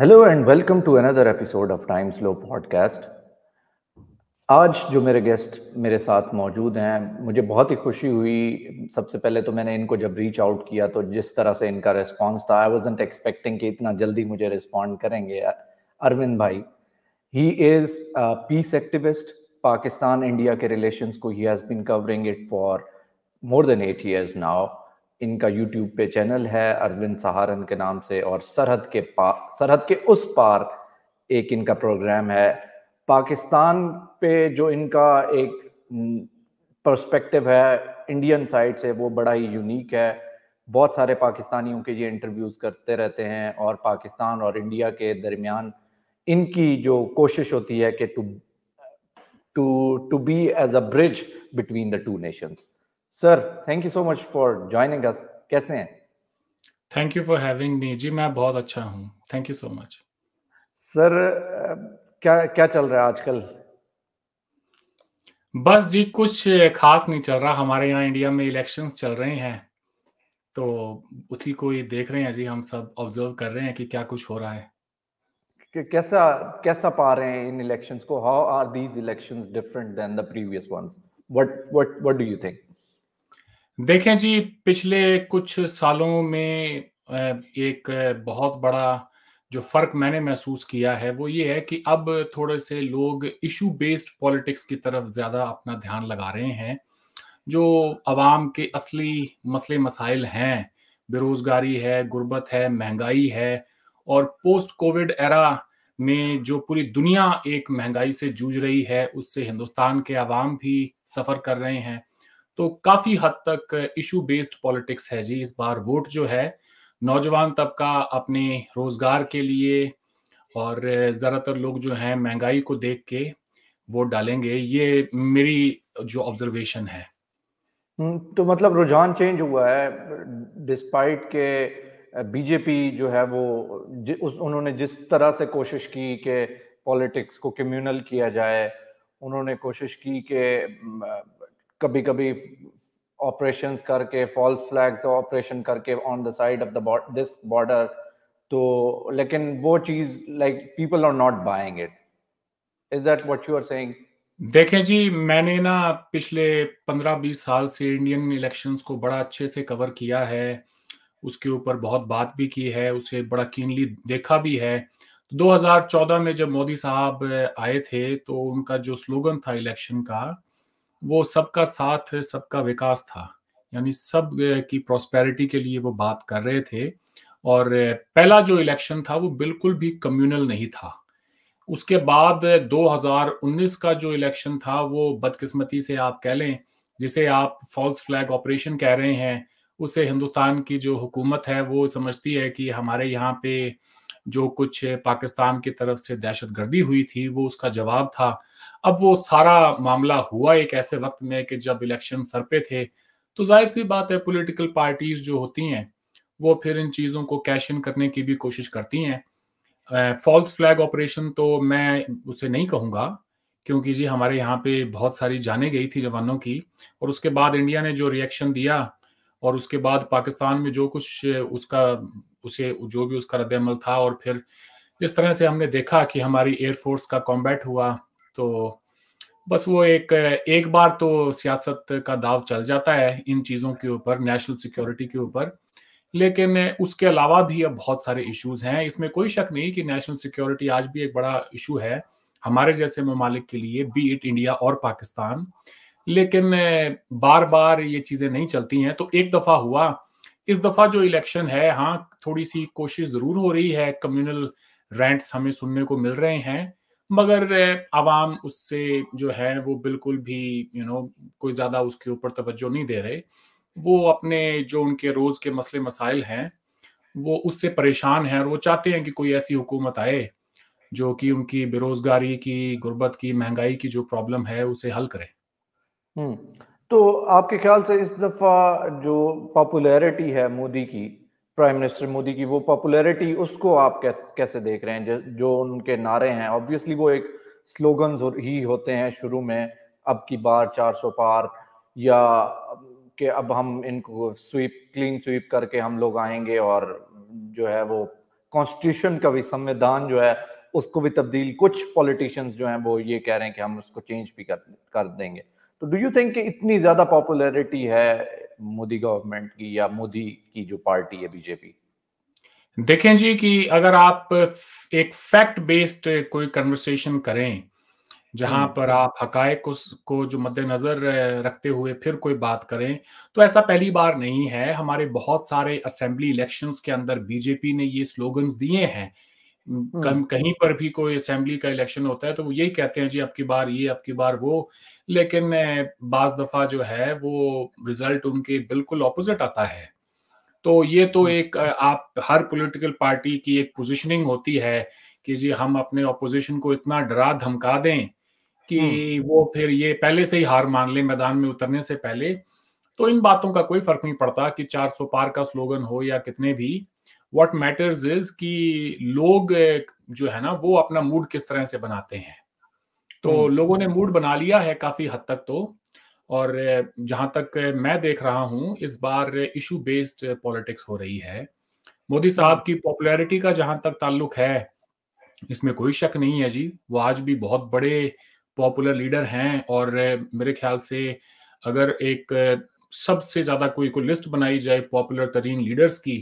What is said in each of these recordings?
Hello and welcome to another episode of time slow podcast आज जो मेरे guest मेरे साथ मौजूद हैं मुझे बहुत ही खुशी हुई सबसे पहले तो मैंने इनको जब रीच आउट किया तो जिस तरह से इनका रिस्पॉन्स था आई वॉज नॉट एक्सपेक्टिंग कि इतना जल्दी मुझे रिस्पॉन्ड करेंगे अरविंद भाई he is peace activist Pakistan India के रिलेशंस को he has been covering it for more than eight years now इनका यूट्यूब पे चैनल है अरविंद सहारन के नाम से और सरहद के पार सरहद के उस पार एक इनका प्रोग्राम है पाकिस्तान पे जो इनका एक पर्सपेक्टिव है इंडियन साइड से वो बड़ा ही यूनिक है बहुत सारे पाकिस्तानियों के ये इंटरव्यूज़ करते रहते हैं और पाकिस्तान और इंडिया के दरमियान इनकी जो कोशिश होती है कि to to to be as a bridge between the two nations sir thank you so much for joining us कैसे हैं thank you for having me जी मैं बहुत अच्छा हूँ thank you so much sir क्या क्या चल रहा है आजकल बस जी कुछ खास नहीं चल रहा हमारे यहाँ इंडिया में इलेक्शंस चल रहे हैं तो उसी को ही देख रहे हैं जी हम सब ऑब्जर्व कर रहे हैं कि क्या कुछ हो रहा है कैसा कैसा पा रहे हैं इन इलेक्शंस को how are these elections different than the previous ones what what what do you think देखें जी, पिछले कुछ सालों में एक बहुत बड़ा जो फ़र्क मैंने महसूस किया है, वो ये है कि अब थोड़े से लोग इशू बेस्ड पॉलिटिक्स की तरफ ज़्यादा अपना ध्यान लगा रहे हैं। जो आवाम के असली मसले-मसाइल हैं, बेरोज़गारी है, गुर्बत है, महंगाई है और पोस्ट कोविड एरा में जो पूरी दुनिया एक महंगाई से जूझ रही है, उससे हिंदुस्तान के आवाम भी सफ़र कर रहे हैं। तो काफी हद तक इशू बेस्ड पॉलिटिक्स है जी इस बार वोट जो है नौजवान तबका अपने रोजगार के लिए और ज़्यादातर लोग जो हैं महंगाई को देख के वोट डालेंगे ये मेरी जो ऑब्जर्वेशन है हम्म, तो मतलब रुझान चेंज हुआ है डिस्पाइट के बीजेपी जो है वो जि, उस उन्होंने जिस तरह से कोशिश की कि पॉलिटिक्स को कम्युनल किया जाए उन्होंने कोशिश की कि कभी कभी ऑपरेशंस करके फॉल्स फ्लैग्स ऑपरेशन करके on the side of the this border तो लेकिन वो चीज like people are not buying it is that what you are saying देखे जी मैंने ना पिछले 15-20 साल से इंडियन इलेक्शंस को बड़ा अच्छे से कवर किया है उसके ऊपर बहुत बात भी की है उसे बड़ा कीनली देखा भी है 2014 में जब मोदी साहब आए थे तो उनका जो स्लोगन था इलेक्शन का वो सबका साथ सबका विकास था यानी सब की प्रॉस्पेरिटी के लिए वो बात कर रहे थे और पहला जो इलेक्शन था वो बिल्कुल भी कम्युनल नहीं था उसके बाद 2019 का जो इलेक्शन था वो बदकिस्मती से आप कह लें जिसे आप फॉल्स फ्लैग ऑपरेशन कह रहे हैं उसे हिंदुस्तान की जो हुकूमत है वो समझती है कि हमारे यहाँ पे जो कुछ पाकिस्तान की तरफ से दहशत गर्दी हुई थी वो उसका जवाब था अब वो सारा मामला हुआ एक ऐसे वक्त में कि जब इलेक्शन सर पे थे तो जाहिर सी बात है पॉलिटिकल पार्टीज जो होती हैं वो फिर इन चीज़ों को कैश इन करने की भी कोशिश करती हैं फॉल्स फ्लैग ऑपरेशन तो मैं उसे नहीं कहूँगा क्योंकि जी हमारे यहाँ पे बहुत सारी जाने गई थी जवानों की और उसके बाद इंडिया ने जो रिएक्शन दिया और उसके बाद पाकिस्तान में जो कुछ उसका उसे जो भी उसका रद्द था और फिर जिस तरह से हमने देखा कि हमारी एयरफोर्स का कॉम्बैट हुआ तो बस वो एक एक बार तो सियासत का दाव चल जाता है इन चीज़ों के ऊपर नेशनल सिक्योरिटी के ऊपर लेकिन उसके अलावा भी अब बहुत सारे इश्यूज हैं इसमें कोई शक नहीं कि नेशनल सिक्योरिटी आज भी एक बड़ा इशू है हमारे जैसे ममालिक के लिए बी इट इंडिया और पाकिस्तान लेकिन बार बार ये चीज़ें नहीं चलती हैं तो एक दफ़ा हुआ इस दफ़ा जो इलेक्शन है हाँ थोड़ी सी कोशिश ज़रूर हो रही है कम्युनल रेंट्स हमें सुनने को मिल रहे हैं मगर आवाम उससे जो है वो बिल्कुल भी यू you नो know, कोई ज़्यादा उसके ऊपर तवज्जो नहीं दे रहे वो अपने जो उनके रोज़ के मसले मसाइल हैं वो उससे परेशान हैं और वो चाहते हैं कि कोई ऐसी हुकूमत आए जो कि उनकी बेरोज़गारी की गुर्बत की महंगाई की जो प्रॉब्लम है उसे हल करे हम्म, तो आपके ख्याल से इस दफ़ा जो पॉपुलैरिटी है मोदी की प्राइम मिनिस्टर मोदी की वो पॉपुलैरिटी उसको आप कैसे देख रहे हैं जो उनके नारे हैं ऑब्वियसली वो एक स्लोगन्स ही होते हैं शुरू में अब की बार 400 पार या कि अब हम इनको स्वीप क्लीन स्वीप करके हम लोग आएंगे और जो है वो कॉन्स्टिट्यूशन का भी संविधान जो है उसको भी तब्दील कुछ पॉलिटिशियंस जो हैं वो ये कह रहे हैं कि हम उसको चेंज भी कर कर देंगे तो डू यू थिंक कि इतनी ज्यादा पॉपुलैरिटी है मोदी गवर्नमेंट की या मोदी की जो पार्टी है बीजेपी देखें जी कि अगर आप एक फैक्ट बेस्ड कोई कन्वर्सेशन करें जहां हम्म। पर आप हकायक को, जो मद्देनजर रखते हुए फिर कोई बात करें तो ऐसा पहली बार नहीं है हमारे बहुत सारे असेंबली इलेक्शंस के अंदर बीजेपी ने ये स्लोगन्स दिए हैं हम्म। कहीं पर भी कोई असेंबली का इलेक्शन होता है तो वो यही कहते हैं जी आपकी बार ये आपकी बार वो लेकिन बाज दफ़ा जो है वो रिजल्ट उनके बिल्कुल ऑपोजिट आता है तो ये तो हम्म। एक आप हर पॉलिटिकल पार्टी की एक पोजीशनिंग होती है कि जी हम अपने ऑपोजिशन को इतना डरा धमका दें कि हम्म। वो फिर ये पहले से ही हार मान ले मैदान में उतरने से पहले तो इन बातों का कोई फर्क नहीं पड़ता कि 400 पार का स्लोगन हो या कितने भी व्हाट मैटर्स इज कि लोग जो है ना वो अपना मूड किस तरह से बनाते हैं तो हम्म। लोगों ने मूड बना लिया है काफी हद तक तो और जहां तक मैं देख रहा हूं इस बार इशू बेस्ड पॉलिटिक्स हो रही है मोदी साहब हम्म। की पॉपुलैरिटी का जहां तक ताल्लुक है इसमें कोई शक नहीं है जी वो आज भी बहुत बड़े पॉपुलर लीडर हैं और मेरे ख्याल से अगर एक सबसे ज्यादा कोई को लिस्ट बनाई जाए पॉपुलर तरीन लीडर्स की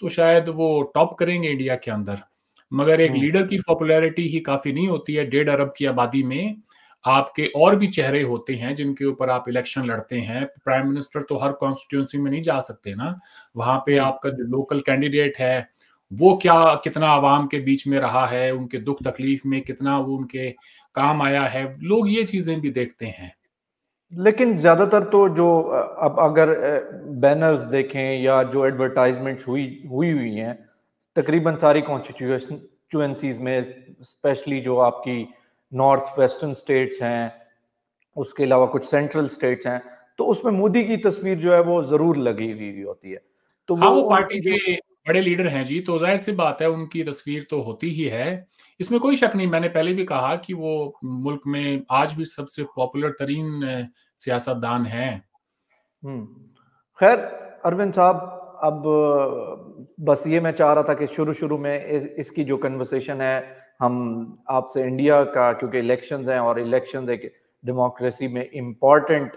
तो शायद वो टॉप करेंगे इंडिया के अंदर मगर एक हम्म। लीडर की पॉपुलैरिटी ही काफी नहीं होती है डेढ़ अरब की आबादी में आपके और भी चेहरे होते हैं जिनके ऊपर आप इलेक्शन लड़ते हैं प्राइम मिनिस्टर तो हर कॉन्स्टिट्यूंसी में नहीं जा सकते ना वहां पे हम्म। आपका जो लोकल कैंडिडेट है वो क्या कितना आवाम के बीच में रहा है उनके दुख तकलीफ में कितना वो उनके काम आया है लोग ये चीजें भी देखते हैं लेकिन ज्यादातर तो जो अब अगर बैनर्स देखें या जो एडवर्टाइजमेंट हुई हुई हुई हैं तकरीबन सारी कॉन्स्टिट्यूंसीज में स्पेशली जो आपकी नॉर्थ वेस्टर्न स्टेट्स हैं उसके अलावा कुछ सेंट्रल स्टेट्स हैं तो उसमें मोदी की तस्वीर जो है वो जरूर लगी हुई होती है तो हाँ, वो, वो पार्टी के बड़े लीडर हैं जी तो जाहिर सी बात है उनकी तस्वीर तो होती ही है इसमें कोई शक नहीं मैंने पहले भी कहा कि वो मुल्क में आज भी सबसे पॉपुलर तरीन सियासतदान है हम्म। खैर अरविंद साहब अब बस ये मैं चाह रहा था कि शुरू शुरू में इस, इसकी जो कन्वर्सेशन है हम आपसे इंडिया का क्योंकि इलेक्शंस हैं और इलेक्शंस एक डेमोक्रेसी में इम्पॉर्टेंट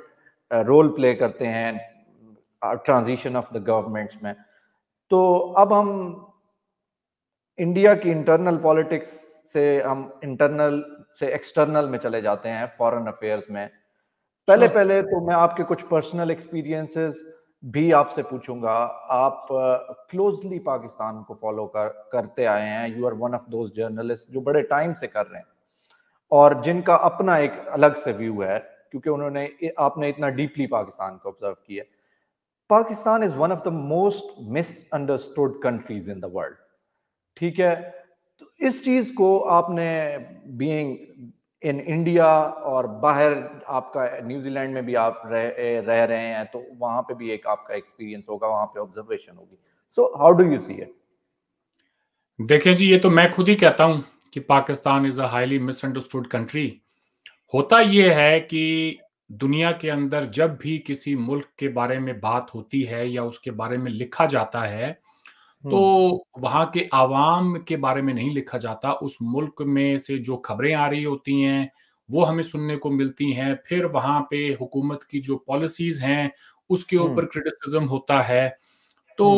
रोल प्ले करते हैं ट्रांजिशन ऑफ द गवर्नमेंट्स में तो अब हम इंडिया की इंटरनल पॉलिटिक्स से हम इंटरनल से एक्सटर्नल में चले जाते हैं फॉरेन अफेयर्स में पहले पहले तो मैं आपके कुछ पर्सनल एक्सपीरियंसेस भी आपसे पूछूंगा आप क्लोजली पाकिस्तान को फॉलो कर करते आए हैं you are one of those journalist जो बड़े टाइम से कर रहे हैं और जिनका अपना एक अलग से व्यू है क्योंकि उन्होंने आपने इतना डीपली पाकिस्तान को ऑब्जर्व किया Pakistan is one of the most misunderstood countries in the world ठीक है तो इस चीज को आपने बीइंग इन इंडिया और बाहर आपका न्यूजीलैंड में भी आप रह रह रहे हैं तो वहां पे भी एक आपका एक्सपीरियंस होगा वहां पे ऑब्जर्वेशन होगी so how do you see it देखिए जी ये तो मैं खुद ही कहता हूं कि Pakistan is a highly misunderstood country होता ये है कि दुनिया के अंदर जब भी किसी मुल्क के बारे में बात होती है या उसके बारे में लिखा जाता है तो वहाँ के आवाम के बारे में नहीं लिखा जाता उस मुल्क में से जो खबरें आ रही होती हैं वो हमें सुनने को मिलती हैं फिर वहां पे हुकूमत की जो पॉलिसीज हैं उसके ऊपर क्रिटिसिज्म होता है तो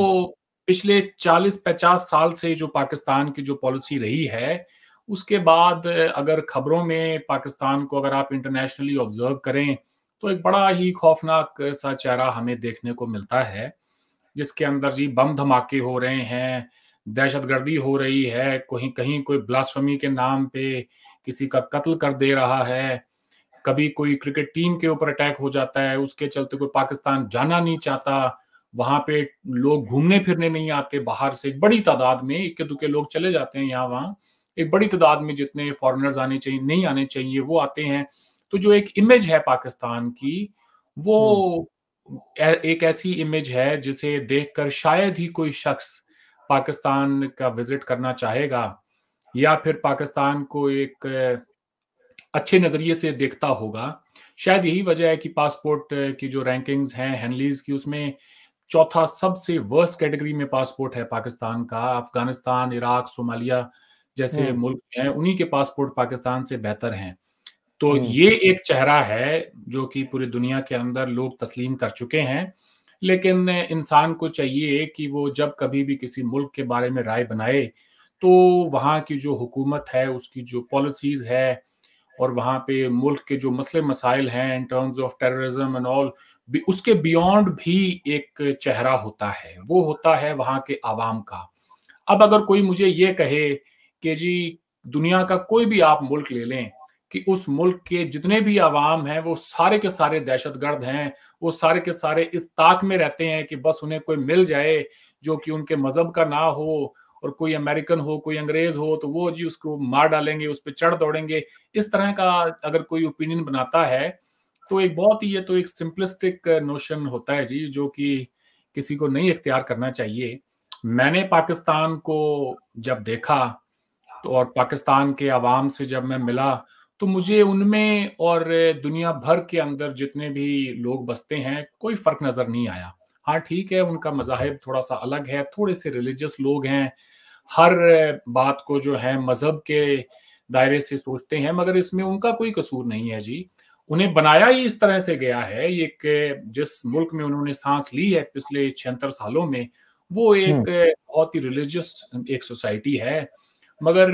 पिछले 40-50 साल से जो पाकिस्तान की जो पॉलिसी रही है उसके बाद अगर खबरों में पाकिस्तान को अगर आप इंटरनेशनली ऑब्जर्व करें तो एक बड़ा ही खौफनाक सा चेहरा हमें देखने को मिलता है जिसके अंदर जी बम धमाके हो रहे हैं दहशतगर्दी हो रही है कहीं कहीं कोई ब्लास्फमी के नाम पे किसी का कत्ल कर दे रहा है कभी कोई क्रिकेट टीम के ऊपर अटैक हो जाता है उसके चलते कोई पाकिस्तान जाना नहीं चाहता वहां पे लोग घूमने फिरने नहीं आते बाहर से बड़ी तादाद में इक्के दुके लोग चले जाते हैं यहाँ वहाँ एक बड़ी तादाद में जितने फॉरेनर्स आने चाहिए नहीं आने चाहिए वो आते हैं तो जो एक इमेज है पाकिस्तान की वो हम्म। एक ऐसी इमेज है जिसे देखकर शायद ही कोई शख्स पाकिस्तान का विजिट करना चाहेगा या फिर पाकिस्तान को एक अच्छे नज़रिए से देखता होगा शायद यही वजह है कि पासपोर्ट की जो रैंकिंग्स हैं हैंनलीज की उसमें चौथा सबसे वर्स्ट कैटेगरी में पासपोर्ट है पाकिस्तान का अफगानिस्तान इराक सोमालिया जैसे हम्म। मुल्क हैं उन्हीं के पासपोर्ट पाकिस्तान से बेहतर हैं तो हम्म। ये एक चेहरा है जो कि पूरी दुनिया के अंदर लोग तस्लीम कर चुके हैं लेकिन इंसान को चाहिए कि वो जब कभी भी किसी मुल्क के बारे में राय बनाए तो वहाँ की जो हुकूमत है उसकी जो पॉलिसीज़ है और वहाँ पे मुल्क के जो मसले मसाइल हैं in terms of terrorism and all उसके बियॉन्ड भी एक चेहरा होता है वो होता है वहाँ के आवाम का अब अगर कोई मुझे ये कहे कि जी दुनिया का कोई भी आप मुल्क ले लें कि उस मुल्क के जितने भी आवाम हैं वो सारे के सारे दहशत गर्द हैं वो सारे के सारे इस ताक में रहते हैं कि बस उन्हें कोई मिल जाए जो कि उनके मजहब का ना हो और कोई अमेरिकन हो कोई अंग्रेज हो तो वो जी उसको मार डालेंगे उस पर चढ़ दौड़ेंगे इस तरह का अगर कोई ओपिनियन बनाता है तो एक बहुत ही ये तो एक सिंपलिस्टिक नोशन होता है जी जो कि किसी को नहीं इख्तियार करना चाहिए मैंने पाकिस्तान को जब देखा तो और पाकिस्तान के आवाम से जब मैं मिला तो मुझे उनमें और दुनिया भर के अंदर जितने भी लोग बसते हैं कोई फर्क नज़र नहीं आया हाँ ठीक है उनका मजाहब थोड़ा सा अलग है थोड़े से रिलीजियस लोग हैं हर बात को जो है मज़हब के दायरे से सोचते हैं मगर इसमें उनका कोई कसूर नहीं है जी उन्हें बनाया ही इस तरह से गया है ये जिस मुल्क में उन्होंने सांस ली है पिछले छिहत्तर सालों में वो एक बहुत ही रिलीजियस एक सोसाइटी है मगर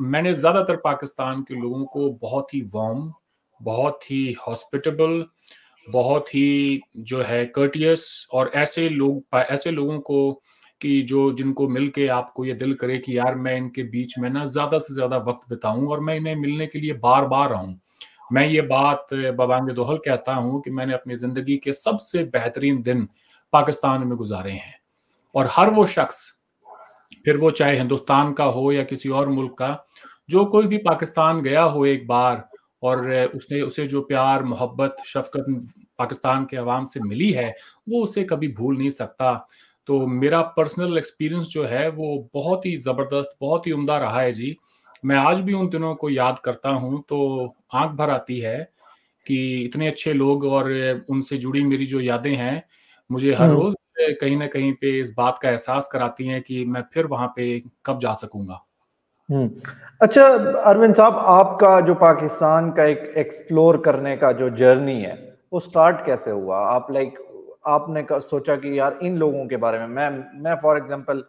मैंने ज़्यादातर पाकिस्तान के लोगों को बहुत ही वार्म बहुत ही हॉस्पिटेबल बहुत ही जो है कर्टियस और ऐसे लोग ऐसे लोगों को कि जो जिनको मिल के आपको ये दिल करे कि यार मैं इनके बीच में ना ज़्यादा से ज़्यादा वक्त बिताऊं और मैं इन्हें मिलने के लिए बार बार आऊं मैं ये बात बबांग दोहल कहता हूं कि मैंने अपनी ज़िंदगी के सबसे बेहतरीन दिन पाकिस्तान में गुजारे हैं और हर वो शख्स फिर वो चाहे हिंदुस्तान का हो या किसी और मुल्क का जो कोई भी पाकिस्तान गया हो एक बार और उसने उसे जो प्यार मोहब्बत शफकत पाकिस्तान के अवाम से मिली है वो उसे कभी भूल नहीं सकता तो मेरा पर्सनल एक्सपीरियंस जो है वो बहुत ही ज़बरदस्त बहुत ही उम्दा रहा है जी मैं आज भी उन दिनों को याद करता हूँ तो आंख भर आती है कि इतने अच्छे लोग और उनसे जुड़ी मेरी जो यादें हैं मुझे हर हम्म। रोज़ कहीं ना कहीं पे इस बात का एहसास कराती हैं कि मैं फिर वहां पे कब जा सकूंगा हम्म। अच्छा अरविंद साहब आपका जो पाकिस्तान का एक एक्सप्लोर करने का जो जर्नी है वो स्टार्ट कैसे हुआ आप लाइक आपने सोचा कि यार इन लोगों के बारे में मैं मैं फॉर एग्जांपल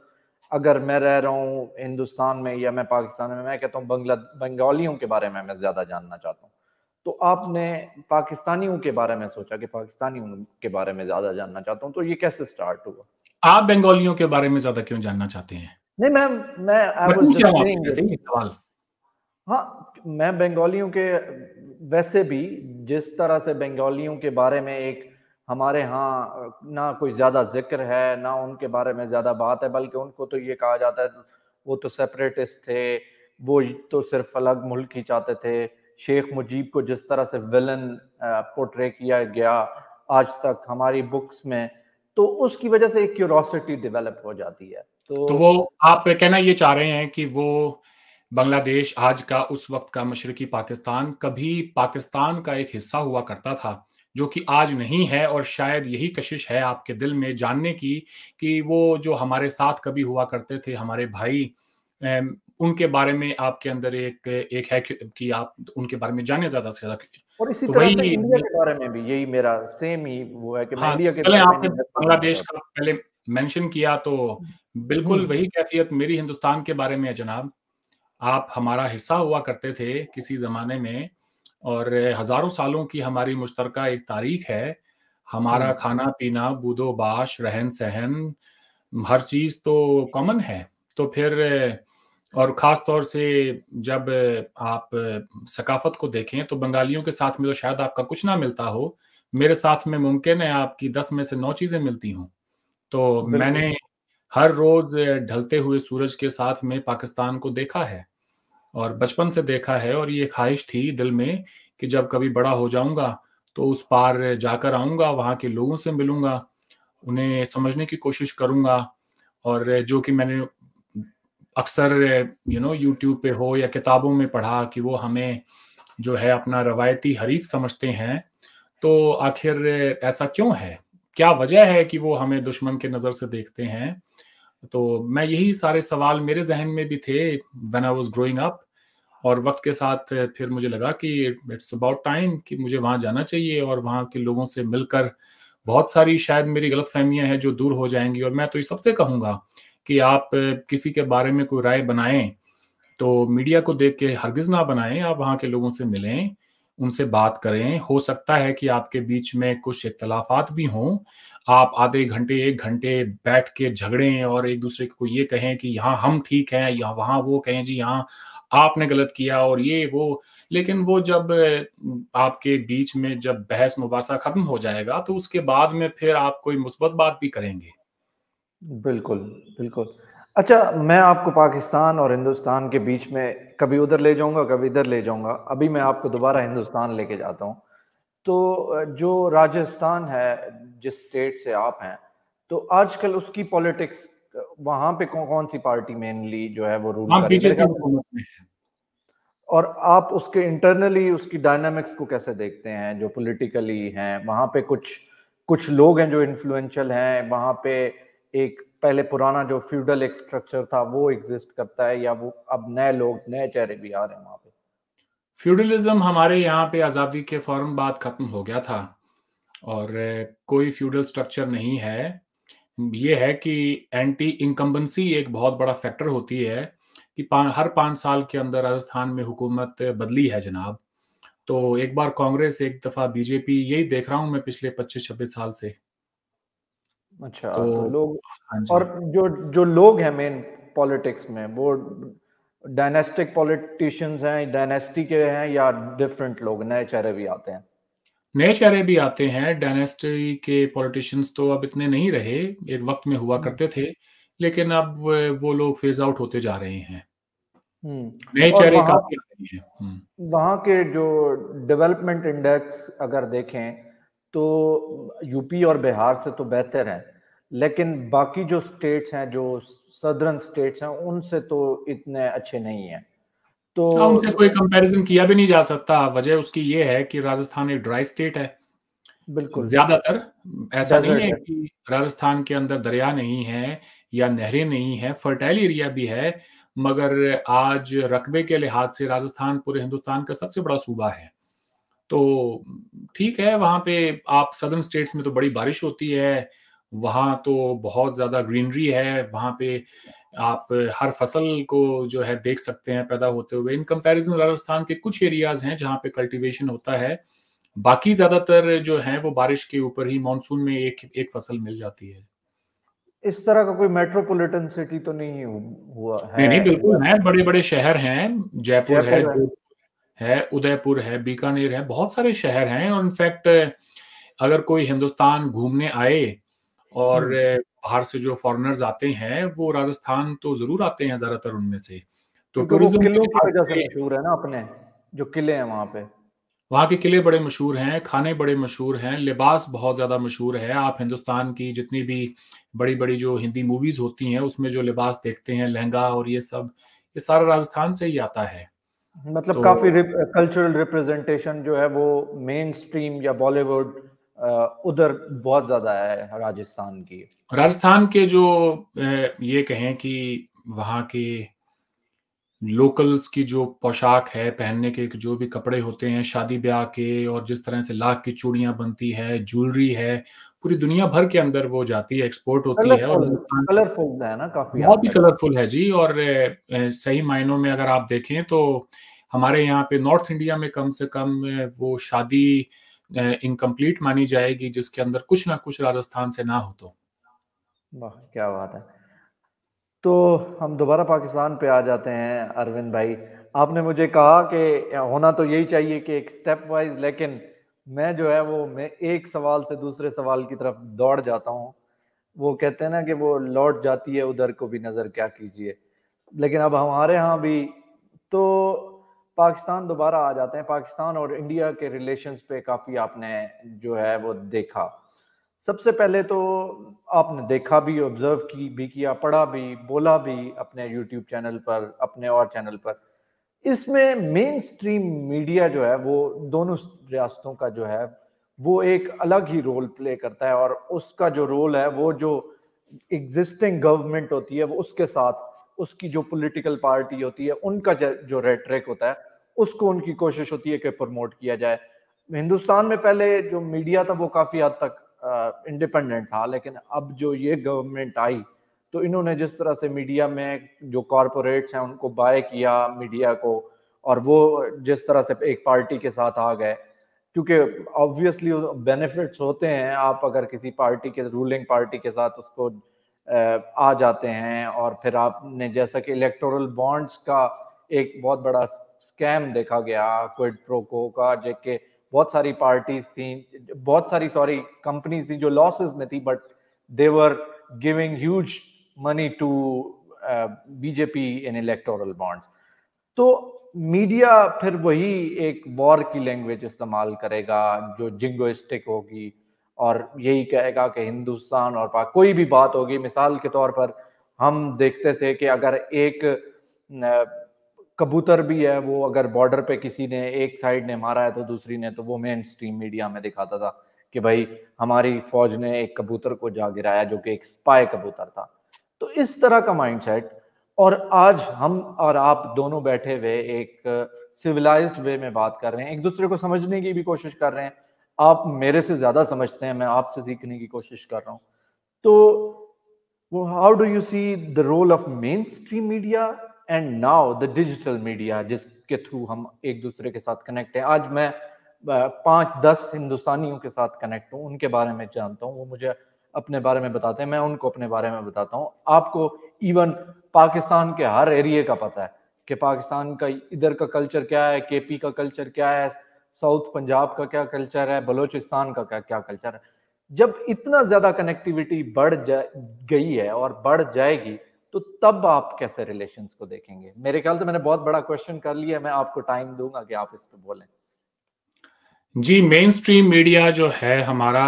अगर मैं रह रहा हूँ हिंदुस्तान में या मैं पाकिस्तान में मैं कहता हूँ बंगालियों के बारे में मैं ज्यादा जानना चाहता हूँ तो आपने पाकिस्तानियों के बारे में सोचा कि पाकिस्तानियों के बारे में ज्यादा जानना चाहता हूँ तो ये कैसे स्टार्ट हुआ आप बंगालियों के बारे में ज्यादा क्यों जानना चाहते हैं नहीं मैम मैं सवाल हाँ मैं बंगालियों के वैसे भी जिस तरह से बंगालियों के बारे में एक हमारे यहाँ ना कोई ज़्यादा जिक्र है ना उनके बारे में ज़्यादा बात है बल्कि उनको तो ये कहा जाता है वो तो सेपरेटिस्ट थे वो तो सिर्फ अलग मुल्क ही चाहते थे शेख मुजीब को जिस तरह से विलन पोट्रे किया गया आज तक हमारी बुक्स में तो उसकी वजह से एक क्यूरोसिटी डेवलप हो जाती है तो, तो वो आप कहना ये चाह रहे हैं कि वो बांग्लादेश आज का उस वक्त का मशरकी पाकिस्तान कभी पाकिस्तान का एक हिस्सा हुआ करता था जो कि आज नहीं है और शायद यही कशिश है आपके दिल में जानने की कि वो जो हमारे साथ कभी हुआ करते थे हमारे भाई उनके बारे में आपके अंदर एक एक है कि आप उनके बारे में जाने ज्यादा से ज्यादा और इसी तो तरह से इंडिया के बारे में भी यही मेरा सेम ही वो है कि हाँ, इंडिया के पहले आपने बांग्लादेश का पहले मेंशन किया तो बिल्कुल हम्म। वही कैफियत मेरी हिंदुस्तान के बारे में है जनाब आप हमारा हिस्सा हुआ करते थे किसी जमाने में और हजारों सालों की हमारी मुश्तरका एक तारीख है हमारा हम्म। खाना पीना बूदोबाश रहन सहन हर चीज तो कॉमन है तो फिर और ख़ास तौर से जब आप सकाफत को देखें तो बंगालियों के साथ में तो शायद आपका कुछ ना मिलता हो मेरे साथ में मुमकिन है आपकी दस में से नौ चीज़ें मिलती हों तो मैंने हर रोज़ ढलते हुए सूरज के साथ में पाकिस्तान को देखा है और बचपन से देखा है और ये ख्वाहिश थी दिल में कि जब कभी बड़ा हो जाऊंगा तो उस पार जाकर आऊंगा वहां के लोगों से मिलूंगा उन्हें समझने की कोशिश करूंगा और जो कि मैंने अक्सर यू नो यूट्यूब पे हो या किताबों में पढ़ा कि वो हमें जो है अपना रवायती हरीफ समझते हैं तो आखिर ऐसा क्यों है क्या वजह है कि वो हमें दुश्मन के नज़र से देखते हैं तो मैं यही सारे सवाल मेरे जहन में भी थे when I was growing up और वक्त के साथ फिर मुझे लगा कि इट्स अबाउट टाइम कि मुझे वहाँ जाना चाहिए और वहाँ के लोगों से मिलकर बहुत सारी शायद मेरी गलत फहमियाँ हैं जो दूर हो जाएंगी और मैं तो ये सबसे कहूँगा कि आप किसी के बारे में कोई राय बनाएं तो मीडिया को देख के हरगिज ना बनाएं आप वहाँ के लोगों से मिलें उनसे बात करें हो सकता है कि आपके बीच में कुछ इख्तलाफात भी हों आप आधे घंटे एक घंटे बैठ के झगड़ें और एक दूसरे को ये कहें कि यहाँ हम ठीक हैं या वहाँ वो कहें जी यहाँ आपने गलत किया और ये वो लेकिन वो जब आपके बीच में जब बहस मुबासा खत्म हो जाएगा तो उसके बाद में फिर आप कोई मुस्बत बात भी करेंगे बिल्कुल, बिल्कुल। अच्छा, मैं आपको पाकिस्तान और हिंदुस्तान के बीच में कभी उधर ले जाऊँगा, कभी इधर ले जाऊँगा। अभी मैं आपको दोबारा हिंदुस्तान लेके जाता हूँ। तो जो राजस्थान है, जिस स्टेट से आप हैं, तो आजकल उसकी पॉलिटिक्स वहां पे कौन-कौन सी पार्टी मेनली जो है वो रूल और आप उसके इंटरनली उसकी डायनामिक्स को कैसे देखते हैं, जो पॉलिटिकली हैं? वहाँ पे कुछ कुछ लोग हैं जो इन्फ्लुएंशियल हैं, वहाँ पे एक पहले पुराना जो फ्यूडल एक स्ट्रक्चर था वो एग्जिस्ट करता है या वो अब नए लोग नए चेहरे भी आ रहे हैं वहां पे फ्यूडलिज्म हमारे यहाँ पे आज़ादी के फौरन बाद ख़त्म हो गया था और कोई फ्यूडल स्ट्रक्चर नहीं है ये है कि एंटी इनकम्बेंसी एक बहुत बड़ा फैक्टर होती है कि पान, हर पाँच साल के अंदर राजस्थान में हुकूमत बदली है जनाब तो एक बार कांग्रेस एक दफ़ा बीजेपी यही देख रहा हूं मैं पिछले पच्चीस छब्बीस साल से अच्छा तो, तो लोग हाँ और जो जो लोग हैं मेन पॉलिटिक्स में वो डायनेस्टिक पॉलिटिशियंस हैं डायनेस्टी के हैं या डिफरेंट लोग नए चेहरे भी आते हैं नए चेहरे भी आते हैं डायनेस्टी के पॉलिटिशियंस तो अब इतने नहीं रहे एक वक्त में हुआ हम्म। करते थे लेकिन अब वो लोग फेज आउट होते जा रहे हैं हम्म, नए चेहरे काफी आ रहे हैं हम्म। वहाँ के जो डेवलपमेंट इंडेक्स अगर देखें तो यूपी और बिहार से तो बेहतर है लेकिन बाकी जो स्टेट्स हैं जो सदरन स्टेट्स हैं उनसे तो इतने अच्छे नहीं है तो हाँ, उनसे कोई कंपैरिजन किया भी नहीं जा सकता वजह उसकी ये है कि राजस्थान एक ड्राई स्टेट है बिल्कुल ज्यादातर ऐसा नहीं है कि राजस्थान के अंदर दरिया नहीं है या नहरें नहीं है फर्टाइल एरिया भी है मगर आज रकबे के लिहाज से राजस्थान पूरे हिंदुस्तान का सबसे बड़ा सूबा है तो ठीक है वहां पे आप सदर्न स्टेट्स में तो बड़ी बारिश होती है वहां तो बहुत ज़्यादा ग्रीनरी है वहां पे आप हर फसल को जो है देख सकते हैं पैदा होते हुए इन कंपैरिजन राजस्थान के कुछ एरियाज़ हैं जहाँ पे कल्टीवेशन होता है बाकी ज़्यादातर जो है वो बारिश के ऊपर ही मानसून में एक एक फसल मिल जाती है इस तरह का कोई मेट्रोपॉलिटन सिटी तो नहीं हुआ है नहीं नहीं बिल्कुल है बड़े बड़े शहर हैं जयपुर है, है है उदयपुर है बीकानेर है बहुत सारे शहर हैं और इनफैक्ट अगर कोई हिंदुस्तान घूमने आए और हम्म। बाहर से जो फॉरेनर्स आते हैं वो राजस्थान तो जरूर आते हैं ज्यादातर उनमें से तो टूरिज्म किलों की वजह से मशहूर है ना अपने जो किले हैं वहाँ पे वहाँ के किले बड़े मशहूर हैं खाने बड़े मशहूर हैं लिबास बहुत ज़्यादा मशहूर है आप हिंदुस्तान की जितनी भी बड़ी बड़ी जो हिंदी मूवीज़ होती हैं उसमें जो लिबास देखते हैं लहंगा और ये सब ये सारा राजस्थान से ही आता है मतलब तो, काफी रिप, कल्चरल रिप्रेजेंटेशन जो है वो मेन स्ट्रीम या बॉलीवुड उधर बहुत ज्यादा है राजस्थान की राजस्थान के जो ये कहें कि वहाँ के लोकल्स की जो पोशाक है पहनने के जो भी कपड़े होते हैं शादी ब्याह के और जिस तरह से लाख की चूड़ियां बनती है ज्वेलरी है पूरी दुनिया भर के अंदर वो जाती है एक्सपोर्ट होती है और कलरफुल है ना काफी बहुत ही कलरफुल है जी और सही मायनों में अगर आप देखें तो हमारे यहाँ पे नॉर्थ इंडिया में कम से कम वो शादी इनकम्प्लीट मानी जाएगी जिसके अंदर कुछ ना कुछ राजस्थान से ना हो तो वाह क्या बात है तो हम दोबारा पाकिस्तान पे आ जाते हैं अरविंद भाई आपने मुझे कहा कि होना तो यही चाहिए कि एक स्टेप वाइज लेकिन मैं जो है वो मैं एक सवाल से दूसरे सवाल की तरफ दौड़ जाता हूँ वो कहते हैं ना कि वो लौट जाती है उधर को भी नज़र क्या कीजिए लेकिन अब हमारे यहाँ भी तो पाकिस्तान दोबारा आ जाते हैं पाकिस्तान और इंडिया के रिलेशन पे काफ़ी आपने जो है वो देखा सबसे पहले तो आपने देखा भी ऑब्जर्व की भी किया पढ़ा भी बोला भी अपने यूट्यूब चैनल पर अपने और चैनल पर इसमें मेन स्ट्रीम मीडिया जो है वो दोनों रियासतों का जो है वो एक अलग ही रोल प्ले करता है और उसका जो रोल है वो जो एग्जिस्टिंग गवर्नमेंट होती है वो उसके साथ उसकी जो पॉलिटिकल पार्टी होती है उनका जो रेटरिक होता है उसको उनकी कोशिश होती है कि प्रमोट किया जाए हिंदुस्तान में पहले जो मीडिया था वो काफ़ी हद तक इंडिपेंडेंट था लेकिन अब जो ये गवर्नमेंट आई तो इन्होंने जिस तरह से मीडिया में जो कॉरपोरेट्स हैं उनको बाय किया मीडिया को और वो जिस तरह से एक पार्टी के साथ आ गए क्योंकि ऑब्वियसली बेनिफिट्स होते हैं आप अगर किसी पार्टी के रूलिंग पार्टी के साथ उसको आ जाते हैं और फिर आपने जैसा कि इलेक्टोरल बॉन्ड्स का एक बहुत बड़ा स्कैम देखा गया क्विड प्रोको का जेके बहुत सारी पार्टीज थी बहुत सारी सॉरी कंपनीज थी जो लॉसेस में थी but they're giving huge money to BJP in electoral bond तो मीडिया फिर वही एक वॉर की लैंग्वेज इस्तेमाल करेगा जो जिंगोइस्टिक होगी और यही कहेगा कि हिंदुस्तान और पाक कोई भी बात होगी मिसाल के तौर पर हम देखते थे कि अगर एक कबूतर भी है वो अगर बॉर्डर पे किसी ने एक साइड ने मारा है तो दूसरी ने तो वो मेन स्ट्रीम मीडिया में दिखाता था कि भाई हमारी फौज ने एक कबूतर को जा गिराया जो कि एक स्पाई कबूतर था तो इस तरह का माइंडसेट और आज हम और आप दोनों बैठे हुए एक सिविलाइज्ड वे में बात कर रहे हैं एक दूसरे को समझने की भी कोशिश कर रहे हैं आप मेरे से ज्यादा समझते हैं मैं आपसे सीखने की कोशिश कर रहा हूँ तो how do you see the role of mainstream media and now the digital media जिसके थ्रू हम एक दूसरे के साथ कनेक्ट हैं आज मैं पाँच दस हिंदुस्तानियों के साथ कनेक्ट हूँ उनके बारे में जानता हूँ वो मुझे अपने बारे में बताते हैं मैं उनको अपने बारे में बताता हूँ आपको इवन पाकिस्तान के हर एरिए का पता है कि पाकिस्तान का इधर का कल्चर क्या है के पी का कल्चर क्या है साउथ पंजाब का क्या कल्चर है बलोचिस्तान का क्या क्या कल्चर है जब इतना ज़्यादा कनेक्टिविटी बढ़ जा गई है और बढ़ जाएगी तो तब आप कैसे रिलेशन को देखेंगे मेरे ख्याल से मैंने बहुत बड़ा क्वेश्चन कर लिया मैं आपको टाइम दूंगा कि आप इस पर बोलें जी मेन स्ट्रीम मीडिया जो है हमारा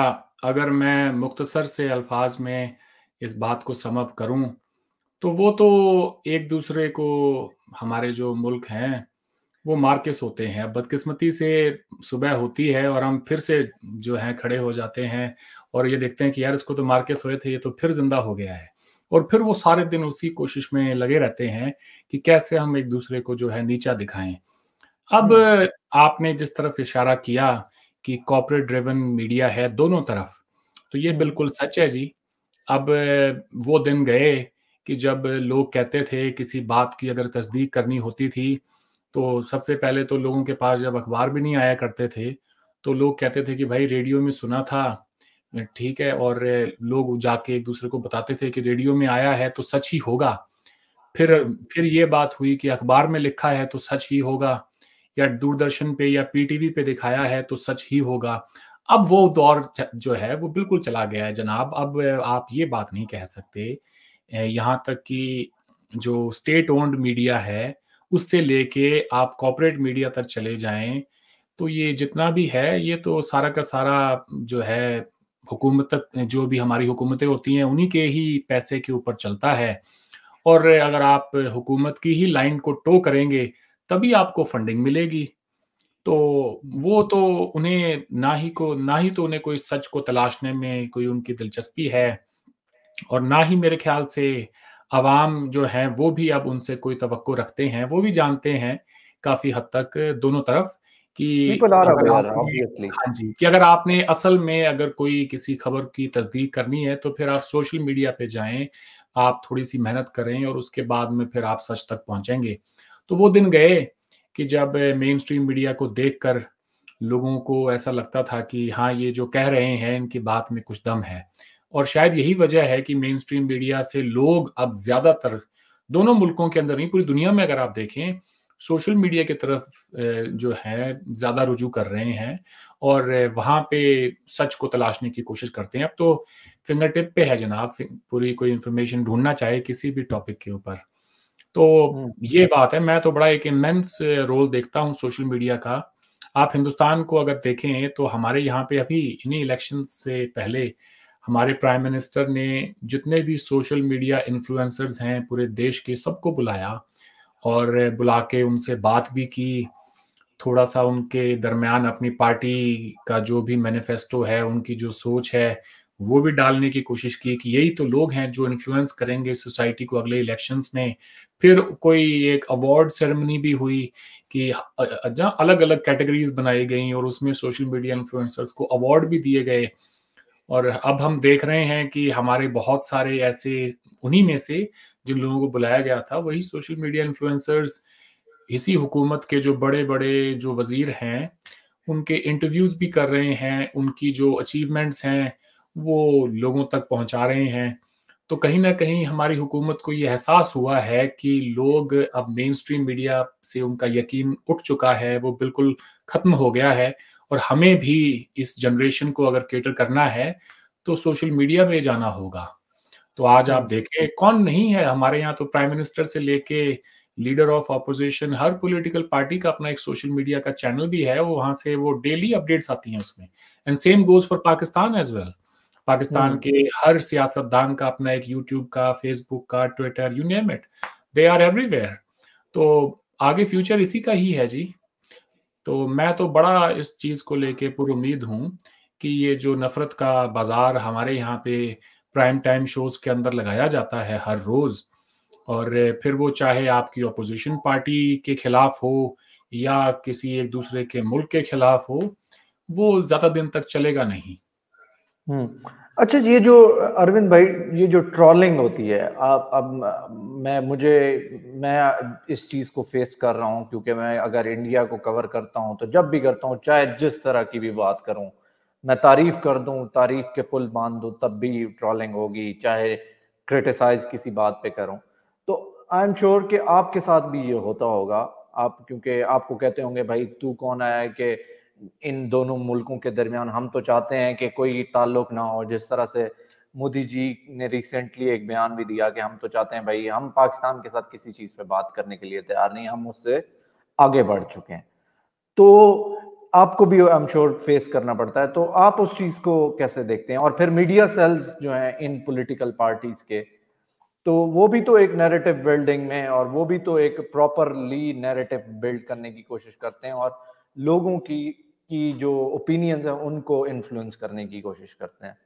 अगर मैं मुख्तसर से अल्फाज में इस बात को समअप करूं तो वो तो एक दूसरे को हमारे जो मुल्क हैं वो मार्केस होते हैं बदकिस्मती से सुबह होती है और हम फिर से जो है खड़े हो जाते हैं और ये देखते हैं कि यार इसको तो मार्केस हुए थे ये तो फिर जिंदा हो गया है और फिर वो सारे दिन उसी कोशिश में लगे रहते हैं कि कैसे हम एक दूसरे को जो है नीचा दिखाएं अब हम्म। आपने जिस तरफ इशारा किया कि कॉपरेट ड्रिवन मीडिया है दोनों तरफ तो ये हम्म। बिल्कुल सच है जी अब वो दिन गए कि जब लोग कहते थे किसी बात की अगर तस्दीक करनी होती थी तो सबसे पहले तो लोगों के पास जब अखबार भी नहीं आया करते थे तो लोग कहते थे कि भाई रेडियो में सुना था ठीक है और लोग जाके एक दूसरे को बताते थे कि रेडियो में आया है तो सच ही होगा फिर फिर ये बात हुई कि अखबार में लिखा है तो सच ही होगा या दूरदर्शन पे या पीटीवी पे दिखाया है तो सच ही होगा अब वो दौर जो है वो बिल्कुल चला गया है जनाब अब आप ये बात नहीं कह सकते यहाँ तक कि जो स्टेट ओन्ड मीडिया है उससे लेके आप कॉपोरेट मीडिया तक चले जाएं तो ये जितना भी है ये तो सारा का सारा जो है हुकूमत जो भी हमारी हुकूमतें होती हैं उन्हीं के ही पैसे के ऊपर चलता है और अगर आप हुकूमत की ही लाइन को टो करेंगे तभी आपको फंडिंग मिलेगी तो वो तो उन्हें ना ही को ना ही तो उन्हें कोई सच को तलाशने में कोई उनकी दिलचस्पी है और ना ही मेरे ख्याल से आवाम जो है वो भी अब उनसे कोई तो रखते हैं वो भी जानते हैं काफ़ी हद तक दोनों तरफ कि हाँ जी कि अगर आपने असल में अगर कोई किसी खबर की तस्दीक करनी है तो फिर आप सोशल मीडिया पे जाएं आप थोड़ी सी मेहनत करें और उसके बाद में फिर आप सच तक पहुंचेंगे तो वो दिन गए कि जब मेन स्ट्रीम मीडिया को देख कर लोगों को ऐसा लगता था कि हाँ ये जो कह रहे हैं इनकी बात में कुछ दम है और शायद यही वजह है कि मेन स्ट्रीम मीडिया से लोग अब ज्यादातर दोनों मुल्कों के अंदर नहीं पूरी दुनिया में अगर आप देखें सोशल मीडिया की तरफ जो है ज़्यादा रुजू कर रहे हैं और वहाँ पे सच को तलाशने की कोशिश करते हैं अब तो फिंगर टिप पे है जनाब पूरी कोई इन्फॉर्मेशन ढूंढना चाहे किसी भी टॉपिक के ऊपर तो हम्म। ये बात है मैं तो बड़ा एक इमेंस रोल देखता हूँ सोशल मीडिया का आप हिंदुस्तान को अगर देखें तो हमारे यहाँ पे अभी इन्हीं इलेक्शन से पहले हमारे प्राइम मिनिस्टर ने जितने भी सोशल मीडिया इन्फ्लुएंसर्स हैं पूरे देश के सबको बुलाया और बुला के उनसे बात भी की थोड़ा सा उनके दरमियान अपनी पार्टी का जो भी मैनिफेस्टो है उनकी जो सोच है वो भी डालने की कोशिश की कि यही तो लोग हैं जो इन्फ्लुएंस करेंगे सोसाइटी को अगले इलेक्शंस में फिर कोई एक अवार्ड सेरेमनी भी हुई कि अलग अलग कैटेगरीज बनाई गई और उसमें सोशल मीडिया इन्फ्लुएंसर्स को अवार्ड भी दिए गए और अब हम देख रहे हैं कि हमारे बहुत सारे ऐसे उन्हीं में से जिन लोगों को बुलाया गया था वही सोशल मीडिया इन्फ्लुएंसर्स इसी हुकूमत के जो बड़े बड़े जो वजीर हैं उनके इंटरव्यूज़ भी कर रहे हैं उनकी जो अचीवमेंट्स हैं वो लोगों तक पहुंचा रहे हैं तो कहीं ना कहीं हमारी हुकूमत को ये एहसास हुआ है कि लोग अब मेन स्ट्रीम मीडिया से उनका यकीन उठ चुका है वो बिल्कुल ख़त्म हो गया है और हमें भी इस जनरेशन को अगर केटर करना है तो सोशल मीडिया में जाना होगा तो आज आप हम्म। देखें कौन नहीं है हमारे यहाँ तो प्राइम मिनिस्टर से लेके लीडर ऑफ अपोजिशन हर पॉलिटिकल पार्टी का अपना एक सोशल मीडिया का चैनल भी है वो वहां से वो डेली अपडेट्स आती हैं उसमें and same goes for Pakistan as well Pakistan के हर सियासतदान का अपना एक यूट्यूब का फेसबुक का Twitter you name it they are everywhere तो आगे फ्यूचर इसी का ही है जी तो मैं तो बड़ा इस चीज को लेके पुरुद हूँ कि ये जो नफरत का बाजार हमारे यहाँ पे प्राइम टाइम शोज के अंदर लगाया जाता है हर रोज और फिर वो चाहे आपकी अपोजिशन पार्टी के खिलाफ हो या किसी एक दूसरे के मुल्क के खिलाफ हो वो ज्यादा दिन तक चलेगा नहीं हम्म। अच्छा ये जो अरविंद भाई ये जो ट्रॉलिंग होती है आप अब मैं मुझे मैं इस चीज को फेस कर रहा हूँ क्योंकि मैं अगर इंडिया को कवर करता हूँ तो जब भी करता हूँ चाहे जिस तरह की भी बात करूँ मैं तारीफ कर दूं तारीफ के पुल बांध दूं तब भी ट्रॉलिंग होगी चाहे क्रिटिसाइज किसी बात पे करूं तो आई एम श्योर कि आपके साथ भी ये होता होगा आप क्योंकि आपको कहते होंगे भाई तू कौन आया कि इन दोनों मुल्कों के दरमियान हम तो चाहते हैं कि कोई ताल्लुक ना हो जिस तरह से मोदी जी ने रिसेंटली एक बयान भी दिया कि हम तो चाहते हैं भाई हम पाकिस्तान के साथ किसी चीज़ पे बात करने के लिए तैयार नहीं हम उससे आगे बढ़ चुके हैं तो आपको भी आई एम श्योर फेस करना पड़ता है तो आप उस चीज को कैसे देखते हैं और फिर मीडिया सेल्स जो हैं इन पॉलिटिकल पार्टीज के तो वो भी तो एक नैरेटिव बिल्डिंग में और वो भी तो एक प्रॉपरली नैरेटिव बिल्ड करने की कोशिश करते हैं और लोगों की की जो ओपिनियंस है उनको इन्फ्लुएंस करने की कोशिश करते हैं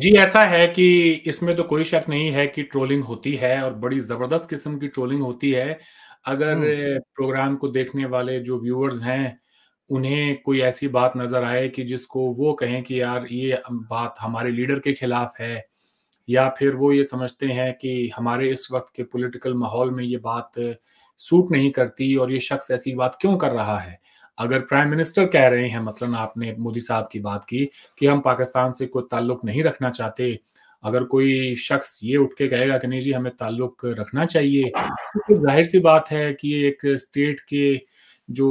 जी ऐसा है कि इसमें तो कोई शक नहीं है कि ट्रोलिंग होती है और बड़ी जबरदस्त किस्म की ट्रोलिंग होती है अगर हम्म। प्रोग्राम को देखने वाले जो व्यूअर्स हैं उन्हें कोई ऐसी बात नजर आए कि जिसको वो कहें कि यार ये बात हमारे लीडर के खिलाफ है या फिर वो ये समझते हैं कि हमारे इस वक्त के पॉलिटिकल माहौल में ये बात सूट नहीं करती और ये शख्स ऐसी बात क्यों कर रहा है अगर प्राइम मिनिस्टर कह रहे हैं मसलन आपने मोदी साहब की बात की कि हम पाकिस्तान से कोई ताल्लुक नहीं रखना चाहते अगर कोई शख्स ये उठ के कहेगा कि नहीं जी हमें ताल्लुक रखना चाहिए तो जाहिर सी बात है कि एक स्टेट के जो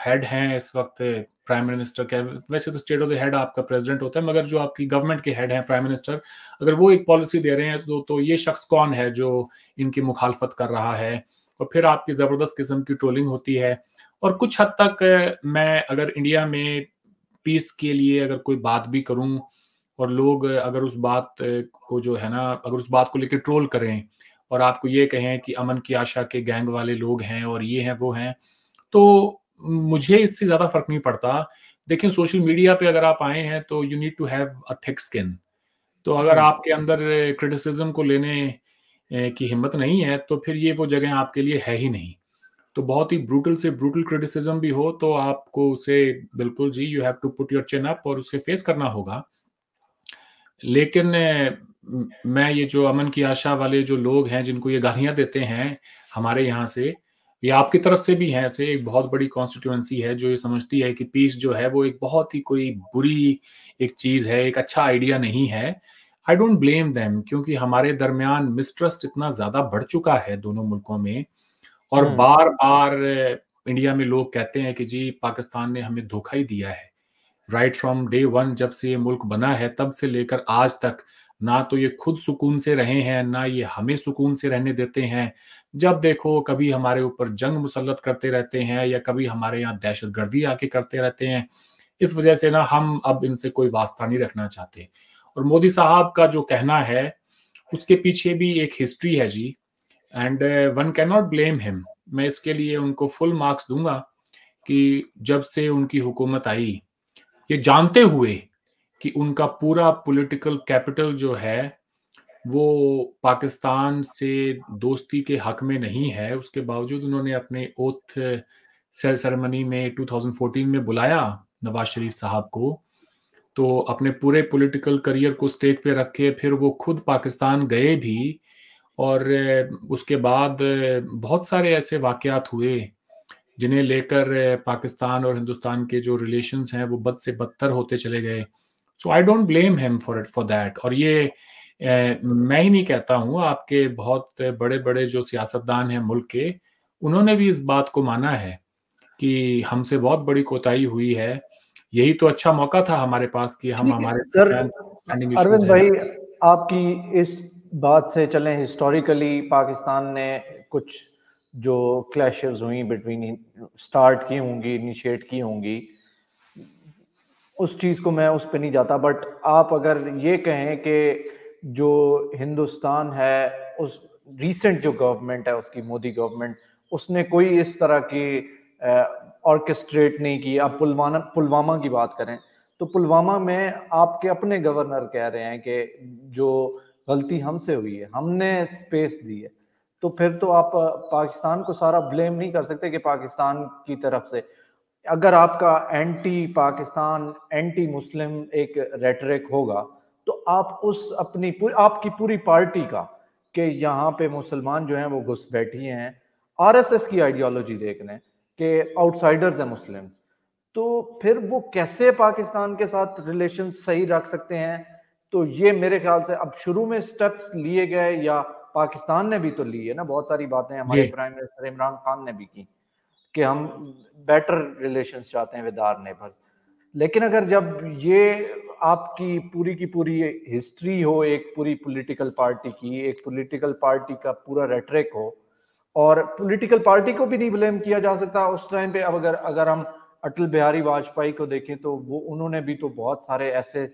हेड हैं इस वक्त प्राइम मिनिस्टर के वैसे तो स्टेट ऑफ द हेड आपका प्रेसिडेंट होता है मगर जो आपकी गवर्नमेंट के हेड हैं प्राइम मिनिस्टर अगर वो एक पॉलिसी दे रहे हैं तो तो ये शख्स कौन है जो इनकी मुखालफत कर रहा है और फिर आपकी ज़बरदस्त किस्म की ट्रोलिंग होती है और कुछ हद तक मैं अगर इंडिया में पीस के लिए अगर कोई बात भी करूँ और लोग अगर उस बात को जो है ना अगर उस बात को लेकर ट्रोल करें और आपको ये कहें कि अमन की आशा के गैंग वाले लोग हैं और ये हैं वो हैं तो मुझे इससे ज़्यादा फर्क नहीं पड़ता देखिए सोशल मीडिया पे अगर आप आए हैं तो you need to have a thick skin तो अगर हम्म। आपके अंदर क्रिटिसिज्म को लेने की हिम्मत नहीं है तो फिर ये वो जगह आपके लिए है ही नहीं तो बहुत ही ब्रूटल से ब्रूटल क्रिटिसिज्म भी हो तो आपको उसे बिल्कुल जी you have to put your chin up और उसके फेस करना होगा लेकिन मैं ये जो अमन की आशा वाले जो लोग हैं जिनको ये गालियां देते हैं हमारे यहाँ से या आपकी तरफ से भी है ऐसे एक बहुत बड़ी कॉन्स्टिट्यूएंसी है जो ये समझती है कि पीस जो है वो एक बहुत ही कोई बुरी एक चीज़ है एक अच्छा आइडिया नहीं है आई डोंट ब्लेम दैम क्योंकि हमारे दरमियान मिसट्रस्ट इतना ज़्यादा बढ़ चुका है दोनों मुल्कों में और बार बार इंडिया में लोग कहते हैं कि जी पाकिस्तान ने हमें धोखा ही दिया है राइट फ्रॉम डे वन जब से ये मुल्क बना है तब से लेकर आज तक ना तो ये खुद सुकून से रहे हैं ना ये हमें सुकून से रहने देते हैं जब देखो कभी हमारे ऊपर जंग मुसलत करते रहते हैं या कभी हमारे यहाँ दहशत गर्दी आके करते रहते हैं इस वजह से ना हम अब इनसे कोई वास्ता नहीं रखना चाहते और मोदी साहब का जो कहना है उसके पीछे भी एक हिस्ट्री है जी and one can not blame him मैं इसके लिए उनको फुल मार्क्स दूंगा कि जब से उनकी हुकूमत आई ये जानते हुए कि उनका पूरा पॉलिटिकल कैपिटल जो है वो पाकिस्तान से दोस्ती के हक में नहीं है उसके बावजूद उन्होंने अपने ओथ सेरेमनी में 2014 में बुलाया नवाज शरीफ साहब को तो अपने पूरे पॉलिटिकल करियर को स्टेक पे रख के फिर वो खुद पाकिस्तान गए भी और उसके बाद बहुत सारे ऐसे वाकयात हुए जिन्हें लेकर पाकिस्तान और हिंदुस्तान के जो रिलेशन हैं वो बद से बदतर होते चले गए so I don't blame him for it for that और ये ए, मैं ही नहीं कहता हूँ आपके बहुत बड़े बड़े जो सियासतदान हैं मुल्क के उन्होंने भी इस बात को माना है कि हमसे बहुत बड़ी कोताही हुई है यही तो अच्छा मौका था हमारे पास कि हम हमारे सर अरविंद भाई आपकी इस बात से चलें हिस्टोरिकली पाकिस्तान ने कुछ जो क्लैश हुई बिटवीन स्टार्ट की होंगी इनिशिएट की होंगी उस चीज़ को मैं उस पर नहीं जाता बट आप अगर ये कहें कि जो हिंदुस्तान है उस रीसेंट जो गवर्नमेंट है उसकी मोदी गवर्नमेंट उसने कोई इस तरह की ऑर्केस्ट्रेट नहीं की आप पुलवाना पुलवामा की बात करें तो पुलवामा में आपके अपने गवर्नर कह रहे हैं कि जो गलती हमसे हुई है हमने स्पेस दी है तो फिर तो आप पाकिस्तान को सारा ब्लेम नहीं कर सकते कि पाकिस्तान की तरफ से अगर आपका एंटी पाकिस्तान एंटी मुस्लिम एक रेटरिक होगा तो आप उस अपनी पूरी आपकी पूरी पार्टी का कि यहाँ पे मुसलमान जो हैं वो घुस बैठी हैं आरएसएस की आइडियोलॉजी देख लें कि आउटसाइडर्स हैं मुस्लिम तो फिर वो कैसे पाकिस्तान के साथ रिलेशन सही रख सकते हैं तो ये मेरे ख्याल से अब शुरू में स्टेप्स लिए गए या पाकिस्तान ने भी तो ली है ना बहुत सारी बातें हमारे प्राइम मिनिस्टर इमरान खान ने भी की कि हम बेटर रिलेशंस चाहते हैं विद आर नेबर्स लेकिन अगर जब ये आपकी पूरी की पूरी हिस्ट्री हो एक पूरी पॉलिटिकल पार्टी की एक पॉलिटिकल पार्टी का पूरा रेटरिक हो और पॉलिटिकल पार्टी को भी नहीं ब्लेम किया जा सकता उस टाइम पे अब अगर अगर हम अटल बिहारी वाजपेयी को देखें तो वो उन्होंने भी तो बहुत सारे ऐसे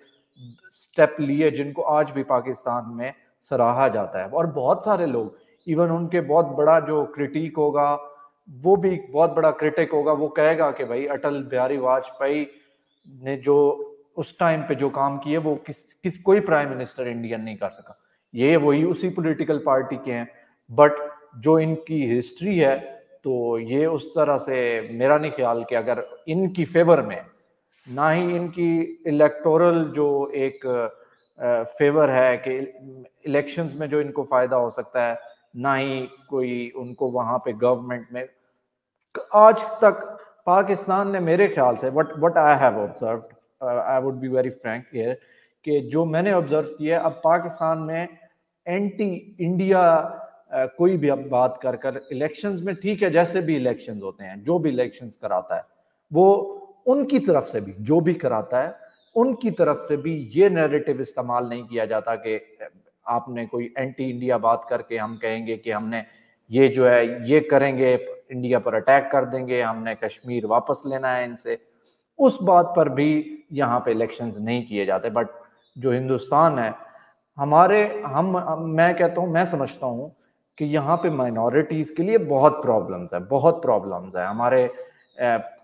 स्टेप लिए जिनको आज भी पाकिस्तान में सराहा जाता है और बहुत सारे लोग इवन उनके बहुत बड़ा जो क्रिटिक होगा वो भी बहुत बड़ा क्रिटिक होगा वो कहेगा कि भाई अटल बिहारी वाजपेयी ने जो उस टाइम पे जो काम किए वो किस किस कोई प्राइम मिनिस्टर इंडियन नहीं कर सका ये वही उसी पॉलिटिकल पार्टी के हैं बट जो इनकी हिस्ट्री है तो ये उस तरह से मेरा नहीं ख्याल कि अगर इनकी फेवर में ना ही इनकी इलेक्टोरल जो एक फेवर है कि इलेक्शंस में जो इनको फायदा हो सकता है ना ही कोई उनको वहां पे गवर्नमेंट में आज तक पाकिस्तान ने मेरे ख्याल से but what I have observe I would be very frank here कि जो मैंने ऑब्जर्व किया अब पाकिस्तान में एंटी इंडिया uh, कोई भी अब बात कर कर इलेक्शंस में ठीक है जैसे भी इलेक्शंस होते हैं जो भी इलेक्शंस कराता है वो उनकी तरफ से भी जो भी कराता है उनकी तरफ से भी ये नैरेटिव इस्तेमाल नहीं किया जाता कि आपने कोई एंटी इंडिया बात करके हम कहेंगे कि हमने ये जो है ये करेंगे इंडिया पर अटैक कर देंगे हमने कश्मीर वापस लेना है इनसे उस बात पर भी यहाँ पे इलेक्शंस नहीं किए जाते बट जो हिंदुस्तान है हमारे हम मैं कहता हूँ मैं समझता हूँ कि यहाँ पे माइनॉरिटीज़ के लिए बहुत प्रॉब्लम्स है बहुत प्रॉब्लम्स है हमारे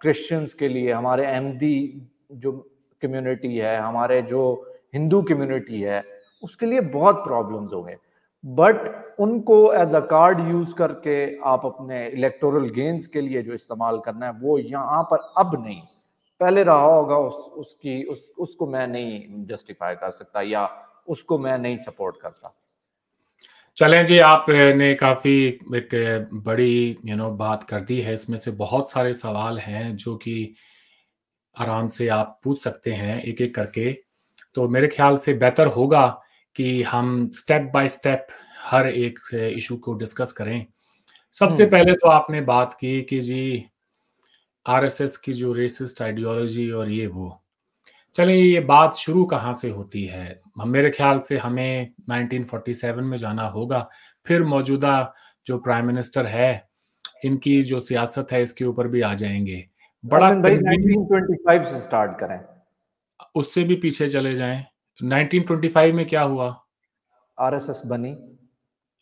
क्रिश्चियंस के लिए हमारे अहमदी जो कम्युनिटी है हमारे जो हिंदू कम्युनिटी है उसके लिए बहुत प्रॉब्लम्स होंगे बट उनको एज अ कार्ड यूज करके आप अपने इलेक्टोरल गेंस के लिए जो इस्तेमाल करना है वो यहाँ पर अब नहीं पहले रहा होगा उस उसकी उस उसको मैं नहीं जस्टिफाई कर सकता या उसको मैं नहीं सपोर्ट करता चलें जी आपने काफ़ी एक बड़ी यू you नो know, बात कर दी है इसमें से बहुत सारे सवाल हैं जो कि आराम से आप पूछ सकते हैं एक एक करके तो मेरे ख्याल से बेहतर होगा कि हम स्टेप बाय स्टेप हर एक इशू को डिस्कस करें सबसे हम्म। पहले तो आपने बात की कि जी आरएसएस की जो रेसिस्ट आइडियोलॉजी और ये वो चले ये बात शुरू कहाँ से होती है मेरे ख्याल से हमें 1947 में जाना होगा फिर मौजूदा जो प्राइम मिनिस्टर है इनकी जो सियासत है इसके ऊपर भी आ जाएंगे बड़ा से स्टार्ट करें उससे भी पीछे चले जाएं 1925 में क्या हुआ आरएसएस बनी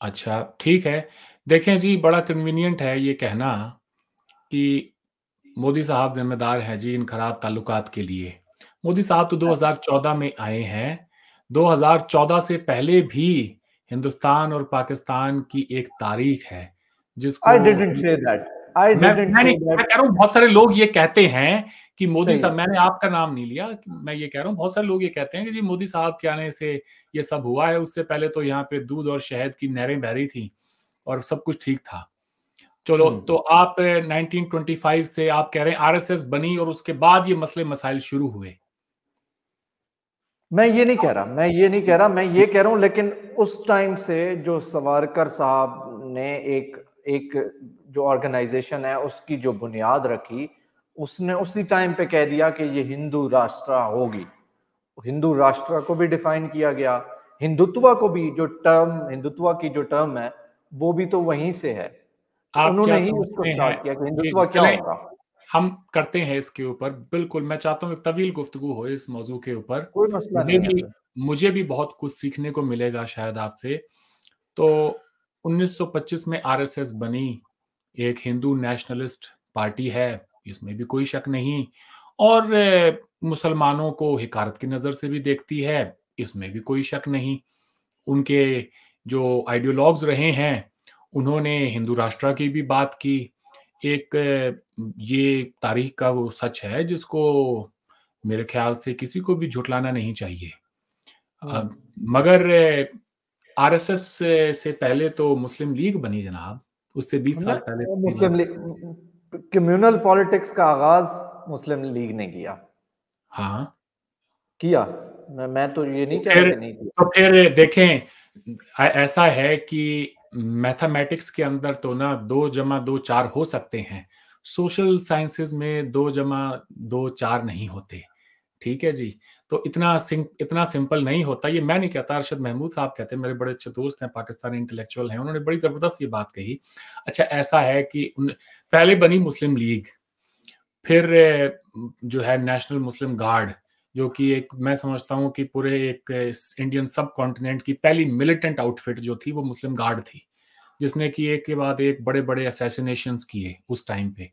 अच्छा ठीक है देखें जी बड़ा कन्वीनियंट है ये कहना कि मोदी साहब जिम्मेदार हैं जी इन खराब ताल्लुकात के लिए मोदी साहब तो 2014 अच्छा। में आए हैं 2014 से पहले भी हिंदुस्तान और पाकिस्तान की एक तारीख है जिसको आई डिडंट से दैट बहुत सारे लोग ये कहते हैं कि मोदी साहब मैंने आपका नाम नहीं लिया मैं ये कह रहा हूँ बहुत सारे लोग ये कहते हैं कि जी मोदी साहब के आने से ये सब हुआ है उससे पहले तो यहाँ पे दूध और शहद की नहरें बह रही थी और सब कुछ ठीक था चलो हम्म। तो आप 1925 से आप कह रहे हैं आरएसएस बनी और उसके बाद ये मसले मसाइल शुरू हुए मैं ये नहीं कह रहा मैं ये नहीं कह रहा मैं ये कह रहा हूं लेकिन उस टाइम से जो सवारकर साहब ने एक एक जो ऑर्गेनाइजेशन है उसकी जो बुनियाद रखी उसने उसी टाइम पे कह दिया कि ये हिंदू राष्ट्र होगी हिंदू राष्ट्र को भी डिफाइन किया गया हिंदुत्व को भी जो टर्म हिंदुत्व की जो टर्म है वो भी तो वहीं से है तो उन्होंने ही उसको किया कि हिंदुत्व क्या होगा हम करते हैं इसके ऊपर बिल्कुल मैं चाहता हूँ एक तवील गुफ्तु हो इस मौजू के ऊपर कोई मुझे भी मुझे भी बहुत कुछ सीखने को मिलेगा शायद आपसे तो 1925 में आरएसएस बनी एक हिंदू नेशनलिस्ट पार्टी है इसमें भी कोई शक नहीं और मुसलमानों को हिकारत की नज़र से भी देखती है इसमें भी कोई शक नहीं उनके जो आइडियोलॉग्स रहे हैं उन्होंने हिंदू राष्ट्र की भी बात की एक ये तारीख का वो सच है जिसको मेरे ख्याल से किसी को भी झुटलाना नहीं चाहिए मगर आरएसएस से पहले तो मुस्लिम लीग बनी जनाब उससे बीस साल पहले मुस्लिम लीग कम्युनल पॉलिटिक्स का आगाज मुस्लिम लीग ने किया हाँ किया मैं, मैं तो ये नहीं तो कह रहा नहीं किया तो फिर देखें ऐसा है कि मैथमेटिक्स के अंदर तो ना दो जमा दो चार हो सकते हैं सोशल साइंसेस में दो जमा दो चार नहीं होते ठीक है जी तो इतना इतना सिंपल नहीं होता ये मैं नहीं कहता अरशद महमूद साहब कहते हैं मेरे बड़े अच्छे दोस्त हैं पाकिस्तानी इंटेलेक्चुअल हैं उन्होंने बड़ी ज़बरदस्त ये बात कही अच्छा ऐसा है कि उन, पहले बनी मुस्लिम लीग फिर जो है नेशनल मुस्लिम गार्ड जो कि एक मैं समझता हूँ कि पूरे एक इंडियन सब कॉन्टिनेंट की पहली मिलिटेंट आउटफिट जो थी वो मुस्लिम गार्ड थी जिसने कि एक के बाद एक बड़े बड़े असैसिनेशन किए उस टाइम पे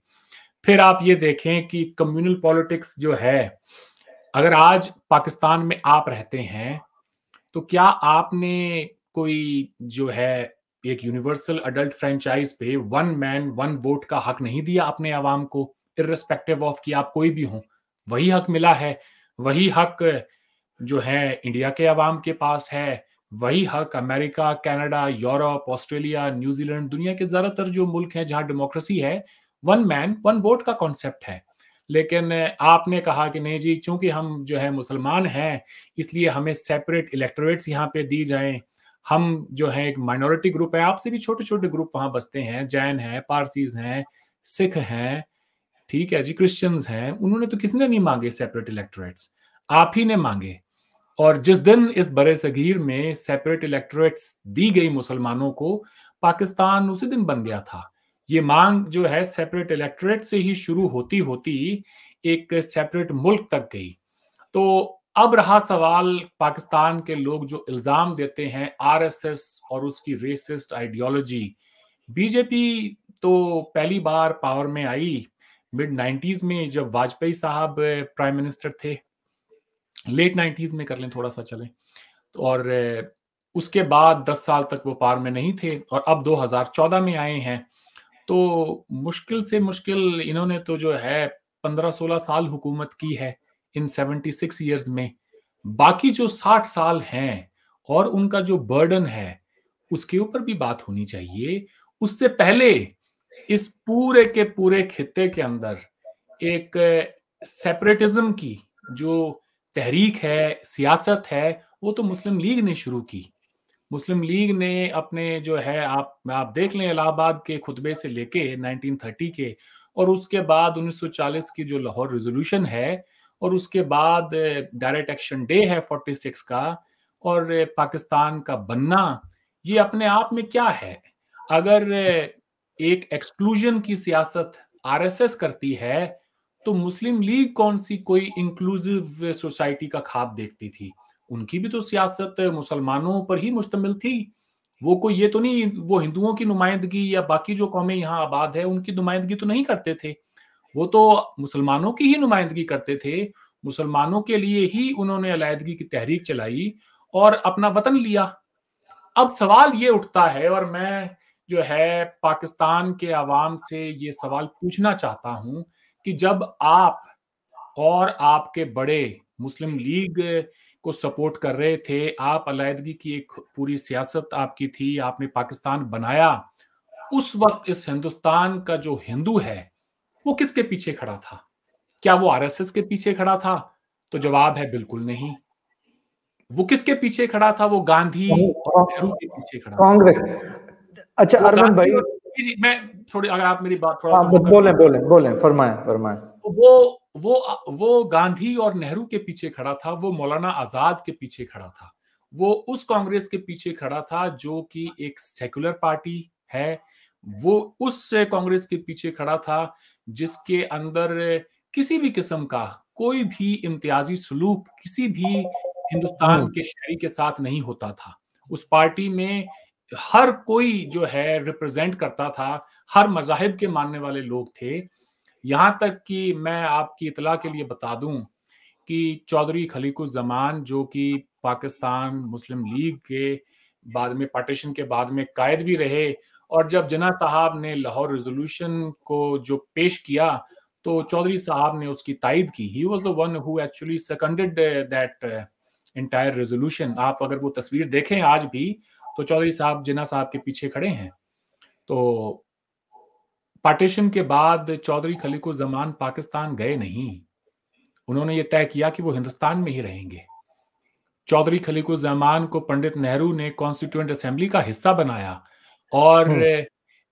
फिर आप ये देखें कि कम्युनल पॉलिटिक्स जो है अगर आज पाकिस्तान में आप रहते हैं तो क्या आपने कोई जो है एक यूनिवर्सल अडल्ट फ्रेंचाइज पे वन मैन वन वोट का हक नहीं दिया अपने आवाम को इरेस्पेक्टिव ऑफ कि आप कोई भी हो वही हक मिला है वही हक जो है इंडिया के आवाम के पास है वही हक America Canada Europe Australia New Zealand दुनिया के ज़्यादातर जो मुल्क है जहां डेमोक्रेसी है वन मैन वन वोट का कॉन्सेप्ट है लेकिन आपने कहा कि नहीं जी चूंकि हम जो है मुसलमान हैं इसलिए हमें सेपरेट इलेक्टोरेट्स यहाँ पे दी जाएं हम जो है एक माइनॉरिटी ग्रुप है आपसे भी छोटे छोटे ग्रुप वहां बसते हैं जैन हैं पारसीज हैं सिख हैं ठीक है जी क्रिश्चियंस हैं उन्होंने तो किसने नहीं मांगे सेपरेट इलेक्टोरेट्स आप ही ने मांगे और जिस दिन इस बरे सगीर में सेपरेट इलेक्टोरेट्स दी गई मुसलमानों को पाकिस्तान उसी दिन बन गया था ये मांग जो है सेपरेट इलेक्टोरेट से ही शुरू होती होती एक सेपरेट मुल्क तक गई तो अब रहा सवाल पाकिस्तान के लोग जो इल्ज़ाम देते हैं आरएसएस और उसकी रेसिस्ट आइडियोलॉजी बीजेपी तो पहली बार पावर में आई मिड नाइन्टीज़ में जब वाजपेयी साहब प्राइम मिनिस्टर थे लेट नाइन्टीज़ में कर लें थोड़ा सा चलें तो और उसके बाद 10 साल तक वो पावर में नहीं थे और अब 2014 में आए हैं तो मुश्किल से मुश्किल इन्होंने तो जो है पंद्रह सोलह साल हुकूमत की है इन सेवेंटी सिक्स ईयर्स में बाकी जो साठ साल हैं और उनका जो बर्डन है उसके ऊपर भी बात होनी चाहिए उससे पहले इस पूरे के पूरे खिते के अंदर एक सेपरेटिज्म की जो तहरीक है सियासत है वो तो मुस्लिम लीग ने शुरू की मुस्लिम लीग ने अपने जो है आप आप देख लें इलाहाबाद के खुतबे से लेके 1930 के और उसके बाद 1940 की जो लाहौर रेजोल्यूशन है और उसके बाद डायरेक्ट एक्शन डे है 46 का और पाकिस्तान का बनना ये अपने आप में क्या है अगर एक एक्सक्लूजन की सियासत आरएसएस करती है तो मुस्लिम लीग कौन सी कोई इंक्लूसिव सोसाइटी का खाब देखती थी उनकी भी तो सियासत मुसलमानों पर ही मुश्तमिल थी वो कोई ये तो नहीं वो हिंदुओं की नुमाइंदगी या बाकी जो कौमें यहाँ आबाद है उनकी नुमाइंदगी तो नहीं करते थे वो तो मुसलमानों की ही नुमाइंदगी करते थे मुसलमानों के लिए ही उन्होंने अलायदगी की तहरीक चलाई और अपना वतन लिया अब सवाल ये उठता है और मैं जो है पाकिस्तान के आवाम से ये सवाल पूछना चाहता हूँ कि जब आप और आपके बड़े मुस्लिम लीग को सपोर्ट कर रहे थे आप अलायदगी की एक पूरी सियासत आपकी थी आपने पाकिस्तान बनाया उस वक्त इस हिंदुस्तान का जो हिंदू है वो किसके पीछे खड़ा था क्या वो आरएसएस के पीछे खड़ा था तो जवाब है बिल्कुल नहीं वो किसके पीछे खड़ा था वो गांधी नेहरू के पीछे खड़ा कांग्रेस अच्छा अरविंद भाई जी मैं थोड़ी अगर आप मेरी बात थोड़ा बोले बोले बोले फरमाए फरमाए वो वो वो गांधी और नेहरू के पीछे खड़ा था वो मौलाना आजाद के पीछे खड़ा था वो उस कांग्रेस के पीछे खड़ा था जो कि एक सेकुलर पार्टी है वो उस कांग्रेस के पीछे खड़ा था जिसके अंदर किसी भी किस्म का कोई भी इम्तियाजी सलूक किसी भी हिंदुस्तान हाँ। के शहरी के साथ नहीं होता था उस पार्टी में हर कोई जो है रिप्रेजेंट करता था हर मजाहब के मानने वाले लोग थे यहाँ तक कि मैं आपकी इतला के लिए बता दूं कि चौधरी खलीकुजमान जो कि पाकिस्तान मुस्लिम लीग के बाद में पार्टीशन के बाद में कायद भी रहे और जब जना साहब ने लाहौर रेजोल्यूशन को जो पेश किया तो चौधरी साहब ने उसकी तायद की he was the one who actually seconded that entire resolution आप अगर वो तस्वीर देखें आज भी तो चौधरी साहब जिना साहब के पीछे खड़े हैं तो पार्टीशन के बाद चौधरी खलीकुर जमान पाकिस्तान गए नहीं उन्होंने ये तय किया कि वो हिंदुस्तान में ही रहेंगे चौधरी खलीकुर जमान को पंडित नेहरू ने कॉन्स्टिट्यूंट असेंबली का हिस्सा बनाया और हम्म।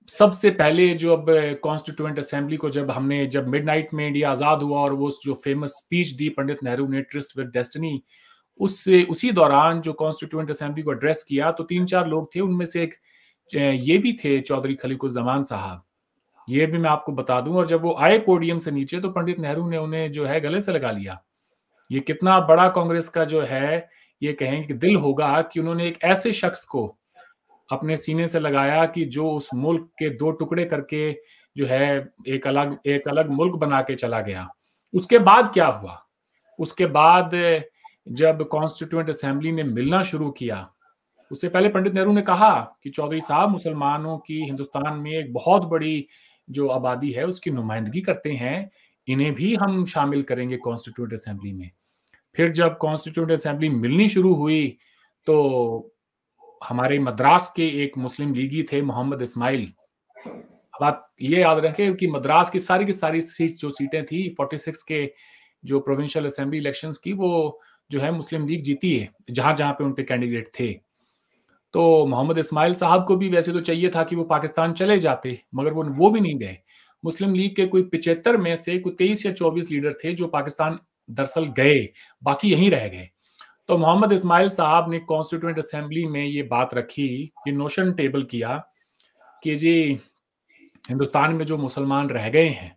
सबसे पहले जो अब कॉन्स्टिट्यूंट असेंबली को जब हमने जब मिडनाइट में इंडिया आज़ाद हुआ और वो जो फेमस स्पीच दी पंडित नेहरू ने ट्रिस्ट विद डेस्टिनी उससे उसी दौरान जो कॉन्स्टिट्यूंट असेंबली को एड्रेस किया तो तीन चार लोग थे उनमें से एक ये भी थे चौधरी खलीकुर जमान साहब ये भी मैं आपको बता दूं और जब वो आए पोडियम से नीचे तो पंडित नेहरू ने उन्हें जो है गले से लगा लिया ये कितना बड़ा कांग्रेस का जो है ये कहें कि दिल होगा कि उन्होंने एक ऐसे शख्स को अपने सीने से लगाया कि जो उस मुल्क के दो टुकड़े करके जो है एक अलग एक अलग मुल्क बना के चला गया उसके बाद क्या हुआ उसके बाद जब कॉन्स्टिट्यूंट असेंबली ने मिलना शुरू किया उससे पहले पंडित नेहरू ने कहा कि चौधरी साहब मुसलमानों की हिंदुस्तान में एक बहुत बड़ी जो आबादी है उसकी नुमाइंदगी करते हैं इन्हें भी हम शामिल करेंगे कॉन्स्टिट्यूंट असेंबली में फिर जब कॉन्स्टिट्यूंट असेंबली मिलनी शुरू हुई तो हमारे मद्रास के एक मुस्लिम लीगी थे मोहम्मद इस्माइल अब आप ये याद रखें कि मद्रास की सारी की सारी सीट जो सीटें थी 46 के जो प्रोविंशियल असेंबली इलेक्शंस की वो जो है मुस्लिम लीग जीती है जहां जहां पे उनके कैंडिडेट थे तो मोहम्मद इस्माइल साहब को भी वैसे तो चाहिए था कि वो पाकिस्तान चले जाते मगर वो वो भी नहीं गए मुस्लिम लीग के कोई पिचहत्तर में से कोई तेईस या चौबीस लीडर थे जो पाकिस्तान दरअसल गए बाकी यहीं रह गए तो मोहम्मद इस्माइल साहब ने कॉन्स्टिट्यूंट असेंबली में ये बात रखी ये नोशन टेबल किया कि जी हिंदुस्तान में जो मुसलमान रह गए हैं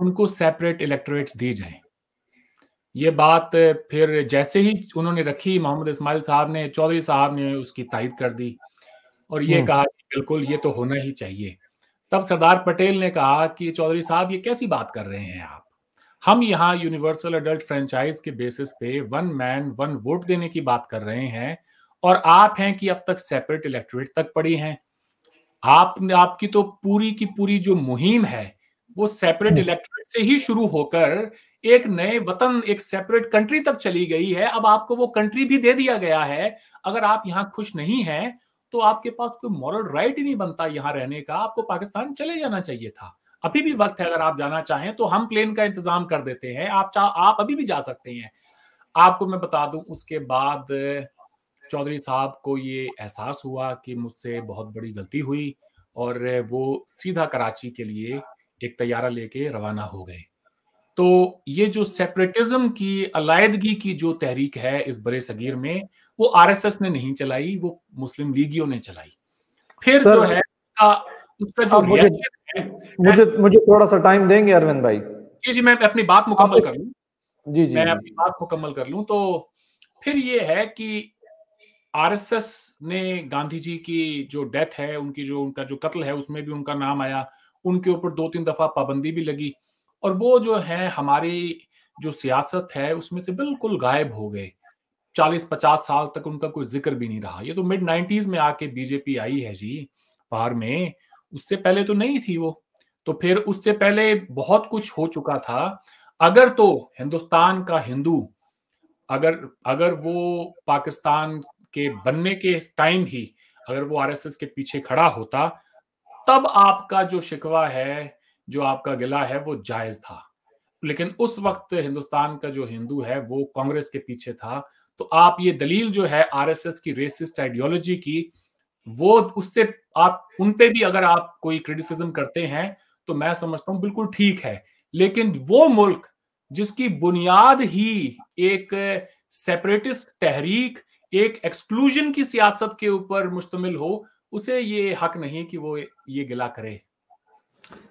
उनको सेपरेट इलेक्टोरेट्स दी जाएं ये बात फिर जैसे ही उन्होंने रखी मोहम्मद इस्माइल साहब ने चौधरी साहब ने उसकी तायद कर दी और ये हम्म। कहा बिल्कुल ये तो होना ही चाहिए तब सरदार पटेल ने कहा कि चौधरी साहब ये कैसी बात कर रहे हैं आप हम यहाँ यूनिवर्सल अडल्ट फ्रेंचाइज के बेसिस पे वन मैन वन वोट देने की बात कर रहे हैं और आप हैं कि अब तक सेपरेट इलेक्टोरेट तक पड़ी हैं आपने आपकी तो पूरी की पूरी जो मुहिम है वो सेपरेट इलेक्टोरेट हम्म। से ही शुरू होकर एक नए वतन एक सेपरेट कंट्री तक चली गई है अब आपको वो कंट्री भी दे दिया गया है अगर आप यहाँ खुश नहीं हैं तो आपके पास कोई मॉरल राइट ही नहीं बनता यहाँ रहने का आपको पाकिस्तान चले जाना चाहिए था अभी भी वक्त है अगर आप जाना चाहें तो हम प्लेन का इंतजाम कर देते हैं आप चाह आप अभी भी जा सकते हैं आपको मैं बता दूं उसके बाद चौधरी साहब को ये एहसास हुआ कि मुझसे बहुत बड़ी गलती हुई और वो सीधा कराची के लिए एक तैयारा लेके रवाना हो गए तो ये जो सेपरेटिज्म की अलायदगी की जो तहरीक है इस बड़े सगीर में वो आरएसएस ने नहीं चलाई वो मुस्लिम लीगियों ने चलाई फिर जो है उसका, उसका जो मुझे, है, मुझे मुझे थोड़ा सा टाइम देंगे अरविंद भाई जी जी मैं अपनी बात मुकम्मल कर लूँ जी जी मैं अपनी बात मुकम्मल कर लूँ तो फिर ये है कि आरएसएस ने गांधी जी की जो डेथ है उनकी जो उनका जो कत्ल है उसमें भी उनका नाम आया उनके ऊपर दो तीन दफा पाबंदी भी लगी और वो जो है हमारी जो सियासत है उसमें से बिल्कुल गायब हो गए 40-50 साल तक उनका कोई जिक्र भी नहीं रहा ये तो मिड नाइन्टीज में आके बीजेपी आई है जी बाहर में उससे पहले तो नहीं थी वो तो फिर उससे पहले बहुत कुछ हो चुका था अगर तो हिंदुस्तान का हिंदू अगर अगर वो पाकिस्तान के बनने के टाइम ही अगर वो आरएसएस के पीछे खड़ा होता तब आपका जो शिकवा है जो आपका गिला है वो जायज था लेकिन उस वक्त हिंदुस्तान का जो हिंदू है वो कांग्रेस के पीछे था तो आप ये दलील जो है आरएसएस की रेसिस्ट आइडियोलॉजी की वो उससे आप उन पे भी अगर आप कोई क्रिटिसिज्म करते हैं तो मैं समझता हूँ बिल्कुल ठीक है लेकिन वो मुल्क जिसकी बुनियाद ही एक सेपरेटिस्ट तहरीक एक एक्सक्लूजन की सियासत के ऊपर मुश्तमिल हो उसे ये हक नहीं कि वो ये गिला करे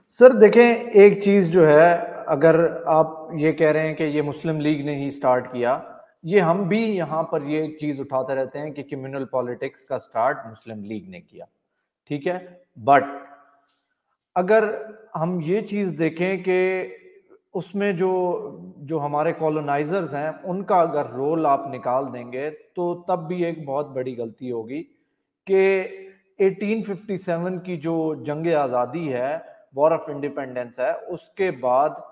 सर देखें एक चीज़ जो है अगर आप ये कह रहे हैं कि ये मुस्लिम लीग ने ही स्टार्ट किया ये हम भी यहाँ पर ये चीज़ उठाते रहते हैं कि कम्युनल पॉलिटिक्स का स्टार्ट मुस्लिम लीग ने किया ठीक है बट अगर हम ये चीज़ देखें कि उसमें जो जो हमारे कॉलोनाइजर्स हैं उनका अगर रोल आप निकाल देंगे तो तब भी एक बहुत बड़ी गलती होगी कि 1857 की जो जंग आज़ादी है वॉर ऑफ इंडिपेंडेंस है उसके बाद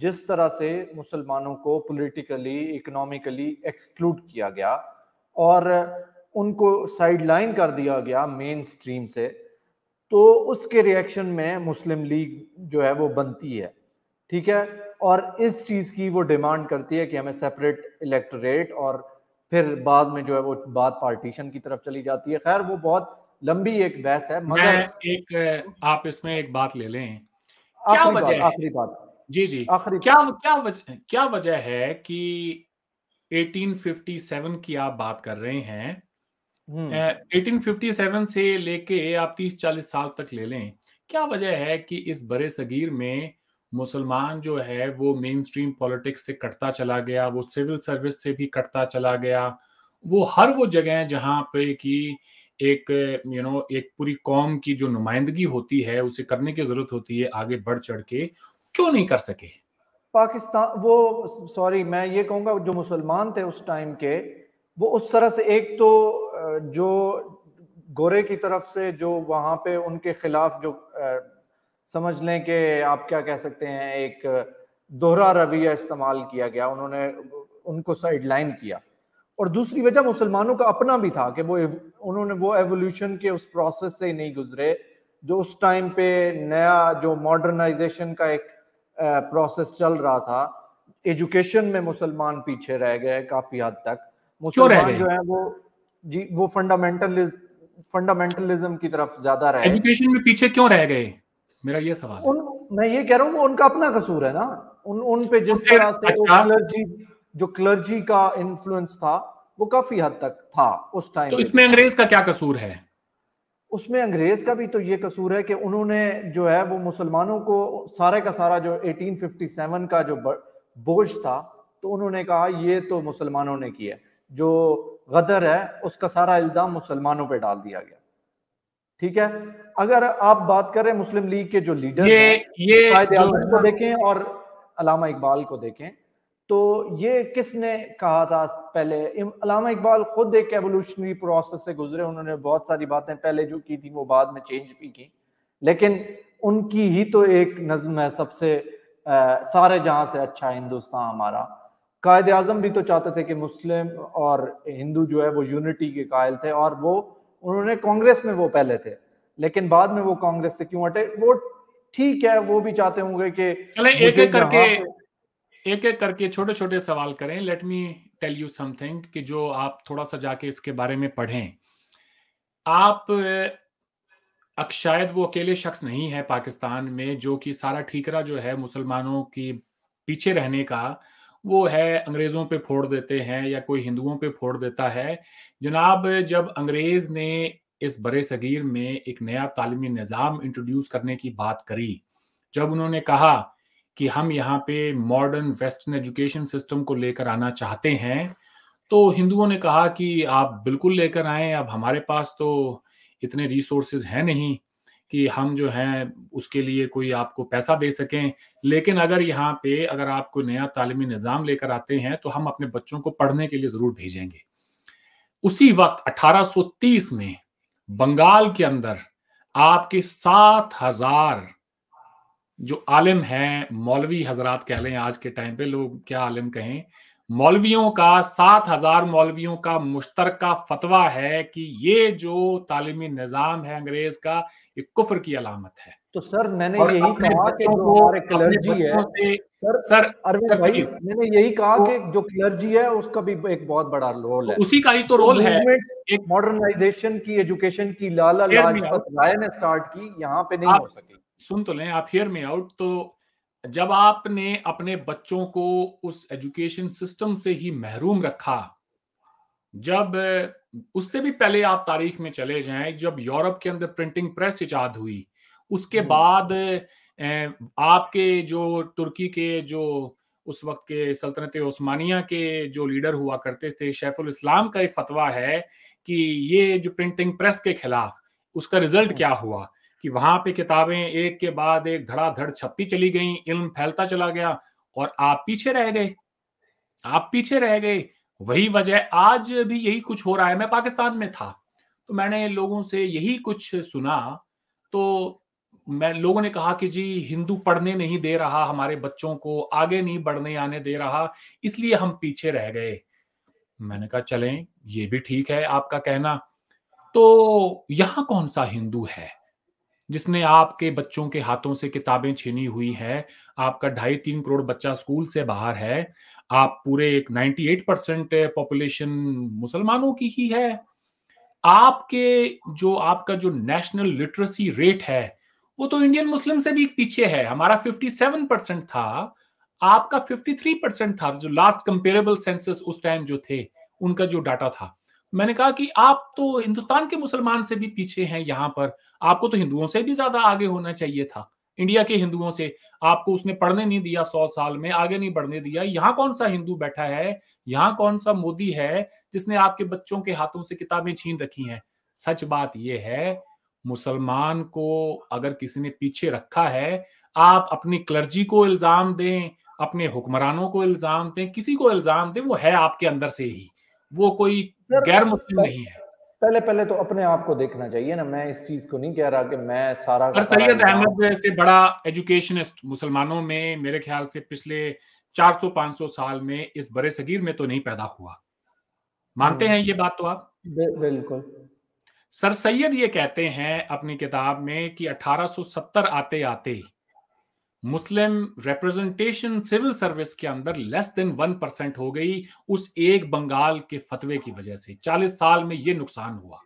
जिस तरह से मुसलमानों को पॉलिटिकली इकोनॉमिकली एक्सक्लूड किया गया और उनको साइडलाइन कर दिया गया मेन स्ट्रीम से तो उसके रिएक्शन में मुस्लिम लीग जो है वो बनती है ठीक है और इस चीज़ की वो डिमांड करती है कि हमें सेपरेट इलेक्टोरेट और फिर बाद में जो है वो बात पार्टीशन की तरफ चली जाती है खैर वो बहुत लंबी एक बहस है मगर मैं एक आप इसमें एक बात ले लें क्या वजह आखिरी बात जी जी आखिरी क्या क्या वजह क्या वजह है कि 1857 की आप बात कर रहे हैं uh, हम्म। 1857 से लेके आप 30-40 साल तक ले लें क्या वजह है कि इस बड़े सगीर में मुसलमान जो है वो मेन स्ट्रीम पॉलिटिक्स से कटता चला गया वो सिविल सर्विस से भी कटता चला गया वो हर वो जगह जहां पे कि एक यू you नो know, एक पूरी कौम की जो नुमाइंदगी होती है उसे करने की जरूरत होती है आगे बढ़ चढ़ के क्यों नहीं कर सके पाकिस्तान वो सॉरी मैं ये कहूँगा जो मुसलमान थे उस टाइम के वो उस तरह से एक तो जो गोरे की तरफ से जो वहाँ पे उनके खिलाफ जो समझ लें कि आप क्या कह सकते हैं एक दोहरा रवैया इस्तेमाल किया गया उन्होंने उनको साइड लाइन किया और दूसरी वजह मुसलमानों का अपना भी था कि वो उन्होंने वो एवोल्यूशन के उस प्रोसेस से नहीं गुजरे जो उस टाइम पे नया जो मॉडर्नाइजेशन का एक प्रोसेस चल रहा था एजुकेशन में मुसलमान पीछे रह गए काफी हद तक मुसलमान जो है वो जी वो फंडामेंटलिज फंडामेंटलिज्म की तरफ ज्यादा रहे एजुकेशन में पीछे क्यों रह गए मेरा ये सवाल उन, मैं ये कह रहा हूँ उनका अपना कसूर है ना उन उन पे जिस तरह से अच्छा, जो क्लर्जी का इन्फ्लुएंस था वो काफी हद तक था उस टाइम तो इसमें अंग्रेज का क्या कसूर है उसमें अंग्रेज का भी तो ये कसूर है कि उन्होंने जो है वो मुसलमानों को सारे का सारा जो 1857 का जो बोझ था तो उन्होंने कहा ये तो मुसलमानों ने किया जो गदर है उसका सारा इल्ज़ाम मुसलमानों पे डाल दिया गया ठीक है अगर आप बात करें मुस्लिम लीग के जो लीडर ये, ये जो... को देखें और अलामा इकबाल को देखें तो ये किसने कहा था पहले अलामा इकबाल खुद एक एवोल्यूशनरी प्रोसेस से गुजरे उन्होंने बहुत सारी बातें पहले जो की थी वो बाद में चेंज भी की लेकिन उनकी ही तो एक नज्म है सबसे आ, सारे जहां से अच्छा हिंदुस्तान हमारा कायद आजम भी तो चाहते थे कि मुस्लिम और हिंदू जो है वो यूनिटी के कायल थे और वो उन्होंने कांग्रेस में वो पहले थे लेकिन बाद में वो कांग्रेस से क्यों हटे वो ठीक है वो भी चाहते होंगे कि चले एक एक करके एक एक करके छोटे छोटे सवाल करें let me tell you something कि जो आप थोड़ा सा जाके इसके बारे में पढ़ें आप शायद वो अकेले शख्स नहीं है पाकिस्तान में जो कि सारा ठीकरा जो है मुसलमानों की पीछे रहने का वो है अंग्रेज़ों पे फोड़ देते हैं या कोई हिंदुओं पे फोड़ देता है जनाब जब अंग्रेज़ ने इस बरे सगीर में एक नया तालीमी निज़ाम इंट्रोड्यूस करने की बात करी जब उन्होंने कहा कि हम यहाँ पे मॉडर्न वेस्टर्न एजुकेशन सिस्टम को लेकर आना चाहते हैं तो हिंदुओं ने कहा कि आप बिल्कुल लेकर आए अब हमारे पास तो इतने रिसोर्सेज हैं नहीं कि हम जो हैं उसके लिए कोई आपको पैसा दे सकें लेकिन अगर यहाँ पे अगर आप कोई नया तालीमी निज़ाम लेकर आते हैं तो हम अपने बच्चों को पढ़ने के लिए ज़रूर भेजेंगे उसी वक्त 1830 में बंगाल के अंदर आपके सात हजार जो आलिम हैं मौलवी हजरात कह लें आज के टाइम पे लोग क्या आलिम कहें मौलवियों का सात हजार मौलवियों का मुश्तर फतवा है कि ये जो तालीमी निज़ाम है अंग्रेज का ये कुफर की अलामत है तो सर मैंने यही कहा कि जो हमारे क्लर्जी है सर सर अरविंद भाई मैंने यही कहा तो, कि जो क्लर्जी है उसका भी एक बहुत बड़ा रोल है उसी का ही तो रोल तो है एक मॉडर्नाइजेशन की एजुकेशन की लाला लाजपत राय ने स्टार्ट की यहाँ पे नहीं हो सकी सुन तो लें आप हियर में आउट तो जब आपने अपने बच्चों को उस एजुकेशन सिस्टम से ही महरूम रखा जब उससे भी पहले आप तारीख में चले जाएं जब यूरोप के अंदर प्रिंटिंग प्रेस इजाद हुई उसके हम्म। बाद आपके जो तुर्की के जो उस वक्त के सल्तनत ओस्मानिया के जो लीडर हुआ करते थे शैफुल इस्लाम का एक फतवा है कि ये जो प्रिंटिंग प्रेस के खिलाफ उसका रिजल्ट हम्म। क्या हुआ कि वहां पे किताबें एक के बाद एक धड़ाधड़ छपती चली गई इल्म फैलता चला गया और आप पीछे रह गए आप पीछे रह गए वही वजह आज भी यही कुछ हो रहा है मैं पाकिस्तान में था तो मैंने लोगों से यही कुछ सुना तो मैं लोगों ने कहा कि जी हिंदू पढ़ने नहीं दे रहा हमारे बच्चों को आगे नहीं बढ़ने आने दे रहा इसलिए हम पीछे रह गए मैंने कहा चलें ये भी ठीक है आपका कहना तो यहाँ कौन सा हिंदू है जिसने आपके बच्चों के हाथों से किताबें छीनी हुई है आपका ढाई तीन करोड़ बच्चा स्कूल से बाहर है आप पूरे एक 98 परसेंट पॉपुलेशन मुसलमानों की ही है आपके जो आपका जो नेशनल लिटरेसी रेट है वो तो इंडियन मुस्लिम से भी पीछे है हमारा 57 परसेंट था आपका 53 परसेंट था जो लास्ट कंपेरेबल सेंसस उस टाइम जो थे उनका जो डाटा था मैंने कहा कि आप तो हिंदुस्तान के मुसलमान से भी पीछे हैं यहाँ पर आपको तो हिंदुओं से भी ज्यादा आगे होना चाहिए था इंडिया के हिंदुओं से आपको उसने पढ़ने नहीं दिया सौ साल में आगे नहीं बढ़ने दिया यहाँ कौन सा हिंदू बैठा है यहाँ कौन सा मोदी है जिसने आपके बच्चों के हाथों से किताबें छीन रखी हैं सच बात यह है मुसलमान को अगर किसी ने पीछे रखा है आप अपनी क्लर्जी को इल्जाम दें अपने हुक्मरानों को इल्जाम दें किसी को इल्जाम दें वो है आपके अंदर से ही वो कोई गैर मुस्लिम नहीं है पहले पहले तो अपने आप को देखना चाहिए ना मैं इस चीज को नहीं कह रहा कि मैं सारा सर सैयद अहमद जैसे बड़ा एजुकेशनिस्ट मुसलमानों में मेरे ख्याल से पिछले 400-500 साल में इस बड़े सगीर में तो नहीं पैदा हुआ मानते हैं ये बात तो आप बिल्कुल सर सैयद ये कहते हैं अपनी किताब में कि 1870 आते आते मुस्लिम रिप्रेजेंटेशन सिविल सर्विस के अंदर लेस देन वन परसेंट हो गई उस एक बंगाल के फतवे की वजह से चालीस साल में ये नुकसान हुआ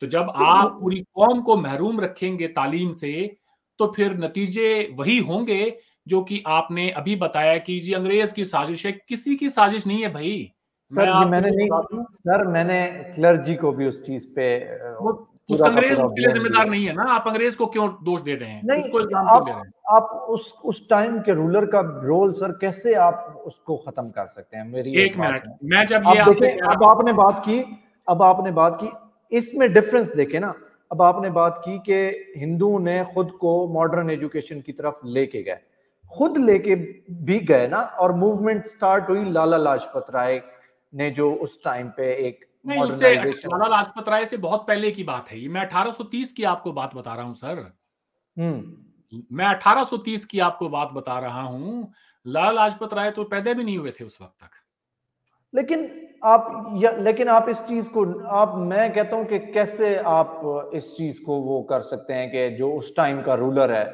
तो जब आप पूरी कौम को महरूम रखेंगे तालीम से तो फिर नतीजे वही होंगे जो कि आपने अभी बताया कि जी अंग्रेज की साजिश है किसी की साजिश नहीं है भाई सर मैं मैंने नहीं सर मैंने क्लर्जी को भी उस चीज पे उस अंग्रेज के लिए जिम्मेदार नहीं है ना आप अंग्रेज को क्यों दोष दे रहे हैं नहीं, आप, दे रहे हैं आप उस उस टाइम के रूलर का रोल सर कैसे आप उसको खत्म कर सकते हैं मेरी एक मिनट मैं जब ये आपसे अब आपने बात की अब आपने बात की इसमें डिफरेंस देखे ना अब आपने बात की कि हिंदुओं ने खुद को मॉडर्न एजुकेशन की तरफ लेके गए खुद लेके भी गए ना और मूवमेंट स्टार्ट हुई लाला लाजपत राय ने जो उस टाइम पे एक नहीं लाला लाजपत राय से बहुत पहले की बात है ये मैं 1830 की आपको बात बता रहा हूँ सर हम्म। मैं 1830 की आपको बात बता रहा हूँ लाला लाजपत राय तो पैदा भी नहीं हुए थे उस वक्त तक लेकिन आप या, लेकिन आप इस चीज को आप मैं कहता हूं कि कैसे आप इस चीज को वो कर सकते हैं कि जो उस टाइम का रूलर है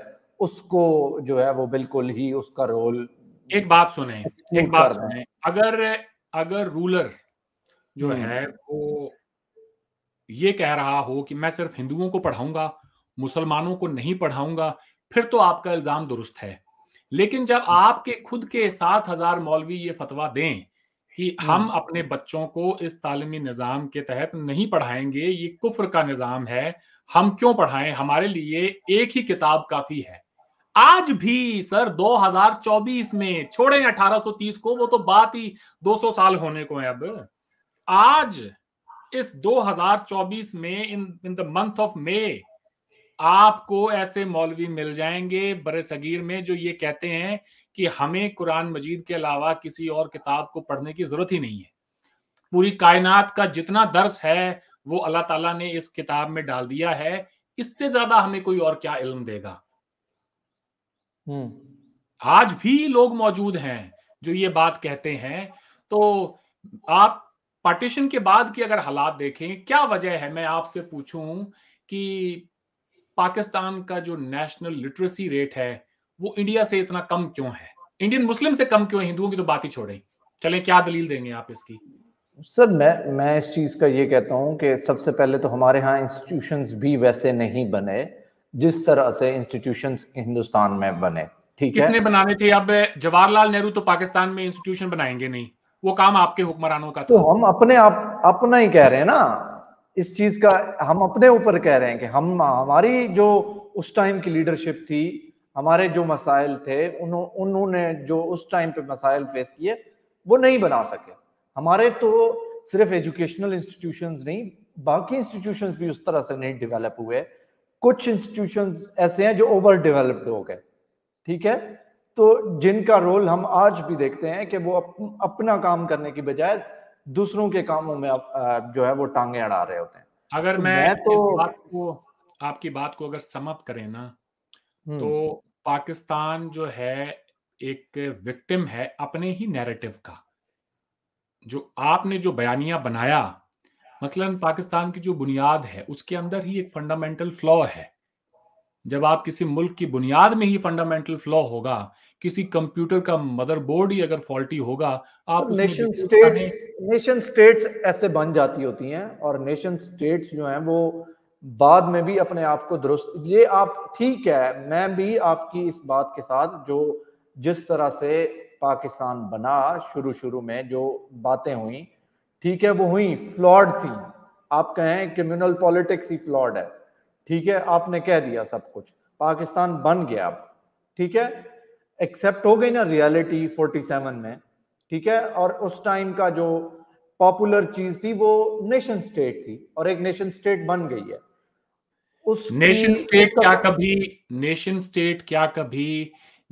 उसको जो है वो बिल्कुल ही उसका रोल एक बात सुने एक बात सुने अगर अगर रूलर जो हम्म। है वो ये कह रहा हो कि मैं सिर्फ हिंदुओं को पढ़ाऊंगा मुसलमानों को नहीं पढ़ाऊंगा फिर तो आपका इल्जाम दुरुस्त है लेकिन जब हम्म। आपके खुद के सात हजार मौलवी ये फतवा दें कि हम हम्म। अपने बच्चों को इस तालीमी निज़ाम के तहत नहीं पढ़ाएंगे ये कुफर का निज़ाम है हम क्यों पढ़ाएं हमारे लिए एक ही किताब काफी है आज भी सर 2024 में छोड़ें 1830 को वो तो बात ही 200 साल होने को है अब आज इस 2024 में in in the month of May आपको ऐसे मौलवी मिल जाएंगे बरे सगीर में जो ये कहते हैं कि हमें कुरान मजीद के अलावा किसी और किताब को पढ़ने की जरूरत ही नहीं है पूरी कायनात का जितना दर्श है वो अल्लाह ताला ने इस किताब में डाल दिया है इससे ज्यादा हमें कोई और क्या इल्म देगा हम्म। आज भी लोग मौजूद हैं जो ये बात कहते हैं तो आप पार्टीशन के बाद की अगर हालात देखें क्या वजह है मैं आपसे पूछूं कि पाकिस्तान का जो नेशनल लिटरेसी रेट है वो इंडिया से इतना कम क्यों है इंडियन मुस्लिम से कम क्यों है हिंदुओं की तो बात ही छोड़ें चले क्या दलील देंगे आप इसकी सर मैं मैं इस चीज़ का ये कहता हूँ कि सबसे पहले तो हमारे यहाँ इंस्टीट्यूशन भी वैसे नहीं बने जिस तरह से इंस्टीट्यूशन हिंदुस्तान में बने ठीक है किसने बनाने थे अब जवाहरलाल नेहरू तो पाकिस्तान में इंस्टीट्यूशन बनाएंगे नहीं वो काम आपके हुक्मरानों का तो हम अपने आप अपना ही कह रहे हैं ना इस चीज का हम अपने ऊपर कह रहे हैं कि हम हमारी जो उस टाइम की लीडरशिप थी हमारे जो मसाइल थे उन्होंने जो उस टाइम पे मसाइल फेस किए वो नहीं बना सके हमारे तो सिर्फ एजुकेशनल इंस्टीट्यूशन नहीं बाकी इंस्टीट्यूशन भी उस तरह से नहीं डेवलप हुए कुछ इंस्टीट्यूशन ऐसे हैं जो ओवर डेवलप्ड हो गए ठीक है तो जिनका रोल हम आज भी देखते हैं कि वो अप, अपना काम करने की बजाय दूसरों के कामों में अप, जो है वो टांगे अड़ा रहे होते हैं अगर तो मैं, मैं तो इस बात को आपकी बात को अगर समअप करें ना हम्म। तो पाकिस्तान जो है एक विक्टिम है अपने ही नैरेटिव का जो आपने जो बयानिया बनाया मसलन पाकिस्तान की जो बुनियाद है उसके अंदर ही एक फंडामेंटल फ्लॉ है जब आप किसी मुल्क की बुनियाद में ही फंडामेंटल फ्लॉ होगा किसी कंप्यूटर का मदरबोर्ड ही अगर फॉल्टी होगा आप तो नेशन स्टेट्स नेशन स्टेट्स ऐसे बन जाती होती हैं और नेशन स्टेट्स जो हैं वो बाद में भी अपने आप को दुरुस्त ये आप ठीक है मैं भी आपकी इस बात के साथ जो जिस तरह से पाकिस्तान बना शुरू शुरू में जो बातें हुई ठीक है वो हुई फ्लॉड थी आप कहें कम्युनल पॉलिटिक्स ही फ्लॉड है ठीक है आपने कह दिया सब कुछ पाकिस्तान बन गया अब ठीक है एक्सेप्ट हो गई ना रियलिटी 47 में ठीक है और उस टाइम का जो पॉपुलर चीज थी वो नेशन स्टेट थी और एक नेशन स्टेट बन गई है उस नेशन स्टेट क्या कभी नेशन स्टेट क्या कभी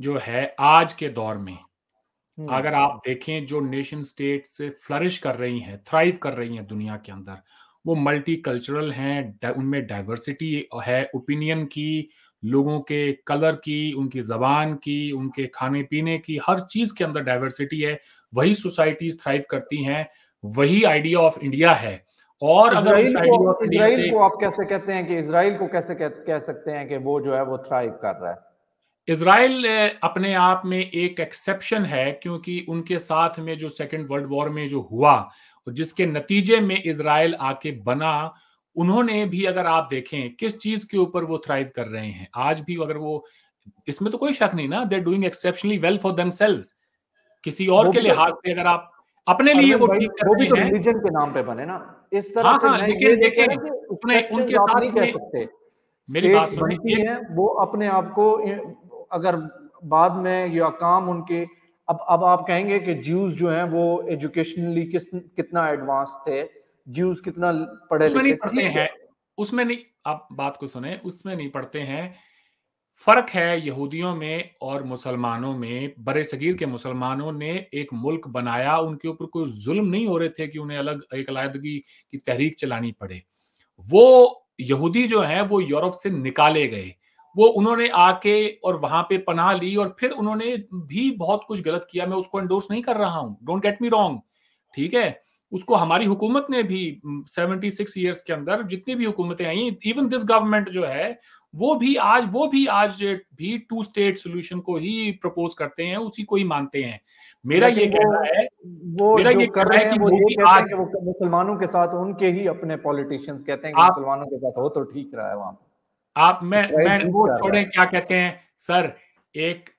जो है आज के दौर में हम्म। अगर आप देखें जो नेशन स्टेट से फ्लरिश कर रही हैं थ्राइव कर रही हैं दुनिया के अंदर वो मल्टीकल्चरल हैं उनमें डाइवर्सिटी है ओपिनियन की लोगों के कलर की उनकी जबान की उनके खाने पीने की हर चीज के अंदर डाइवर्सिटी है वही सोसाइटीज थ्राइव करती हैं वही आइडिया ऑफ इंडिया है और अगर इसराइल को आप कैसे कहते हैं कि इसराइल को कैसे कह, कह सकते हैं कि वो जो है वो थ्राइव कर रहा है इसराइल अपने आप में एक एक्सेप्शन है क्योंकि उनके साथ में जो सेकेंड वर्ल्ड वॉर में जो हुआ जिसके नतीजे में इसराइल आके बना उन्होंने भी अगर आप देखें किस चीज के ऊपर वो थ्राइव कर रहे हैं आज भी अगर वो इसमें तो कोई शक नहीं ना they doing exceptionally well for themselves किसी और के तो लिहाज से अगर आप अपने लिए वो ठीक कर रहे तो हैं रिलीजन के नाम पे बने ना इस तरह हाँ, से हाँ, लेकिन देखें उसने उनके साथ नहीं कह सकते मेरी बात सुनिए है वो अपने आप को अगर बाद में या काम उनके अब अब आप कहेंगे कि ज्यूज जो हैं वो एजुकेशनली किस कितना एडवांस थे ज्यूज कितना पढ़े उसमें नहीं पढ़ते हैं उसमें नहीं आप बात को सुने उसमें नहीं पढ़ते हैं फर्क है यहूदियों में और मुसलमानों में बड़े सगीर के मुसलमानों ने एक मुल्क बनाया उनके ऊपर कोई जुल्म नहीं हो रहे थे कि उन्हें अलग एक अलायदगी की तहरीक चलानी पड़े वो यहूदी जो है वो यूरोप से निकाले गए वो उन्होंने आके और वहां पे पनाह ली और फिर उन्होंने भी बहुत कुछ गलत किया मैं उसको एंडोर्स नहीं कर रहा हूँ डोंट गेट मी रॉन्ग ठीक है उसको हमारी हुकूमत ने भी 76 ईयर्स के अंदर जितनी भी हुकूमतें आई इवन दिस गवर्नमेंट जो है वो भी आज वो भी आज भी टू स्टेट सोल्यूशन को ही प्रपोज करते हैं उसी को ही मानते हैं मेरा ये कहना है वो मेरा ये कर रहे हैं कि वो, वो आज वो तो मुसलमानों के साथ उनके ही अपने पॉलिटिशियंस कहते हैं कि मुसलमानों के साथ हो तो ठीक रहा है वहां आप मैं मैं वो छोड़े क्या कहते हैं सर एक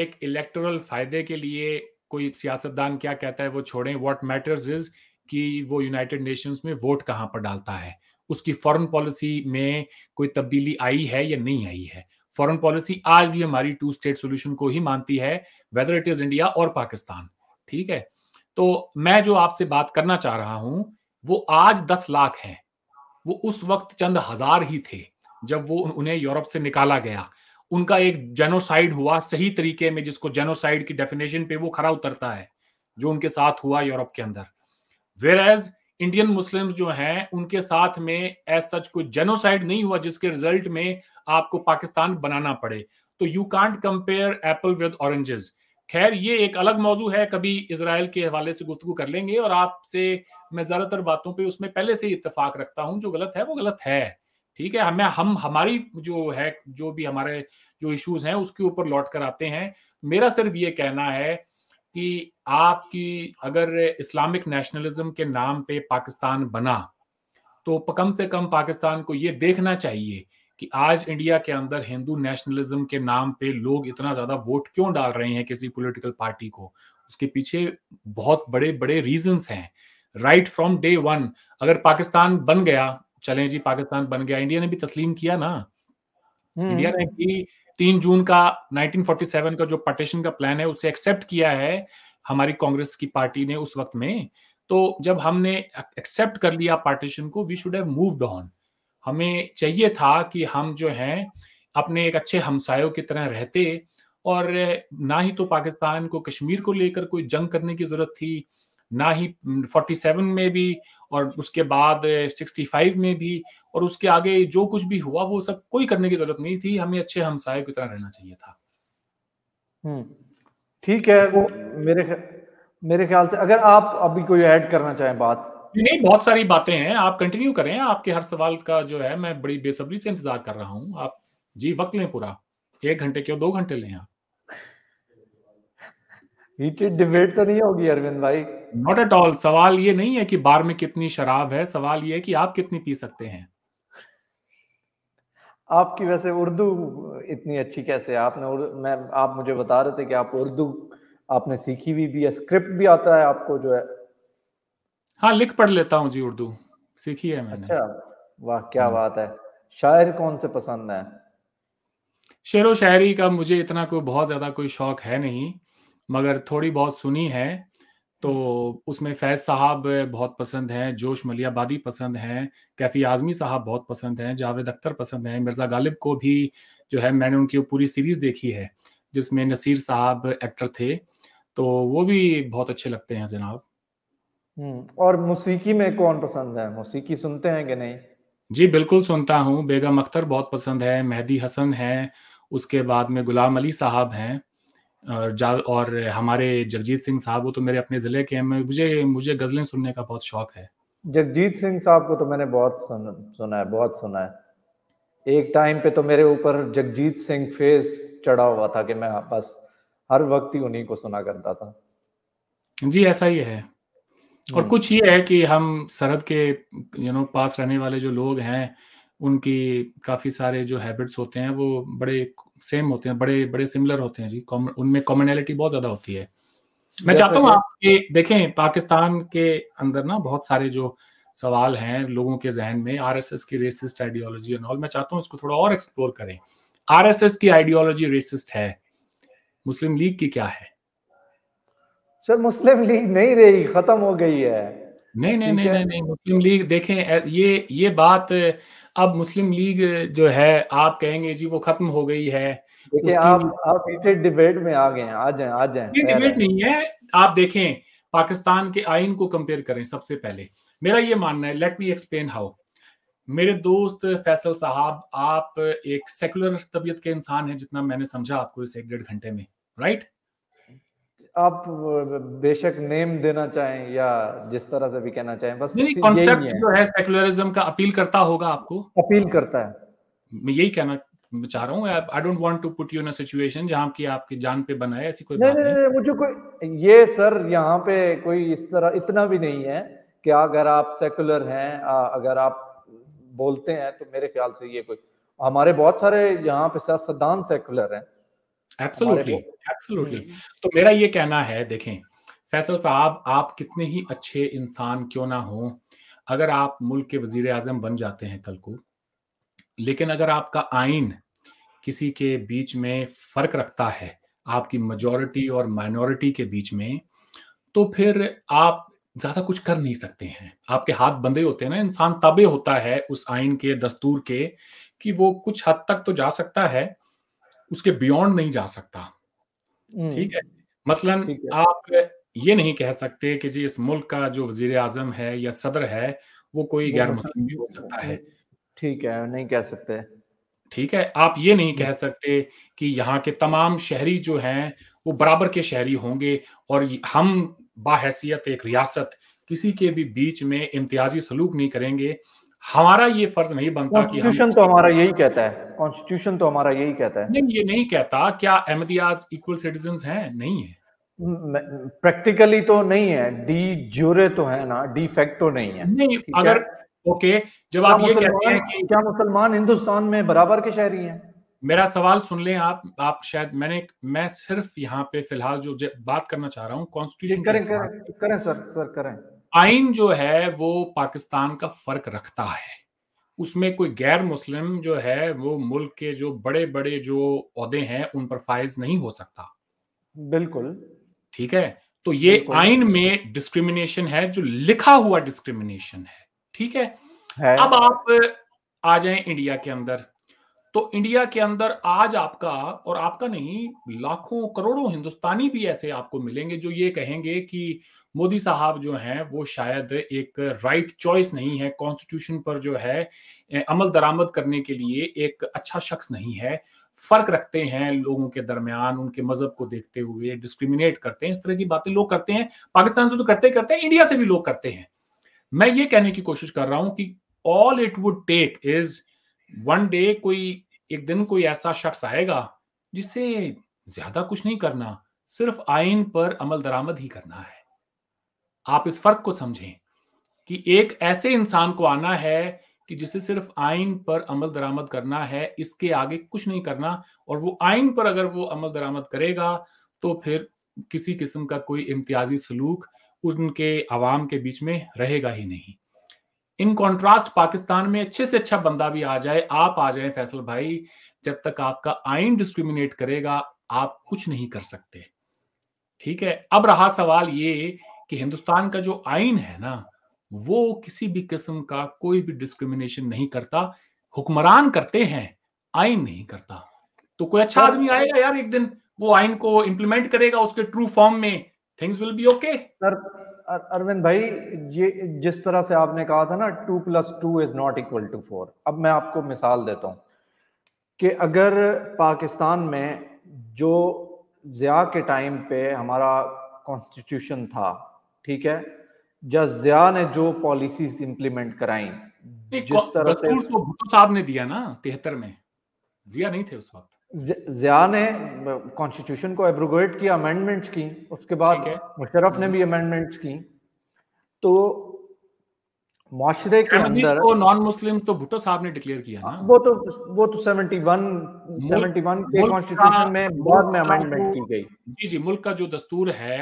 एक इलेक्टोरल फायदे के लिए कोई सियासतदान क्या कहता है वो छोड़ें व्हाट मैटर्स इज कि वो यूनाइटेड नेशंस में वोट कहाँ पर डालता है उसकी फॉरेन पॉलिसी में कोई तब्दीली आई है या नहीं आई है फॉरेन पॉलिसी आज भी हमारी टू स्टेट सोल्यूशन को ही मानती है वेदर इट इज इंडिया और पाकिस्तान ठीक है तो मैं जो आपसे बात करना चाह रहा हूं वो आज दस लाख हैं वो उस वक्त चंद हजार ही थे जब वो उन्हें यूरोप से निकाला गया उनका एक जेनोसाइड हुआ सही तरीके में जिसको जेनोसाइड की डेफिनेशन पे वो खरा उतरता है जो उनके साथ हुआ यूरोप के अंदर वेर एज इंडियन मुस्लिम जो हैं उनके साथ में एज सच कोई जेनोसाइड नहीं हुआ जिसके रिजल्ट में आपको पाकिस्तान बनाना पड़े तो you can't compare apple with oranges खैर ये एक अलग मौजू है कभी इसराइल के हवाले से गुफ्तु कर लेंगे और आपसे मैं ज़्यादातर बातों पे उसमें पहले से ही इतफाक रखता हूँ जो गलत है वो गलत है ठीक है हमें हम हमारी जो है जो भी हमारे जो इश्यूज हैं उसके ऊपर लौट कर आते हैं मेरा सिर्फ ये कहना है कि आपकी अगर इस्लामिक नेशनलिज्म के नाम पे पाकिस्तान बना तो कम से कम पाकिस्तान को ये देखना चाहिए कि आज इंडिया के अंदर हिंदू नेशनलिज्म के नाम पे लोग इतना ज्यादा वोट क्यों डाल रहे हैं किसी पॉलिटिकल पार्टी को उसके पीछे बहुत बड़े बड़े रीजंस हैं राइट फ्रॉम डे वन अगर पाकिस्तान बन गया चले जी पाकिस्तान बन गया इंडिया ने भी तस्लीम किया ना हम्म। इंडिया ने भी तीन जून का 1947 का जो पार्टीशन का प्लान है उसे एक्सेप्ट किया है हमारी कांग्रेस की पार्टी ने उस वक्त में तो जब हमने एक्सेप्ट कर लिया पार्टीशन को we should have moved on हमें चाहिए था कि हम जो हैं अपने एक अच्छे हमसायों की तरह रहते और ना ही तो पाकिस्तान को कश्मीर को लेकर कोई जंग करने की जरूरत थी ना ही 47 में भी और उसके बाद 65 में भी और उसके आगे जो कुछ भी हुआ वो सब कोई करने की जरूरत नहीं थी हमें अच्छे हमसायों की तरह रहना चाहिए था हम्म ठीक है वो मेरे मेरे ख्याल से अगर आप अभी कोई ऐड करना चाहें बात नहीं बहुत सारी बातें हैं आप कंटिन्यू करें आपके हर सवाल का जो है मैं बड़ी बेसब्री से इंतजार कर रहा हूं आप जी वक्त लें पूरा एक घंटे क्यों दो घंटे लें आप डिबेट तो, तो नहीं होगी अरविंद भाई नॉट एट ऑल सवाल ये नहीं है कि बार में कितनी शराब है सवाल ये है कि आप कितनी पी सकते हैं आपकी वैसे उर्दू इतनी अच्छी कैसे आपने मैं आप मुझे बता रहे थे कि आप उर्दू आपने सीखी हुई भी है स्क्रिप्ट भी आता है आपको जो है हाँ लिख पढ़ लेता हूँ जी उर्दू सीखी है मैंने अच्छा वाह क्या हाँ। बात है शायर कौन से पसंद है शेर व शायरी का मुझे इतना कोई बहुत ज्यादा कोई शौक है नहीं मगर थोड़ी बहुत सुनी है तो उसमें फैज साहब बहुत पसंद हैं जोश मलियाबादी पसंद हैं कैफ़ी आज़मी साहब बहुत पसंद हैं जावेद अख्तर पसंद हैं मिर्ज़ा गालिब को भी जो है मैंने उनकी पूरी सीरीज़ देखी है जिसमें नसीर साहब एक्टर थे तो वो भी बहुत अच्छे लगते हैं जनाब हम्म, और मौसीकी में कौन पसंद है मौसीकी सुनते हैं कि नहीं जी बिल्कुल सुनता हूँ बेगम अख्तर बहुत पसंद है मेहदी हसन है उसके बाद में गुलाम अली साहब हैं जा और हमारे जगजीत सिंह साहब वो तो मेरे अपने ज़िले के हैं मुझे मुझे गज़लें सुनने का बहुत शौक है जगजीत सिंह साहब को तो मैंने बहुत सुन सुना है बहुत सुना है एक टाइम पे तो मेरे ऊपर जगजीत सिंह फेस चढ़ा हुआ था कि मैं बस हर वक्त ही उन्हीं को सुना करता था जी ऐसा ही है और हम्म। कुछ ये है कि हम सरहद के यू नो पास रहने वाले जो लोग हैं उनकी काफ़ी सारे जो हैबिट्स होते हैं वो बड़े सेम होते हैं बड़े बड़े सिमिलर होते हैं जी उनमें कॉमनैलिटी बहुत ज्यादा होती है मैं चाहता हूँ आपके देखें पाकिस्तान के अंदर ना बहुत सारे जो सवाल हैं लोगों के जहन में आरएसएस की रेसिस्ट आइडियोलॉजी एंड ऑल मैं चाहता हूँ इसको थोड़ा और एक्सप्लोर करें आरएसएस की आइडियोलॉजी रेसिस्ट है मुस्लिम लीग की क्या है सर मुस्लिम लीग नहीं रही खत्म हो गई है नहीं नहीं नहीं नहीं मुस्लिम लीग देखें ये ये बात अब मुस्लिम लीग जो है आप कहेंगे जी वो खत्म हो गई है आप आप डिबेट में आ गए आ जाए आ जाए ये डिबेट नहीं है आप देखें पाकिस्तान के आइन को कंपेयर करें सबसे पहले मेरा ये मानना है लेट मी एक्सप्लेन हाउ मेरे दोस्त फैसल साहब आप एक सेकुलर तबीयत के इंसान हैं जितना मैंने समझा आपको इस एक डेढ़ घंटे में राइट right? आप बेशक नेम देना चाहें या जिस तरह से भी कहना चाहें बस नहीं कॉन्सेप्ट जो है सेकुलरिज्म का अपील करता होगा आपको अपील करता है मैं यही कहना चाह रहा हूँ I don't want to put you in a situation जहाँ की आपकी जान पे बनाए ऐसी कोई नहीं, बात नहीं, नहीं मुझे कोई ये सर यहाँ पे कोई इस तरह इतना भी नहीं है कि अगर आप सेकुलर हैं अगर आप बोलते हैं तो मेरे ख्याल से ये कोई हमारे बहुत सारे यहाँ पे सियासतदान सेकुलर हैं एब्सोल्युटली हम्म। एब्सोल्युटली तो मेरा ये कहना है देखें फैसल साहब आप कितने ही अच्छे इंसान क्यों ना हो अगर आप मुल्क के वजीर आजम बन जाते हैं कल को लेकिन अगर आपका आइन किसी के बीच में फर्क रखता है आपकी मजॉरिटी और माइनॉरिटी के बीच में तो फिर आप ज्यादा कुछ कर नहीं सकते हैं आपके हाथ बंधे होते हैं ना इंसान तबे होता है उस आइन के दस्तूर के कि वो कुछ हद तक तो जा सकता है उसके बियॉन्ड नहीं जा सकता हम्म। ठीक है मसलन आप ये नहीं कह सकते कि जी इस मुल्क का जो वजीर आजम है या सदर है वो कोई गैर मुस्लिम भी हो सकता है ठीक है नहीं कह सकते ठीक है आप ये नहीं हम्म। कह सकते कि यहाँ के तमाम शहरी जो हैं वो बराबर के शहरी होंगे और हम बाहसियत एक रियासत किसी के भी बीच में इम्तियाजी सलूक नहीं करेंगे हमारा ये फर्ज नहीं बनता कि कॉन्स्टिट्यूशन तो हमारा यही कहता है कॉन्स्टिट्यूशन तो हमारा यही कहता है नहीं ये नहीं कहता क्या अहमदियाज इक्वल सिटीजन हैं नहीं है प्रैक्टिकली तो नहीं है डी ज्यूरे तो है ना डी फैक्ट तो नहीं है नहीं अगर ओके जब आप ये कहते हैं कि क्या मुसलमान हिंदुस्तान में बराबर के शहरी हैं मेरा सवाल सुन लें आप आप शायद मैंने मैं सिर्फ यहाँ पे फिलहाल जो बात करना चाह रहा हूँ कॉन्स्टिट्यूशन करें करें करें सर सर करें आइन जो है वो पाकिस्तान का फर्क रखता है उसमें कोई गैर मुस्लिम जो है वो मुल्क के जो बड़े बड़े जो अहदे हैं उन पर फायज नहीं हो सकता बिल्कुल ठीक है तो ये आइन में डिस्क्रिमिनेशन है जो लिखा हुआ डिस्क्रिमिनेशन है ठीक है, है। अब आप आ जाए इंडिया के अंदर तो इंडिया के अंदर आज आपका और आपका नहीं लाखों करोड़ों हिंदुस्तानी भी ऐसे आपको मिलेंगे जो ये कहेंगे कि मोदी साहब जो हैं वो शायद एक राइट चॉइस नहीं है कॉन्स्टिट्यूशन पर जो है अमल दरामद करने के लिए एक अच्छा शख्स नहीं है फर्क रखते हैं लोगों के दरमियान उनके मजहब को देखते हुए डिस्क्रिमिनेट करते हैं इस तरह की बातें लोग करते हैं पाकिस्तान से तो करते करते हैं इंडिया से भी लोग करते हैं मैं ये कहने की कोशिश कर रहा हूं कि all it would take is one day कोई एक दिन कोई ऐसा शख्स आएगा जिसे ज्यादा कुछ नहीं करना सिर्फ आइन पर अमल दरामद ही करना है आप इस फर्क को समझें कि एक ऐसे इंसान को आना है कि जिसे सिर्फ आइन पर अमल दरामद करना है इसके आगे कुछ नहीं करना और वो आइन पर अगर वो अमल दरामद करेगा तो फिर किसी किस्म का कोई इम्तियाजी सलूक उनके आवाम के बीच में रहेगा ही नहीं इन कॉन्ट्रास्ट पाकिस्तान में अच्छे से अच्छा बंदा भी आ जाए आप आ जाए फैसल भाई जब तक आपका आइन डिस्क्रिमिनेट करेगा आप कुछ नहीं कर सकते ठीक है अब रहा सवाल ये कि हिंदुस्तान का जो आइन है ना वो किसी भी किस्म का कोई भी डिस्क्रिमिनेशन नहीं करता हुक्मरान करते हैं आइन नहीं करता तो कोई अच्छा आदमी आएगा यार एक दिन वो आइन को इम्प्लीमेंट करेगा उसके ट्रू फॉर्म में things will be okay sir Arvind भाई ये जिस तरह से आपने कहा था ना two plus two is not equal to four अब मैं आपको मिसाल देता हूँ कि अगर पाकिस्तान में जो ज़िया के टाइम पे हमारा कॉन्स्टिट्यूशन था ठीक है जजिया ने जो पॉलिसीज इंप्लीमेंट कराई जिस तरह से तो साहब ने दिया ना तिहत्तर में जिया नहीं थे उस वक्त जिया ने कॉन्स्टिट्यूशन को एब्रोगेट किया अमेंडमेंट्स की उसके बाद मुशरफ ने हम्म। भी अमेंडमेंट्स की तो माशरे के अंदर को नॉन मुस्लिम तो भुट्टो साहब ने डिक्लेयर किया ना वो तो वो तो 71 71 के कॉन्स्टिट्यूशन में बाद में अमेंडमेंट की गई जी जी मुल्क का जो दस्तूर है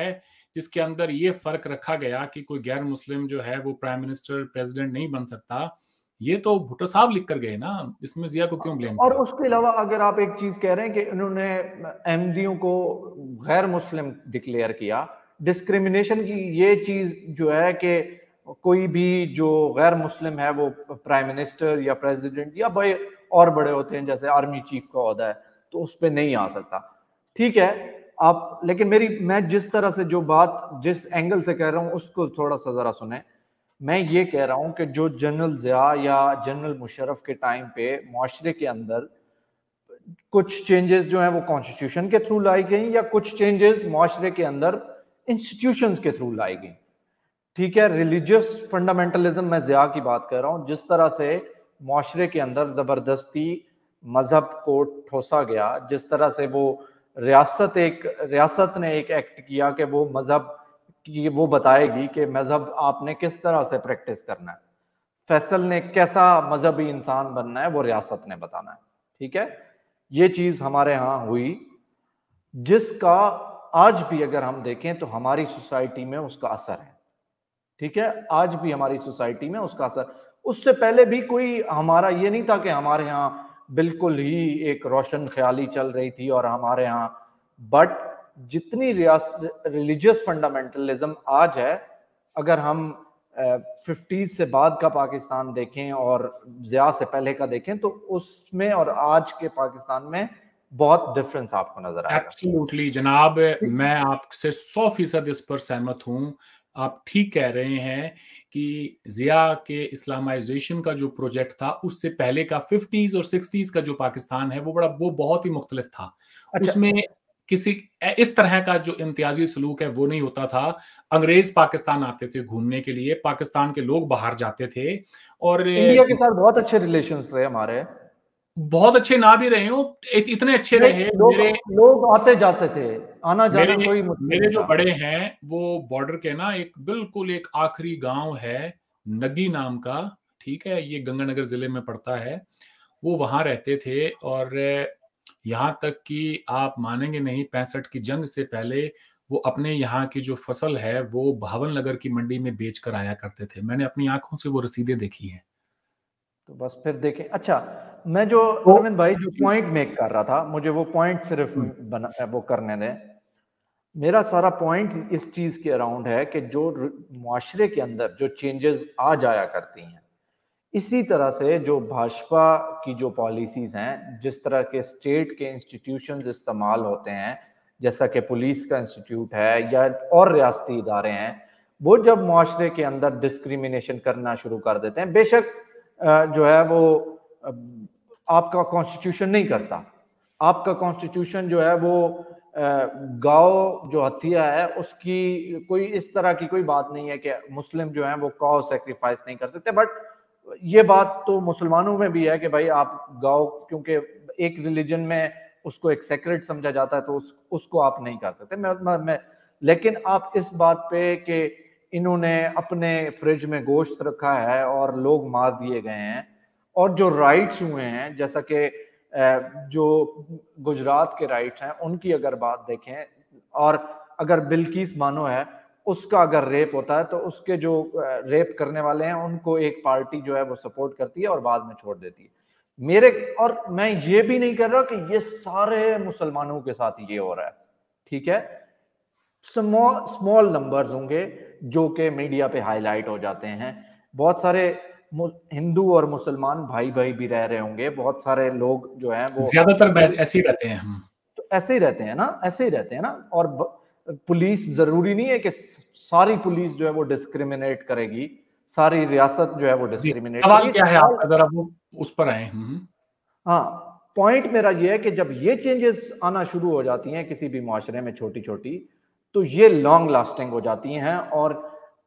जिसके अंदर ये फर्क रखा गया कि कोई गैर मुस्लिम जो है वो प्राइम मिनिस्टर प्रेसिडेंट नहीं बन सकता ये तो भुट्टो साहब लिख कर गए ना इसमें जिया को क्यों ब्लेम और उसके अलावा अगर आप एक चीज कह रहे हैं कि उन्होंने अहमदियों को गैर मुस्लिम डिक्लेयर किया डिस्क्रिमिनेशन की ये चीज जो है कि कोई भी जो गैर मुस्लिम है वो प्राइम मिनिस्टर या प्रेसिडेंट या बड़े और बड़े होते हैं जैसे आर्मी चीफ का अहदा है तो उस पर नहीं आ सकता ठीक है आप लेकिन मेरी मैं जिस तरह से जो बात जिस एंगल से कह रहा हूँ उसको थोड़ा सा ज़रा सुने मैं ये कह रहा हूँ कि जो जनरल ज़िया या जनरल मुशरफ के टाइम पे माशरे के अंदर कुछ चेंजेस जो हैं वो कॉन्स्टिट्यूशन के थ्रू लाई गई या कुछ चेंजेस माशरे के अंदर इंस्टीट्यूशन के थ्रू लाई गई ठीक है रिलीजियस फंडामेंटलिज्म मैं ज़िया की बात कर रहा हूँ जिस तरह से माशरे के अंदर ज़बरदस्ती मज़हब को ठोसा गया जिस तरह से वो रियासत एक रियासत ने एक एक्ट किया कि वो मज़हब की वो बताएगी कि मज़हब आपने किस तरह से प्रैक्टिस करना है फैसल ने कैसा मजहबी इंसान बनना है वो रियासत ने बताना है ठीक है ये चीज़ हमारे यहाँ हुई जिसका आज भी अगर हम देखें तो हमारी सोसाइटी में उसका असर है ठीक है आज भी हमारी सोसाइटी में उसका असर उससे पहले भी कोई हमारा ये नहीं था कि हमारे यहाँ बिल्कुल ही एक रोशन ख्याली चल रही थी और हमारे यहाँ बट जितनी रिलीजियस फंडामेंटलिज्म आज है अगर हम फिफ्टीज से बाद का पाकिस्तान देखें और ज़िया से पहले का देखें तो उसमें और आज के पाकिस्तान में बहुत डिफरेंस आपको नजर आएगा एब्सोल्युटली जनाब मैं आपसे सौ फीसद इस पर सहमत हूँ आप ठीक कह रहे हैं कि जिया के इस्लामाइजेशन का जो प्रोजेक्ट था उससे पहले का फिफ्टीज और सिक्सटीज का जो पाकिस्तान है वो बड़ा वो बहुत ही मुख्तलिफ था अच्छा। उसमें किसी इस तरह का जो इम्तियाजी सलूक है वो नहीं होता था अंग्रेज पाकिस्तान आते थे घूमने के लिए पाकिस्तान के लोग बाहर जाते थे और इंडिया के साथ बहुत अच्छे रिलेशन रहे हमारे बहुत अच्छे ना भी रहे हो इतने अच्छे रहे लोग, मेरे लोग आते जाते थे आना जाना मेरे, कोई मेरे जो बड़े हैं वो बॉर्डर के ना एक बिल्कुल एक आखिरी गांव है नगी नाम का ठीक है ये गंगानगर जिले में पड़ता है वो वहां रहते थे और यहाँ तक कि आप मानेंगे नहीं पैंसठ की जंग से पहले वो अपने यहाँ की जो फसल है वो भावन नगर की मंडी में बेच कर आया करते थे मैंने अपनी आंखों से वो रसीदें देखी हैं तो बस फिर देखें अच्छा मैं जो तो अरविंद भाई जो पॉइंट मेक कर रहा था मुझे वो पॉइंट सिर्फ हम्म। बना वो करने दें मेरा सारा पॉइंट इस चीज़ के अराउंड है कि जो माशरे के अंदर जो चेंजेस आ जाया करती हैं इसी तरह से जो भाजपा की जो पॉलिसीज़ हैं जिस तरह के स्टेट के इंस्टीट्यूशन इस्तेमाल होते हैं जैसा कि पुलिस का इंस्टीट्यूट है या और रियासती इदारे हैं वो जब माशरे के अंदर डिस्क्रिमिनेशन करना शुरू कर देते हैं बेशक जो है वो आपका कॉन्स्टिट्यूशन नहीं करता आपका कॉन्स्टिट्यूशन जो है वो गाओ जो हथिया है उसकी कोई इस तरह की कोई बात नहीं है कि मुस्लिम जो हैं वो गाओ सेक्रीफाइस नहीं कर सकते बट ये बात तो मुसलमानों में भी है कि भाई आप गाओ क्योंकि एक रिलीजन में उसको एक सेक्रेट समझा जाता है तो उस उसको आप नहीं कर सकते मैं, मैं, मैं लेकिन आप इस बात पे कि इन्होंने अपने फ्रिज में गोश्त रखा है और लोग मार दिए गए हैं और जो राइट्स हुए हैं जैसा कि जो गुजरात के राइट हैं उनकी अगर बात देखें और अगर बिल्किस मानो है उसका अगर रेप होता है तो उसके जो रेप करने वाले हैं उनको एक पार्टी जो है वो सपोर्ट करती है और बाद में छोड़ देती है मेरे और मैं ये भी नहीं कर रहा कि ये सारे मुसलमानों के साथ ये हो रहा है ठीक है स्मॉल स्मॉल नंबर्स होंगे जो कि मीडिया पे हाईलाइट हो जाते हैं बहुत सारे हिंदू और मुसलमान भाई भाई भी रह रहे होंगे बहुत सारे लोग जो है वो ज्यादातर ऐसे ही रहते हैं हम हाँ। तो ऐसे ही रहते हैं ना ऐसे ही रहते हैं ना और ब, पुलिस जरूरी नहीं है कि सारी पुलिस जो है वो डिस्क्रिमिनेट करेगी सारी रियासत जो है वो डिस्क्रिमिनेट सवाल क्या है आप जरा वो उस पर आए हम्म। हाँ पॉइंट मेरा ये है कि जब ये चेंजेस आना शुरू हो जाती हैं किसी भी माशरे में छोटी छोटी तो ये लॉन्ग लास्टिंग हो जाती हैं और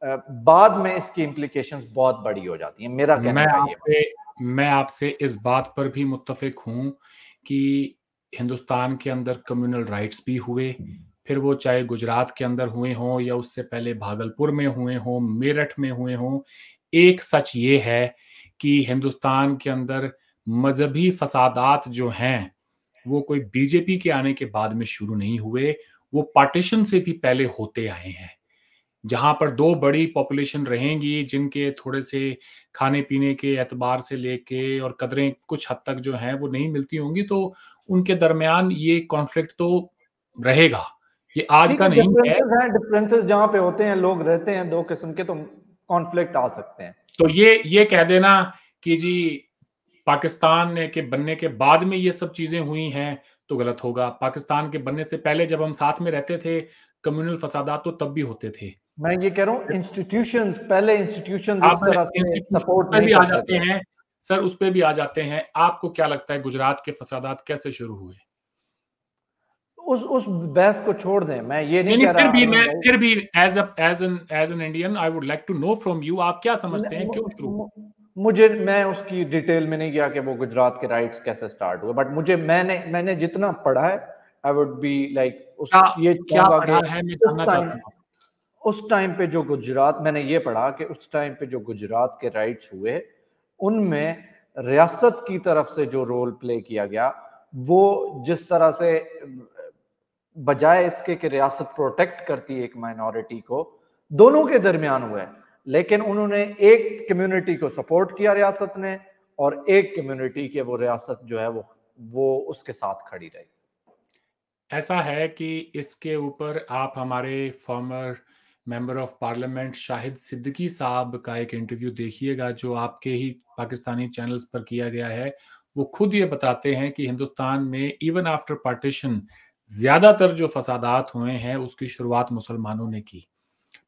बाद में इसकी इम्प्लीकेशन बहुत बड़ी हो जाती है मेरा कहना मैं आपसे मैं आपसे इस बात पर भी मुतफिक हूँ कि हिंदुस्तान के अंदर कम्युनल राइट्स भी हुए फिर वो चाहे गुजरात के अंदर हुए हों या उससे पहले भागलपुर में हुए हों मेरठ में हुए हों एक सच ये है कि हिंदुस्तान के अंदर मजहबी फसादात जो हैं वो कोई बीजेपी के आने के बाद में शुरू नहीं हुए वो पार्टीशन से भी पहले होते आए हैं जहां पर दो बड़ी पॉपुलेशन रहेंगी जिनके थोड़े से खाने पीने के एतबार से लेके और कदरें कुछ हद तक जो हैं वो नहीं मिलती होंगी तो उनके दरमियान ये कॉन्फ्लिक्ट तो रहेगा ये आज का नहीं है डिफरेंसेस जहाँ पे होते हैं लोग रहते हैं दो किस्म के तो कॉन्फ्लिक्ट आ सकते हैं तो ये ये कह देना कि जी पाकिस्तान के बनने के बाद में ये सब चीजें हुई हैं तो गलत होगा पाकिस्तान के बनने से पहले जब हम साथ में रहते थे कम्युनल फसादात तो तब भी होते थे मैं ये कह रहा हूँ इंस्टीट्यूशंस पहले इंस्टीट्यूशन सपोर्ट नहीं भी आ जाते हैं सर उस पर भी आ जाते हैं आपको क्या लगता है गुजरात के फसादात कैसे शुरू हुए उस उस बहस को छोड़ दें मैं ये नहीं, नहीं कह रहा फिर भी मैं फिर भी as a as an as an Indian I would like to know from you आप क्या समझते हैं क्यों शुरू मुझे मैं उसकी डिटेल में नहीं गया कि वो गुजरात के राइट्स कैसे स्टार्ट हुए बट मुझे मैंने मैंने जितना पढ़ा है आई वुड बी लाइक उसका ये क्या पढ़ा है मैं जानना चाहता हूं उस टाइम पे जो गुजरात मैंने ये पढ़ा कि उस टाइम पे जो गुजरात के राइट्स हुए उनमें रियासत की तरफ से जो रोल प्ले किया गया वो जिस तरह से बजाय इसके कि रियासत प्रोटेक्ट करती है एक माइनॉरिटी को दोनों के दरमियान हुआ है लेकिन उन्होंने एक कम्युनिटी को सपोर्ट किया रियासत ने और एक कम्युनिटी के वो रियासत जो है वो वो उसके साथ खड़ी रही ऐसा है कि इसके ऊपर आप हमारे former member of parliament Shahid Siddiqui साहब का एक इंटरव्यू देखिएगा जो आपके ही पाकिस्तानी चैनल्स पर किया गया है वो खुद ये बताते हैं कि हिंदुस्तान में इवन आफ्टर पार्टीशन ज़्यादातर जो फसादात हुए हैं उसकी शुरुआत मुसलमानों ने की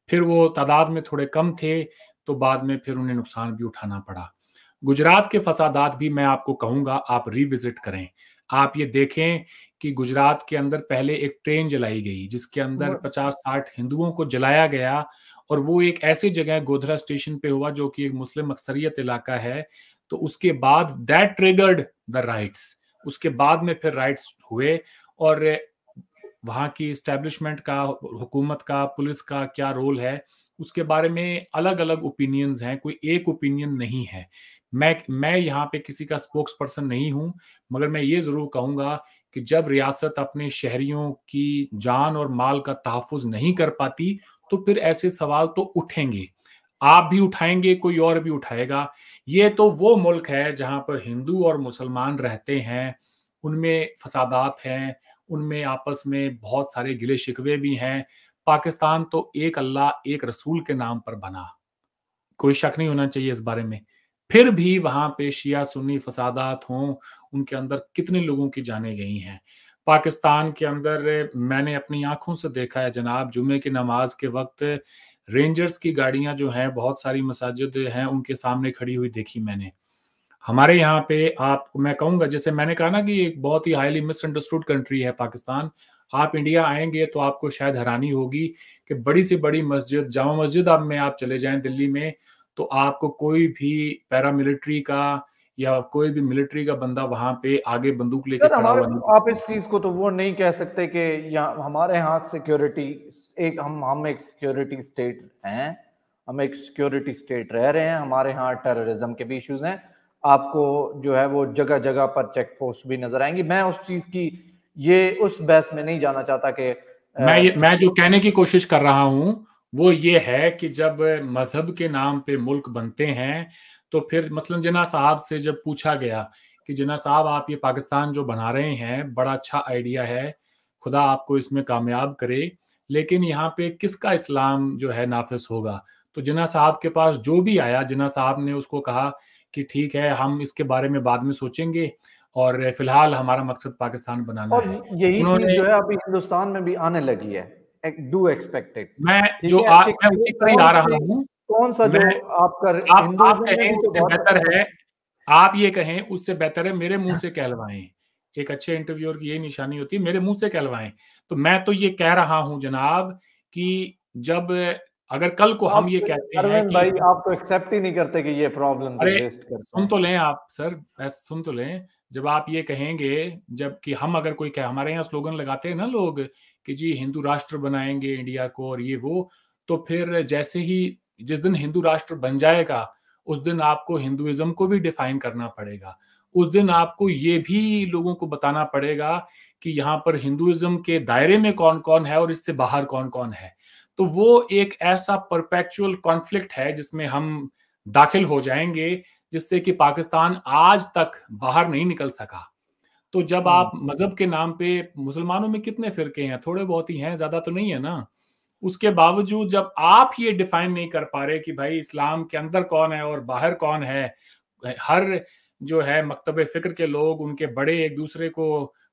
फिर वो तादाद में थोड़े कम थे तो बाद में फिर उन्हें नुकसान भी उठाना पड़ा गुजरात के फसादात भी मैं आपको कहूंगा आप रिविजिट करें आप ये देखें कि गुजरात के अंदर पहले एक ट्रेन जलाई गई जिसके अंदर पचास साठ हिंदुओं को जलाया गया और वो एक ऐसी जगह गोधरा स्टेशन पे हुआ जो कि एक मुस्लिम अक्सरियत इलाका है तो उसके बाद दैट ट्रिगर्ड द राइट्स उसके बाद में फिर राइट्स हुए और वहां की स्टेब्लिशमेंट का हुकूमत का पुलिस का क्या रोल है उसके बारे में अलग अलग ओपिनियंस हैं कोई एक ओपिनियन नहीं है मैं मैं यहाँ पे किसी का स्पोक्स पर्सन नहीं हूं मगर मैं ये ज़रूर कहूंगा कि जब रियासत अपने शहरियों की जान और माल का तहफुज नहीं कर पाती तो फिर ऐसे सवाल तो उठेंगे आप भी उठाएंगे कोई और भी उठाएगा ये तो वो मुल्क है जहाँ पर हिंदू और मुसलमान रहते हैं उनमें फसादात हैं उनमें आपस में बहुत सारे गिले शिकवे भी हैं पाकिस्तान तो एक अल्लाह एक रसूल के नाम पर बना कोई शक नहीं होना चाहिए इस बारे में फिर भी वहां पे शिया सुन्नी फसादात हों उनके अंदर कितने लोगों की जाने गई हैं पाकिस्तान के अंदर मैंने अपनी आंखों से देखा है जनाब जुमे की नमाज के वक्त रेंजर्स की गाड़ियां जो हैं बहुत सारी मसाजिद हैं उनके सामने खड़ी हुई देखी मैंने हमारे यहाँ पे आप मैं कहूंगा जैसे मैंने कहा ना कि एक बहुत ही हाईली मिसअंडरस्टूड कंट्री है पाकिस्तान आप इंडिया आएंगे तो आपको शायद हैरानी होगी कि बड़ी से बड़ी मस्जिद जामा मस्जिद आप में आप चले जाएं दिल्ली में तो आपको कोई भी पैरामिलिट्री का या कोई भी मिलिट्री का बंदा वहां पे आगे बंदूक लेके आप इस चीज को तो वो नहीं कह सकते कि हमारे यहाँ सिक्योरिटी एक हम हम एक सिक्योरिटी स्टेट हैं हम एक सिक्योरिटी स्टेट रह रहे हैं हमारे यहाँ टेररिज्म के भी इश्यूज हैं आपको जो है वो जगह जगह पर चेक पोस्ट भी नजर आएंगी मैं उस चीज की ये उस बहस में नहीं जाना चाहता कि मैं ये, मैं जो कहने की कोशिश कर रहा हूँ वो ये है कि जब मजहब के नाम पे मुल्क बनते हैं तो फिर मसलन जना साहब से जब पूछा गया कि जना साहब आप ये पाकिस्तान जो बना रहे हैं बड़ा अच्छा आइडिया है खुदा आपको इसमें कामयाब करे लेकिन यहाँ पे किसका इस्लाम जो है नाफिस होगा तो जना साहब के पास जो भी आया जना साहब ने उसको कहा कि ठीक है हम इसके बारे में बाद में सोचेंगे और फिलहाल हमारा मकसद पाकिस्तान बनाना और है यही जो है अभी हिंदुस्तान में भी आने लगी है डू एक्सपेक्टेड मैं जो आप मैं उसी पर ही आ रहा हूँ कौन सा जो आपका आप, आप कहें तो उससे बेहतर अच्छा है आप ये कहें उससे बेहतर है मेरे मुंह से कहलवाएं एक अच्छे इंटरव्यूअर की यही निशानी होती है मेरे मुंह से कहलवाएं तो मैं तो ये कह रहा हूं जनाब कि जब अगर कल को हम ये कहते हैं कि भाई आप तो एक्सेप्ट ही नहीं करते कि ये प्रॉब्लम सुन तो लें आप सर सुन तो लें जब आप ये कहेंगे जब कि हम अगर कोई कह हमारे यहाँ स्लोगन लगाते हैं ना लोग कि जी हिंदू राष्ट्र बनाएंगे इंडिया को और ये वो तो फिर जैसे ही जिस दिन हिंदू राष्ट्र बन जाएगा उस दिन आपको हिंदुइज्म को भी डिफाइन करना पड़ेगा उस दिन आपको ये भी लोगों को बताना पड़ेगा कि यहाँ पर हिंदुइज्म के दायरे में कौन कौन है और इससे बाहर कौन कौन है तो वो एक ऐसा परपेक्चुअल कॉन्फ्लिक्ट है जिसमें हम दाखिल हो जाएंगे जिससे कि पाकिस्तान आज तक बाहर नहीं निकल सका तो जब हाँ। आप मजहब के नाम पे मुसलमानों में कितने फिरके हैं थोड़े बहुत ही हैं ज्यादा तो नहीं है ना उसके बावजूद जब आप ये डिफाइन नहीं कर पा रहे कि भाई इस्लाम के अंदर कौन है और बाहर कौन है हर जो है मकतब फिक्र के लोग उनके बड़े एक दूसरे को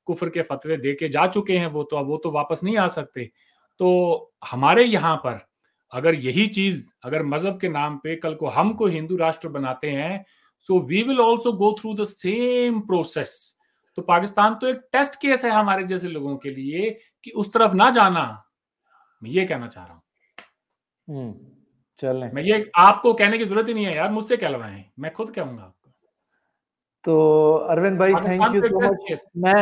कुफर के फतवे दे के जा चुके हैं वो तो अब वो तो वापस नहीं आ सकते तो हमारे यहाँ पर अगर यही चीज अगर मजहब के नाम पे कल को हमको हिंदू राष्ट्र बनाते हैं so we will also go through the same process तो पाकिस्तान तो एक टेस्ट केस है हमारे जैसे लोगों के लिए कि उस तरफ ना जाना मैं ये कहना चाह रहा हूं हम्म, चलें मैं ये आपको कहने की जरूरत ही नहीं है यार मुझसे कहलवाएं मैं खुद कहूंगा आपको तो अरविंद भाई थैंक यू सो मैं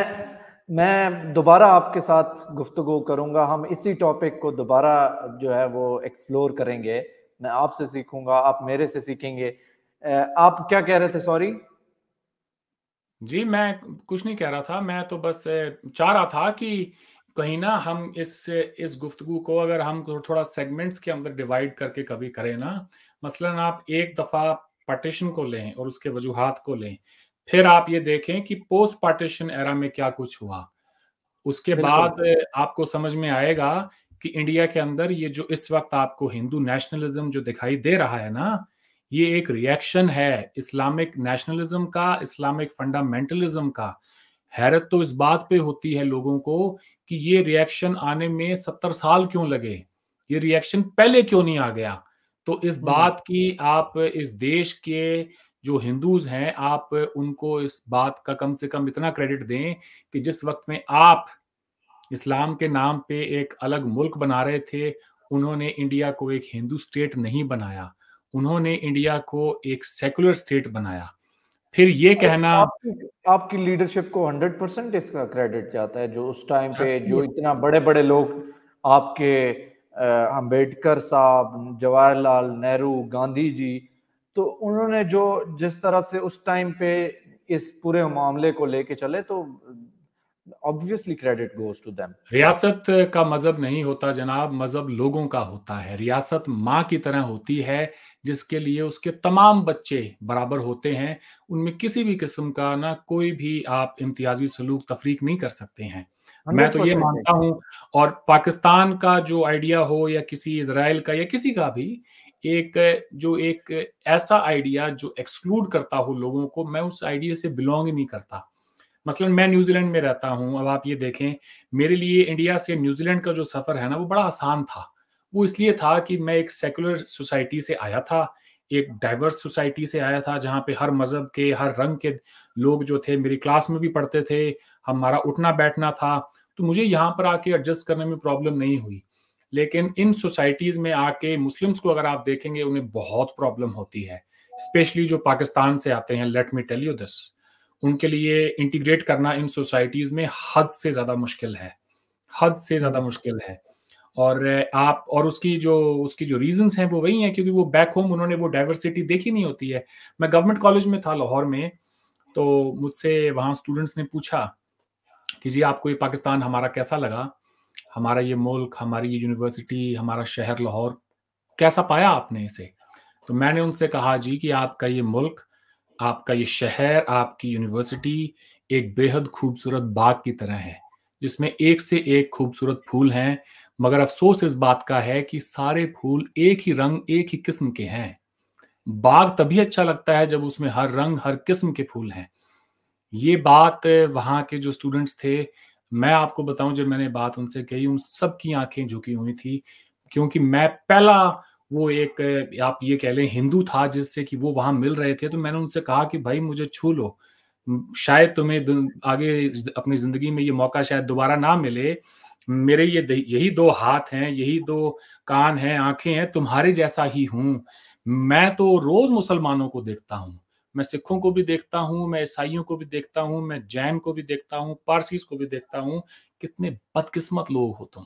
मैं दोबारा आपके साथ गुफ्तगु करूंगा हम इसी टॉपिक को दोबारा जो है वो एक्सप्लोर करेंगे मैं आपसे सीखूंगा आप मेरे से सीखेंगे आप क्या कह रहे थे सॉरी जी, मैं कुछ नहीं कह रहा था। मैं तो बस चाह रहा था कि कहीं ना हम इस इस गुफ्तगू को अगर हम थोड़ा सेगमेंट्स के अंदर डिवाइड करके कभी करें ना, मसलन आप एक दफ़ा पार्टीशन को लें और उसके वजूहत को लें। फिर आप ये देखें कि पोस्ट पार्टीशन एरा में क्या कुछ हुआ। उसके बाद आपको समझ में आएगा कि इंडिया के अंदर ये जो इस वक़्त आपको हिंदू नेशनलिज़्म जो दिखाई दे रहा है ना ये एक रिएक्शन है इस्लामिक नेशनलिज्म का इस्लामिक फंडामेंटलिज्म का हैरत तो इस बात पे होती है लोगों को कि ये रिएक्शन आने में सत्तर साल क्यों लगे ये रिएक्शन पहले क्यों नहीं आ गया तो इस हम्म। बात की आप इस देश के जो हिंदूज हैं आप उनको इस बात का कम से कम इतना क्रेडिट दें कि जिस वक्त में आप इस्लाम के नाम पे एक अलग मुल्क बना रहे थे उन्होंने इंडिया को एक हिंदू स्टेट नहीं बनाया उन्होंने इंडिया को एक सेकुलर स्टेट बनाया फिर ये कहना आपकी, आपकी लीडरशिप को 100 परसेंट इसका क्रेडिट जाता है जो उस टाइम पे जो इतना बड़े बड़े लोग आपके अम्बेडकर साहब जवाहरलाल नेहरू गांधी जी तो उन्होंने जो जिस तरह से उस टाइम पे इस पूरे मामले को लेके चले तो obviously credit goes to them रियासत का मजहब नहीं होता जनाब मजहब लोगों का होता है रियासत माँ की तरह होती है जिसके लिए उसके तमाम बच्चे बराबर होते हैं उनमें किसी भी किस्म का ना कोई भी आप इम्तियाजी सलूक तफरीक नहीं कर सकते हैं मैं तो ये मानता हूँ और पाकिस्तान का जो आइडिया हो या किसी इसराइल का या किसी का भी एक जो एक ऐसा आइडिया जो एक्सक्लूड करता हो लोगों को मैं उस आइडिया से बिलोंग ही नहीं करता मसलन मैं न्यूजीलैंड में रहता हूँ अब आप ये देखें मेरे लिए इंडिया से न्यूजीलैंड का जो सफ़र है ना वो बड़ा आसान था वो इसलिए था कि मैं एक सेकुलर सोसाइटी से आया था एक डाइवर्स सोसाइटी से आया था जहाँ पे हर मज़हब के हर रंग के लोग जो थे मेरी क्लास में भी पढ़ते थे हमारा उठना बैठना था तो मुझे यहाँ पर आके एडजस्ट करने में प्रॉब्लम नहीं हुई लेकिन इन सोसाइटीज़ में आके मुस्लिम्स को अगर आप देखेंगे उन्हें बहुत प्रॉब्लम होती है स्पेशली जो पाकिस्तान से आते हैं let me tell you this उनके लिए इंटीग्रेट करना इन सोसाइटीज़ में हद से ज़्यादा मुश्किल है हद से ज़्यादा मुश्किल है और आप और उसकी जो उसकी जो रीजंस हैं वो वही हैं क्योंकि वो बैक होम उन्होंने वो डाइवर्सिटी देखी नहीं होती है मैं गवर्नमेंट कॉलेज में था लाहौर में तो मुझसे वहाँ स्टूडेंट्स ने पूछा कि जी आपको ये पाकिस्तान हमारा कैसा लगा हमारा ये मुल्क हमारी ये यूनिवर्सिटी हमारा शहर लाहौर कैसा पाया आपने इसे तो मैंने उनसे कहा जी कि आपका ये मुल्क आपका ये शहर आपकी यूनिवर्सिटी एक बेहद खूबसूरत बाग की तरह है जिसमें एक से एक खूबसूरत फूल हैं मगर अफसोस इस बात का है कि सारे फूल एक ही रंग एक ही किस्म के हैं बाग तभी अच्छा लगता है जब उसमें हर रंग हर किस्म के फूल हैं ये बात वहां के जो स्टूडेंट्स थे मैं आपको बताऊं जब मैंने बात उनसे कही उन सब की आंखें झुकी हुई थी क्योंकि मैं पहला वो एक आप ये कह लें हिंदू था जिससे कि वो वहां मिल रहे थे तो मैंने उनसे कहा कि भाई मुझे छू लो शायद तुम्हें आगे अपनी ज़िंदगी में ये मौका शायद दोबारा ना मिले मेरे ये यही दो हाथ हैं यही दो कान हैं आंखें हैं तुम्हारे जैसा ही हूं मैं तो रोज मुसलमानों को देखता हूँ मैं सिखों को भी देखता हूँ मैं ईसाइयों को भी देखता हूँ मैं जैन को भी देखता हूँ पारसीज को भी देखता हूँ कितने बदकिस्मत लोग हो तुम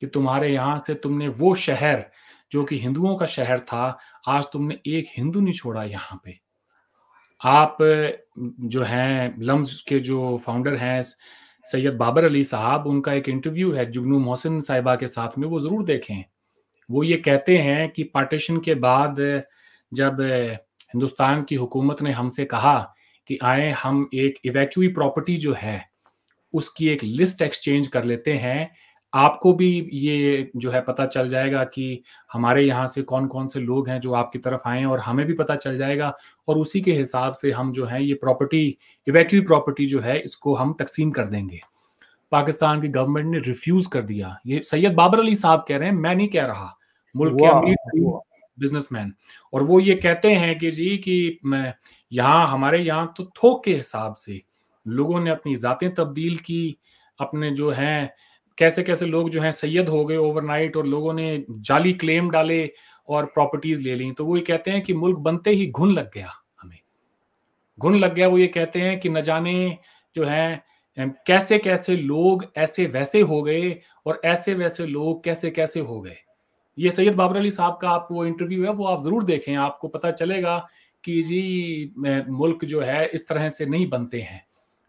कि तुम्हारे यहाँ से तुमने वो शहर जो कि हिंदुओं का शहर था आज तुमने एक हिंदू नहीं छोड़ा यहाँ पे आप जो हैं लम्स के जो फाउंडर हैं सैयद बाबर अली साहब उनका एक इंटरव्यू है जुगनू मोहसिन साहिबा के साथ में वो ज़रूर देखें वो ये कहते हैं कि पार्टीशन के बाद जब हिंदुस्तान की हुकूमत ने हमसे कहा कि आए हम एक इवैक्यू प्रॉपर्टी जो है उसकी एक लिस्ट एक्सचेंज कर लेते हैं आपको भी ये जो है पता चल जाएगा कि हमारे यहाँ से कौन कौन से लोग हैं जो आपकी तरफ आए और हमें भी पता चल जाएगा और उसी के हिसाब से हम जो है ये प्रॉपर्टी इवैक्यू प्रॉपर्टी जो है इसको हम तकसीम कर देंगे पाकिस्तान की गवर्नमेंट ने रिफ्यूज कर दिया ये सैयद बाबर अली साहब कह रहे हैं मैं नहीं कह रहा मुल्क के बिजनेसमैन और वो ये कहते हैं कि जी कि मैं यहाँ हमारे यहाँ तो थोक के हिसाब से लोगों ने अपनी ज़ातें तब्दील की अपने जो हैं कैसे कैसे लोग जो हैं सैयद हो गए ओवरनाइट और लोगों ने जाली क्लेम डाले और प्रॉपर्टीज ले ली तो वो ये कहते हैं कि मुल्क बनते ही घुन लग गया हमें घुन लग गया वो ये कहते हैं कि न जाने जो है कैसे कैसे लोग ऐसे वैसे हो गए और ऐसे वैसे लोग कैसे कैसे हो गए ये सैयद बाबर अली साहब का आप वो इंटरव्यू है वो आप ज़रूर देखें आपको पता चलेगा कि जी मुल्क जो है इस तरह से नहीं बनते हैं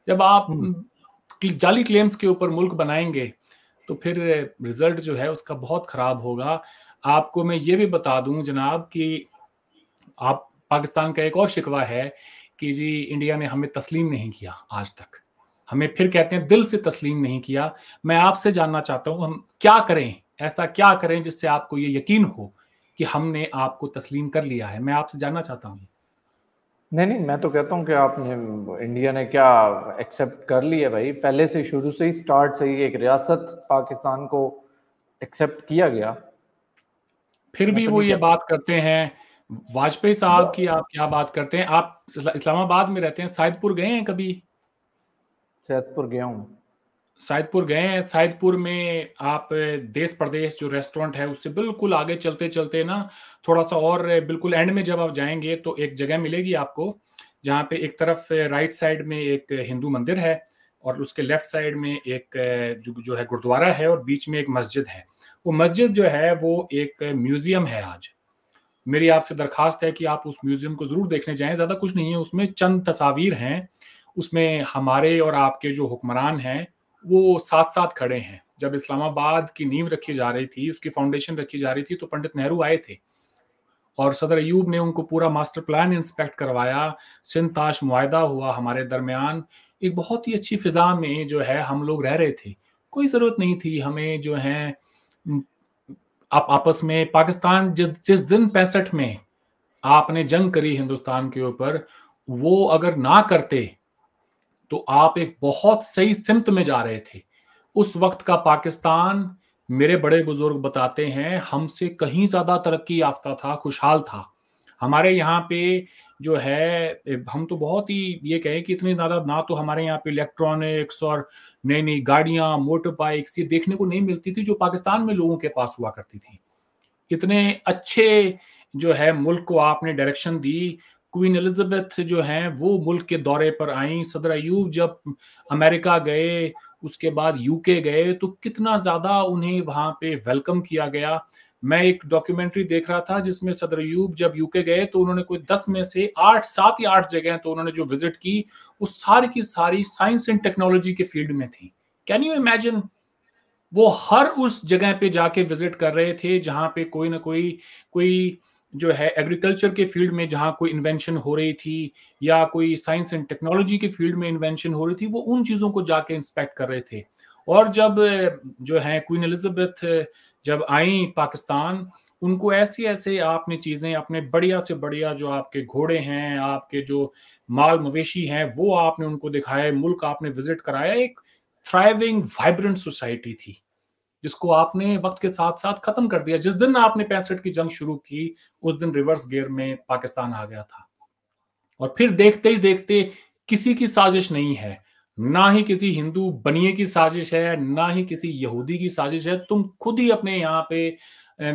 जब आप हम्म। जाली क्लेम्स के ऊपर मुल्क बनाएंगे तो फिर रिजल्ट जो है उसका बहुत ख़राब होगा आपको मैं ये भी बता दूं जनाब कि आप पाकिस्तान का एक और शिकवा है कि जी इंडिया ने हमें तस्लीम नहीं किया आज तक हमें फिर कहते हैं दिल से तस्लीम नहीं किया मैं आपसे जानना चाहता हूँ हम क्या करें ऐसा क्या करें जिससे आपको ये यकीन हो कि हमने आपको तस्लीम कर लिया है मैं आपसे जानना चाहता हूँ नहीं नहीं मैं तो कहता हूँ कि आपने इंडिया ने क्या एक्सेप्ट कर लिया भाई पहले से शुरू से ही स्टार्ट से ही एक रियासत पाकिस्तान को एक्सेप्ट किया गया फिर भी तो वो ये बात करते हैं वाजपेयी साहब की आप क्या बात करते हैं आप इस्लामाबाद में रहते हैं सैदपुर गए हैं कभी सैदपुर गया हूँ सायदपुर गए हैं सायदपुर में आप देश प्रदेश जो रेस्टोरेंट है उससे बिल्कुल आगे चलते चलते ना थोड़ा सा और बिल्कुल एंड में जब आप जाएंगे तो एक जगह मिलेगी आपको जहाँ पे एक तरफ राइट साइड में एक हिंदू मंदिर है और उसके लेफ्ट साइड में एक जो जो है गुरुद्वारा है और बीच में एक मस्जिद है वो मस्जिद जो है वो एक म्यूजियम है आज मेरी आपसे दरखास्त है कि आप उस म्यूजियम को ज़रूर देखने जाएं ज़्यादा कुछ नहीं है उसमें चंद तस्वीर हैं उसमें हमारे और आपके जो हुक्मरान हैं वो साथ साथ खड़े हैं जब इस्लामाबाद की नींव रखी जा रही थी उसकी फाउंडेशन रखी जा रही थी तो पंडित नेहरू आए थे और सदर अयूब ने उनको पूरा मास्टर प्लान इंस्पेक्ट करवाया सिंध ताश मुआदा हुआ हमारे दरमियान एक बहुत ही अच्छी फिज़ा में जो है हम लोग रह रहे थे कोई ज़रूरत नहीं थी हमें जो है आप आपस में पाकिस्तान जिस जिस दिन पैंसठ में आपने जंग करी हिंदुस्तान के ऊपर वो अगर ना करते तो आप एक बहुत सही सिमत में जा रहे थे उस वक्त का पाकिस्तान मेरे बड़े बुजुर्ग बताते हैं हमसे कहीं ज्यादा तरक्की याफ्ता था खुशहाल था हमारे यहाँ पे जो है हम तो बहुत ही ये कहें कि इतने ज़्यादा ना तो हमारे यहाँ पे इलेक्ट्रॉनिक्स और नई नई गाड़ियां मोटर बाइक्स ये देखने को नहीं मिलती थी जो पाकिस्तान में लोगों के पास हुआ करती थी इतने अच्छे जो है मुल्क को आपने डायरेक्शन दी क्वीन एलिजाबेथ जो हैं वो मुल्क के दौरे पर आई सदर अयूब जब अमेरिका गए उसके बाद यूके गए तो कितना ज़्यादा उन्हें वहाँ पे वेलकम किया गया मैं एक डॉक्यूमेंट्री देख रहा था जिसमें सदर अयूब जब यूके गए तो उन्होंने कोई दस में से आठ सात या आठ जगह तो उन्होंने जो विजिट की वो सारी की सारी साइंस एंड टेक्नोलॉजी के फील्ड में थी कैन यू इमेजिन वो हर उस जगह पे जाके विजिट कर रहे थे जहाँ पे कोई ना कोई कोई जो है एग्रीकल्चर के फील्ड में जहाँ कोई इन्वेंशन हो रही थी या कोई साइंस एंड टेक्नोलॉजी के फील्ड में इन्वेंशन हो रही थी वो उन चीज़ों को जाके इंस्पेक्ट कर रहे थे और जब जो है क्वीन एलिजाबेथ जब आई पाकिस्तान उनको ऐसे ऐसे आपने चीज़ें अपने बढ़िया से बढ़िया जो आपके घोड़े हैं आपके जो माल मवेशी हैं वो आपने उनको दिखाया मुल्क आपने विजिट कराया एक थ्राइविंग वाइब्रेंट सोसाइटी थी जिसको आपने वक्त के साथ साथ खत्म कर दिया जिस दिन आपने पैंसठ की जंग शुरू की उस दिन रिवर्स गियर में पाकिस्तान आ गया था और फिर देखते ही देखते किसी की साजिश नहीं है ना ही किसी हिंदू बनिए की साजिश है ना ही किसी यहूदी की साजिश है तुम खुद ही अपने यहाँ पे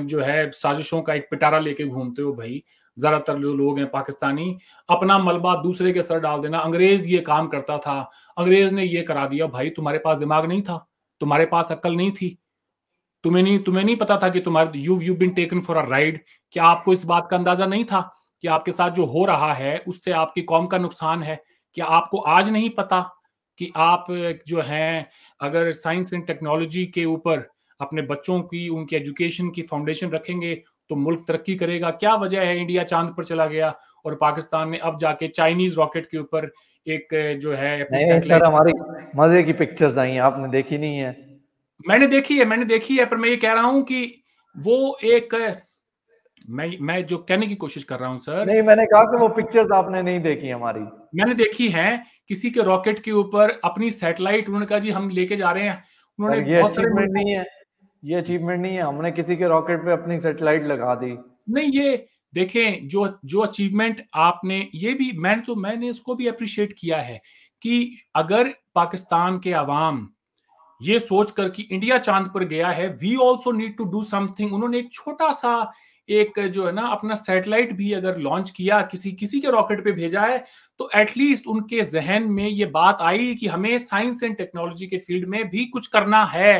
जो है साजिशों का एक पिटारा लेके घूमते हो भाई ज्यादातर जो लोग हैं पाकिस्तानी अपना मलबा दूसरे के सर डाल देना अंग्रेज ये काम करता था अंग्रेज ने ये करा दिया भाई तुम्हारे पास दिमाग नहीं था तुम्हारे पास अक्ल नहीं थी तुम्हें नहीं तुम्हें नहीं पता था कि तुम्हारे you you been taken for a ride कि आपको इस बात का अंदाजा नहीं था कि आपके साथ जो हो रहा है उससे आपकी कौम का नुकसान है कि आपको आज नहीं पता कि आप जो हैं अगर साइंस एंड टेक्नोलॉजी के ऊपर अपने बच्चों की उनकी एजुकेशन की फाउंडेशन रखेंगे तो मुल्क तरक्की करेगा क्या वजह है इंडिया चांद पर चला गया और पाकिस्तान ने अब जाके चाइनीज रॉकेट के ऊपर एक जो है हमारी मजे की पिक्चर्स आई आपने देखी नहीं है मैंने देखी है मैंने देखी है पर मैं ये कह रहा हूं कि वो एक मैं मैं जो कहने की कोशिश कर रहा हूं सर नहीं मैंने कहा कि वो पिक्चर्स आपने नहीं देखी हमारी मैंने देखी है किसी के रॉकेट के ऊपर अपनी सैटेलाइट उन्होंने कहा जी हम लेके जा रहे हैं उन्होंने ये अचीवमेंट नहीं है ये अचीवमेंट नहीं है हमने किसी के रॉकेट पे अपनी सैटेलाइट लगा दी नहीं ये देखें जो जो अचीवमेंट आपने ये भी मैंने तो मैंने इसको भी अप्रिशिएट किया है कि अगर पाकिस्तान के आवाम ये सोचकर कि इंडिया चांद पर गया है we also need to do something उन्होंने एक छोटा सा एक जो है ना अपना सैटेलाइट भी अगर लॉन्च किया किसी किसी के रॉकेट पे भेजा है तो एटलीस्ट उनके जहन में ये बात आई कि हमें साइंस एंड टेक्नोलॉजी के फील्ड में भी कुछ करना है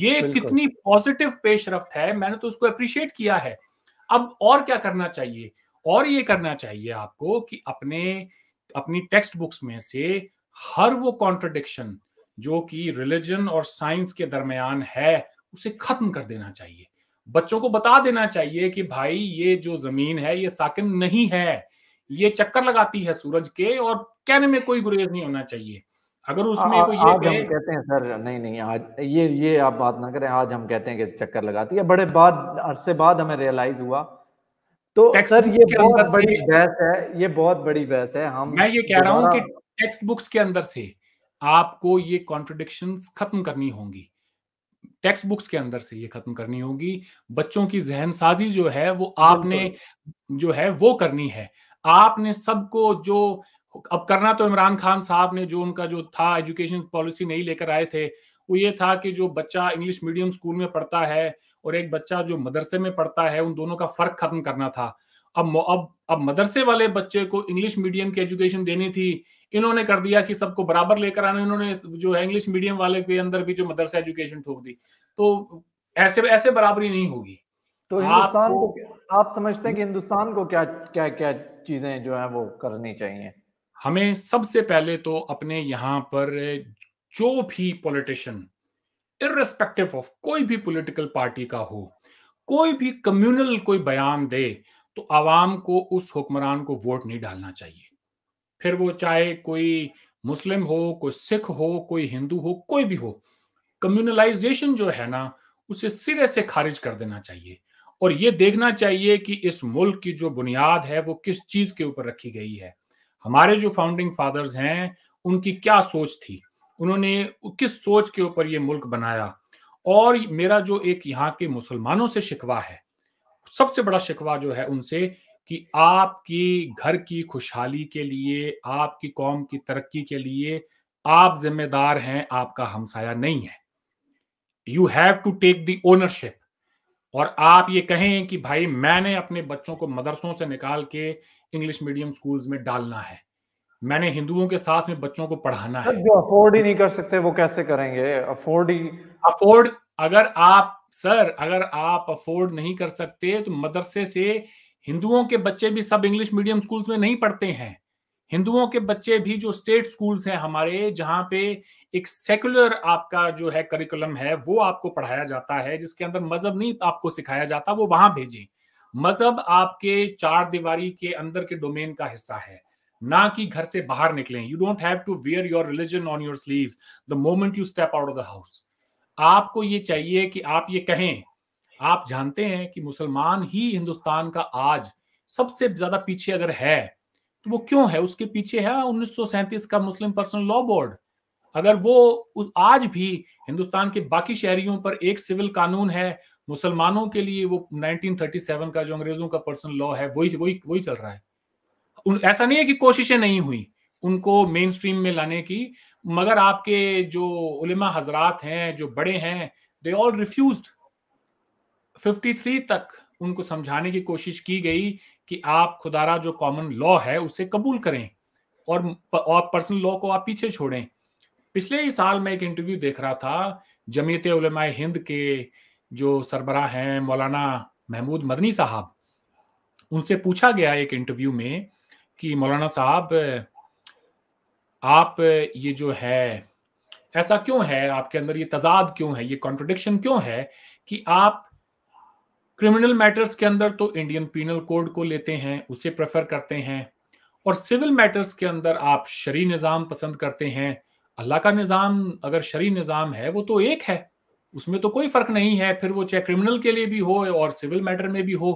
ये कितनी पॉजिटिव पेशरफ्त है मैंने तो उसको अप्रिशिएट किया है अब और क्या करना चाहिए और ये करना चाहिए आपको कि अपने अपनी टेक्स्ट बुक्स में से हर वो कॉन्ट्रोडिक्शन जो कि रिलीजन और साइंस के दरमियान है उसे खत्म कर देना चाहिए बच्चों को बता देना चाहिए कि भाई ये जो जमीन है ये साकिन नहीं है ये चक्कर लगाती है सूरज के और कहने में कोई गुरेज नहीं होना चाहिए अगर उसमें कोई आज हम कहते हैं सर नहीं नहीं आज ये ये आप बात ना करें आज हम कहते हैं कि चक्कर लगाती है बड़े बाद अरसे बाद हमें रियलाइज हुआ तो सर ये बहुत बड़ी बहस है ये बहुत बड़ी बहस है हम मैं ये कह रहा हूँ कि टेक्स्ट बुक्स के अंदर से आपको ये कॉन्ट्रोडिक्शन खत्म करनी होंगी टेक्स्ट बुक्स के अंदर से ये खत्म करनी होगी बच्चों की जहन साजी जो है वो आपने जो है वो करनी है आपने सबको जो अब करना तो इमरान खान साहब ने जो उनका जो था एजुकेशन पॉलिसी नहीं लेकर आए थे वो ये था कि जो बच्चा इंग्लिश मीडियम स्कूल में पढ़ता है और एक बच्चा जो मदरसे में पढ़ता है उन दोनों का फर्क खत्म करना था अब अब अब मदरसे वाले बच्चे को इंग्लिश मीडियम की एजुकेशन देनी थी इन्होंने कर दिया कि सबको बराबर लेकर आना इन्होंने जो है इंग्लिश मीडियम वाले के अंदर भी जो मदरसा एजुकेशन ठोक दी तो ऐसे ऐसे बराबरी नहीं होगी तो हिंदुस्तान को, को आप समझते हैं कि हिंदुस्तान को क्या क्या क्या चीजें जो है वो करनी चाहिए हमें सबसे पहले तो अपने यहाँ पर जो भी पॉलिटिशियन इरेस्पेक्टिव ऑफ कोई भी पॉलिटिकल पार्टी का हो कोई भी कम्युनल कोई बयान दे तो आवाम को उस हुक्मरान को वोट नहीं डालना चाहिए फिर वो चाहे कोई मुस्लिम हो कोई सिख हो कोई हिंदू हो कोई भी हो कम्युनलाइजेशन जो है ना उसे सिरे से खारिज कर देना चाहिए और ये देखना चाहिए कि इस मुल्क की जो बुनियाद है वो किस चीज के ऊपर रखी गई है हमारे जो फाउंडिंग फादर्स हैं उनकी क्या सोच थी उन्होंने किस सोच के ऊपर ये मुल्क बनाया और मेरा जो एक यहाँ के मुसलमानों से शिकवा है सबसे बड़ा शिकवा जो है उनसे कि आपकी घर की खुशहाली के लिए आपकी कौम की तरक्की के लिए आप जिम्मेदार हैं आपका हमसाया नहीं है you have to take the ownership और आप ये कहें कि भाई मैंने अपने बच्चों को मदरसों से निकाल के इंग्लिश मीडियम स्कूल्स में डालना है मैंने हिंदुओं के साथ में बच्चों को पढ़ाना है जो अफोर्ड ही नहीं कर सकते वो कैसे करेंगे अफोर्ड ही अफोर्ड अगर आप सर अगर आप अफोर्ड नहीं कर सकते तो मदरसे से हिंदुओं के बच्चे भी सब इंग्लिश मीडियम स्कूल्स में नहीं पढ़ते हैं हिंदुओं के बच्चे भी जो स्टेट स्कूल्स हैं हमारे जहां पे एक सेकुलर आपका जो है करिकुलम है वो आपको पढ़ाया जाता है जिसके अंदर मजहब नहीं आपको सिखाया जाता वो वहां भेजें मजहब आपके चार दीवारी के अंदर के डोमेन का हिस्सा है ना कि घर से बाहर निकलें you don't have to wear your religion on your sleeve the moment you step out of the house आपको ये चाहिए कि आप ये कहें आप जानते हैं कि मुसलमान ही हिंदुस्तान का आज सबसे ज्यादा पीछे अगर है तो वो क्यों है उसके पीछे है उन्नीस का मुस्लिम पर्सनल लॉ बोर्ड अगर वो आज भी हिंदुस्तान के बाकी शहरियों पर एक सिविल कानून है मुसलमानों के लिए वो 1937 का जो अंग्रेजों का पर्सनल लॉ है वही वही वही चल रहा है उन, ऐसा नहीं है कि कोशिशें नहीं हुई उनको मेन स्ट्रीम में लाने की मगर आपके जो उलिमा हजरात हैं जो बड़े हैं दे ऑल रिफ्यूज्ड 53 तक उनको समझाने की कोशिश की गई कि आप खुदारा जो कॉमन लॉ है उसे कबूल करें और और पर्सनल लॉ को आप पीछे छोड़ें पिछले ही साल मैं एक इंटरव्यू देख रहा था जमीयत उलमाए हिंद के जो सरबरा हैं मौलाना महमूद मदनी साहब उनसे पूछा गया एक इंटरव्यू में कि मौलाना साहब आप ये जो है ऐसा क्यों है आपके अंदर ये तजाद क्यों है ये कॉन्ट्रोडिक्शन क्यों है कि आप क्रिमिनल मैटर्स के अंदर तो इंडियन पीनल कोड को लेते हैं उसे प्रेफर करते हैं और सिविल मैटर्स के अंदर आप शरी निज़ाम पसंद करते हैं अल्लाह का निज़ाम अगर शरी निज़ाम है वो तो एक है उसमें तो कोई फ़र्क नहीं है फिर वो चाहे क्रिमिनल के लिए भी हो और सिविल मैटर में भी हो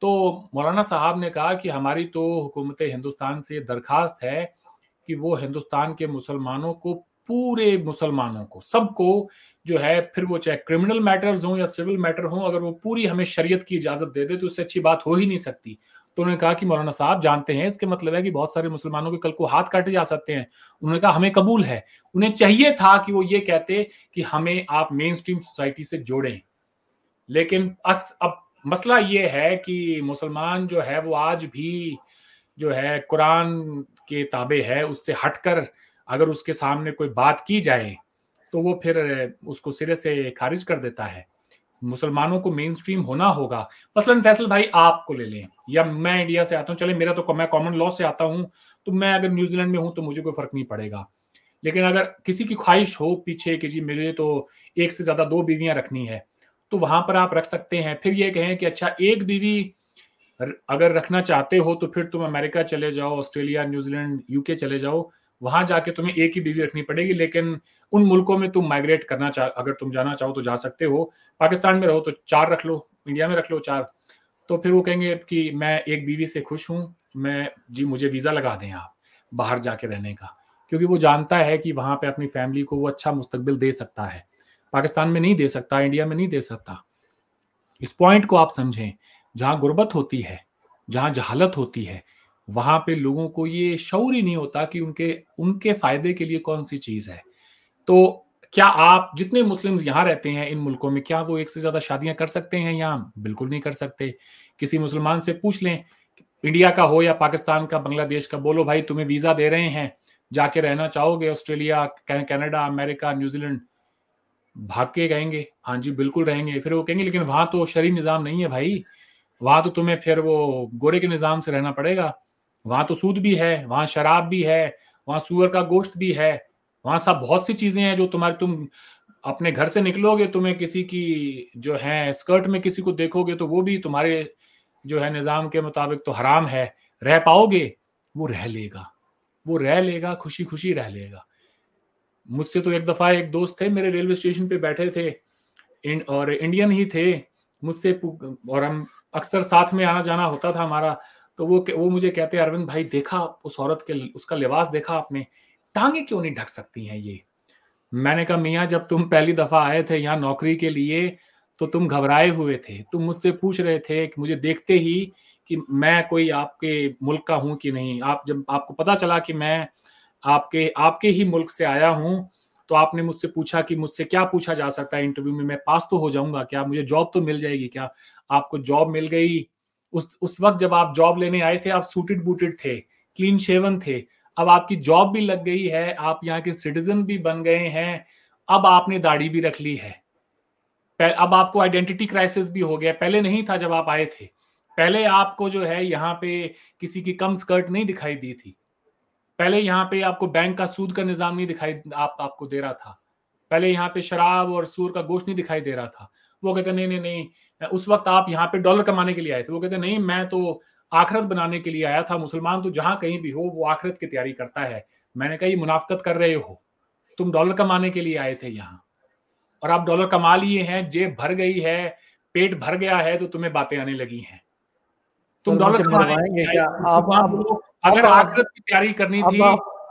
तो मौलाना साहब ने कहा कि हमारी तो हुकूमत हिंदुस्तान से दरख्वास्त है कि वो हिंदुस्तान के मुसलमानों को पूरे मुसलमानों को सबको जो है फिर वो चाहे क्रिमिनल मैटर्स हों या सिविल मैटर हों अगर वो पूरी हमें शरीयत की इजाजत दे दे तो उससे अच्छी बात हो ही नहीं सकती तो उन्होंने कहा कि मौलाना साहब जानते हैं इसके मतलब है कि बहुत सारे मुसलमानों के कल को हाथ काटे जा सकते हैं उन्होंने कहा हमें कबूल है उन्हें चाहिए था कि वो ये कहते कि हमें आप मेन स्ट्रीम सोसाइटी से जोड़ें लेकिन अस अब मसला ये है कि मुसलमान जो है वो आज भी जो है कुरान के ताबे है उससे हटकर अगर उसके सामने कोई बात की जाए तो वो फिर उसको सिरे से खारिज कर देता है मुसलमानों को मेन स्ट्रीम होना होगा मसलन फैसल भाई आपको ले लें या मैं इंडिया से आता हूँ चले मेरा तो मैं कॉमन लॉ से आता हूँ तो मैं अगर न्यूजीलैंड में हूँ तो मुझे कोई फर्क नहीं पड़ेगा लेकिन अगर किसी की ख्वाहिश हो पीछे कि जी मेरे तो एक से ज्यादा दो बीवियां रखनी है तो वहां पर आप रख सकते हैं फिर ये कहें कि अच्छा एक बीवी अगर रखना चाहते हो तो फिर तुम अमेरिका चले जाओ ऑस्ट्रेलिया न्यूजीलैंड यूके चले जाओ वहां जाके तुम्हें एक ही बीवी रखनी पड़ेगी लेकिन उन मुल्कों में तुम माइग्रेट करना चाह अगर तुम जाना चाहो तो जा सकते हो पाकिस्तान में रहो तो चार रख लो इंडिया में रख लो चार तो फिर वो कहेंगे कि मैं एक बीवी से खुश हूँ मैं जी मुझे वीज़ा लगा दें आप बाहर जाके रहने का क्योंकि वो जानता है कि वहां पे अपनी फैमिली को वो अच्छा मुस्तबिल दे सकता है पाकिस्तान में नहीं दे सकता इंडिया में नहीं दे सकता इस पॉइंट को आप समझें जहां गुर्बत होती है जहां जहालत होती है वहां पे लोगों को ये शौर ही नहीं होता कि उनके उनके फायदे के लिए कौन सी चीज है तो क्या आप जितने मुस्लिम्स यहाँ रहते हैं इन मुल्कों में क्या वो एक से ज्यादा शादियां कर सकते हैं यहाँ बिल्कुल नहीं कर सकते किसी मुसलमान से पूछ लें इंडिया का हो या पाकिस्तान का बांग्लादेश का बोलो भाई तुम्हें वीजा दे रहे हैं जाके रहना चाहोगे ऑस्ट्रेलिया कनाडा अमेरिका न्यूजीलैंड भाग के कहेंगे हाँ जी बिल्कुल रहेंगे फिर वो कहेंगे लेकिन वहां तो शरी निज़ाम नहीं है भाई वहां तो तुम्हें फिर वो गोरे के निज़ाम से रहना पड़ेगा वहां तो सूद भी है वहां शराब भी है वहां सुअर का गोश्त भी है वहां सब बहुत सी चीजें हैं जो तुम्हारे तुम अपने घर से निकलोगे तुम्हें किसी की जो है स्कर्ट में किसी को देखोगे तो वो भी तुम्हारे जो है निज़ाम के मुताबिक तो हराम है रह पाओगे वो रह लेगा वो रह लेगा खुशी खुशी रह लेगा मुझसे तो एक दफ़ा एक दोस्त थे मेरे रेलवे स्टेशन पे बैठे थे इन, और इंडियन ही थे मुझसे और हम अक्सर साथ में आना जाना होता था हमारा तो वो वो मुझे कहते हैं अरविंद भाई देखा उस औरत के उसका लिबास देखा आपने टांगे क्यों नहीं ढक सकती हैं ये मैंने कहा मियाँ जब तुम पहली दफ़ा आए थे यहाँ नौकरी के लिए तो तुम घबराए हुए थे तुम मुझसे पूछ रहे थे कि मुझे देखते ही कि मैं कोई आपके मुल्क का हूँ कि नहीं आप जब आपको पता चला कि मैं आपके आपके ही मुल्क से आया हूँ तो आपने मुझसे पूछा कि मुझसे क्या पूछा जा सकता है इंटरव्यू में मैं पास तो हो जाऊंगा क्या मुझे जॉब तो मिल जाएगी क्या आपको जॉब मिल गई उस उस वक्त जब आप जॉब लेने आए थे आप सूटेड बूटेड थे क्लीन शेवन थे अब आपकी जॉब भी लग गई है आप यहाँ के सिटीजन भी बन गए हैं अब आपने दाढ़ी भी रख ली है अब आपको आइडेंटिटी क्राइसिस भी हो गया पहले नहीं था जब आप आए थे पहले आपको जो है यहाँ पे किसी की कम स्कर्ट नहीं दिखाई दी थी पहले यहाँ पे आपको बैंक का सूद का निज़ाम नहीं दिखाई आप आपको दे रहा था पहले यहाँ पे शराब और सूर का गोश्त नहीं दिखाई दे रहा था वो कहते नहीं नहीं नहीं उस वक्त आप यहाँ पे डॉलर कमाने के लिए आए थे वो कहते नहीं मैं तो आखरत बनाने के लिए आया था मुसलमान तो जहां कहीं भी हो वो आखरत की तैयारी करता है मैंने कहा ये मुनाफ्त कर रहे हो तुम डॉलर कमाने के लिए आए थे यहाँ और आप डॉलर कमा लिए हैं जेब भर गई है पेट भर गया है तो तुम्हें बातें आने लगी हैं तुम डॉलर कमाएंगे आप, अगर आखिरत की तैयारी करनी थी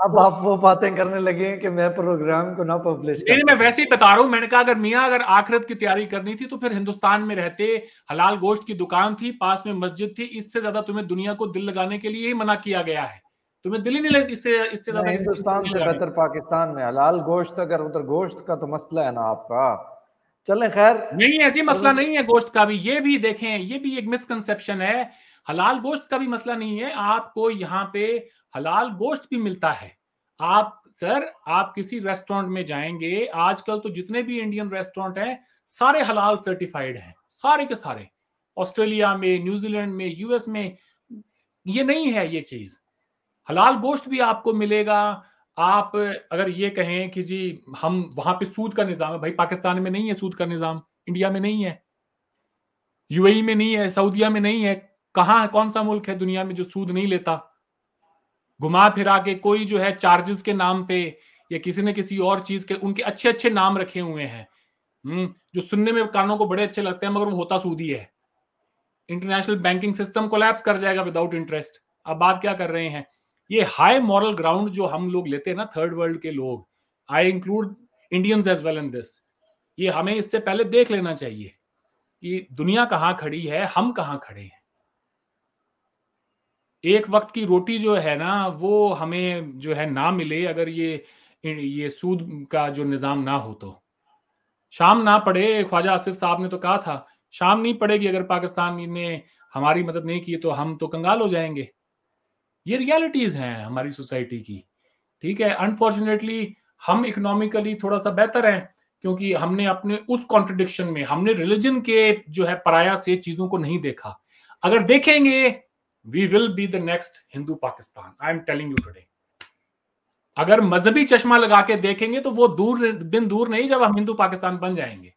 अब आप वो बातें करने लगे हैं कि मैं प्रोग्राम को ना पब्लिश नहीं मैं वैसे ही बता रहा हूँ मैंने कहा अगर मियाँ अगर आखिरत की तैयारी करनी थी तो फिर हिंदुस्तान में रहते हलाल गोश्त की दुकान थी पास में मस्जिद थी इससे ज्यादा तुम्हें दुनिया को दिल लगाने के लिए ही मना किया गया है तुम्हें दिल ही नहीं लग इससे इससे ज्यादा हिंदुस्तान से बेहतर पाकिस्तान में हलाल गोश्त अगर उधर गोश्त का तो मसला है ना आपका चले खैर नहीं है जी मसला नहीं है गोश्त का भी ये भी देखें ये भी एक मिसकनसेप्शन है हलाल गोश्त का भी मसला नहीं है आपको यहाँ पे हलाल गोश्त भी मिलता है आप सर आप किसी रेस्टोरेंट में जाएंगे आजकल तो जितने भी इंडियन रेस्टोरेंट हैं सारे हलाल सर्टिफाइड हैं सारे के सारे ऑस्ट्रेलिया में न्यूजीलैंड में यूएस में ये नहीं है ये चीज हलाल गोश्त भी आपको मिलेगा आप अगर ये कहें कि जी हम वहां पे सूद का निज़ाम है भाई पाकिस्तान में नहीं है सूद का निज़ाम इंडिया में नहीं है यूएई e में नहीं है सऊदिया में नहीं है कहाँ कौन सा मुल्क है दुनिया में जो सूद नहीं लेता घुमा फिरा के कोई जो है चार्जेस के नाम पे या किसी न किसी और चीज के उनके अच्छे अच्छे नाम रखे हुए हैं हम्म, जो सुनने में कानों को बड़े अच्छे लगते हैं मगर वो होता सूदी है इंटरनेशनल बैंकिंग सिस्टम कोलैप्स कर जाएगा विदाउट इंटरेस्ट अब बात क्या कर रहे हैं ये हाई मॉरल ग्राउंड जो हम लोग लेते हैं ना थर्ड वर्ल्ड के लोग I include Indians as well in this ये हमें इससे पहले देख लेना चाहिए कि दुनिया कहाँ खड़ी है हम कहाँ खड़े हैं एक वक्त की रोटी जो है ना वो हमें जो है ना मिले अगर ये ये सूद का जो निज़ाम ना हो तो शाम ना पड़े ख्वाजा आसिफ साहब ने तो कहा था शाम नहीं पड़ेगी अगर पाकिस्तान ने हमारी मदद नहीं की तो हम तो कंगाल हो जाएंगे ये रियलिटीज़ हैं हमारी सोसाइटी की ठीक है अनफॉर्चुनेटली हम इकोनॉमिकली थोड़ा सा बेहतर हैं क्योंकि हमने अपने उस कॉन्ट्रडिक्शन में हमने रिलीजन के जो है पराया से चीज़ों को नहीं देखा अगर देखेंगे we will be the next Hindu Pakistan I am telling you today अगर मजहबी चश्मा लगा के देखेंगे तो वो दूर दिन दूर नहीं जब हम हिंदू पाकिस्तान बन जाएंगे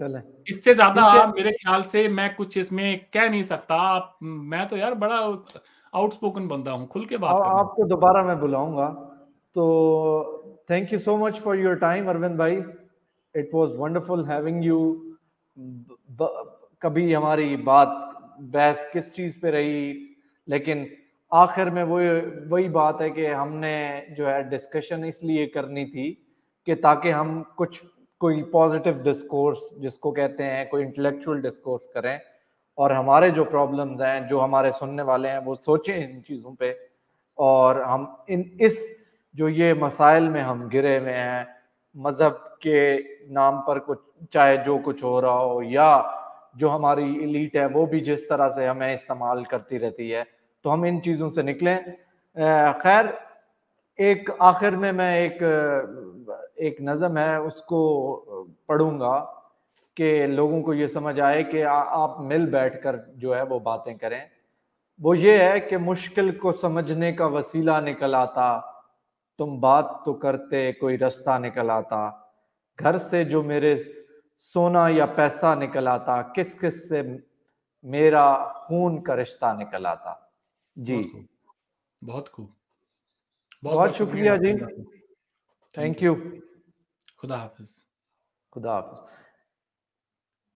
चले इससे ज्यादा मेरे ख्याल से मैं कुछ इसमें कह नहीं सकता मैं तो यार बड़ा आउटस्पोकन बंदा हूँ खुल के बात आपको दोबारा मैं बुलाऊंगा तो thank you so much for your time Arvind भाई it was wonderful having you कभी हमारी बात बहस किस चीज़ पे रही लेकिन आखिर में वो वही बात है कि हमने जो है डिस्कशन इसलिए करनी थी कि ताकि हम कुछ कोई पॉजिटिव डिस्कोर्स जिसको कहते हैं कोई इंटेलेक्चुअल डिस्कोर्स करें और हमारे जो प्रॉब्लम्स हैं जो हमारे सुनने वाले हैं वो सोचें इन चीज़ों पे और हम इन इस जो ये मसाइल में हम गिरे हुए हैं मज़हब के नाम पर कुछ चाहे जो कुछ हो रहा हो या जो हमारी इलीट है वो भी जिस तरह से हमें इस्तेमाल करती रहती है तो हम इन चीज़ों से निकलें खैर एक आखिर में मैं एक एक नज़म है उसको पढ़ूंगा कि लोगों को ये समझ आए कि आ, आप मिल बैठ कर जो है वो बातें करें वो ये है कि मुश्किल को समझने का वसीला निकल आता तुम बात तो करते कोई रास्ता निकल आता घर से जो मेरे सोना या पैसा निकल आता किस किस से मेरा खून का रिश्ता निकल आता जी बहुत खूब बहुत, बहुत शुक्रिया जी थैंक यू खुदा हाफिज खुदा हाफिज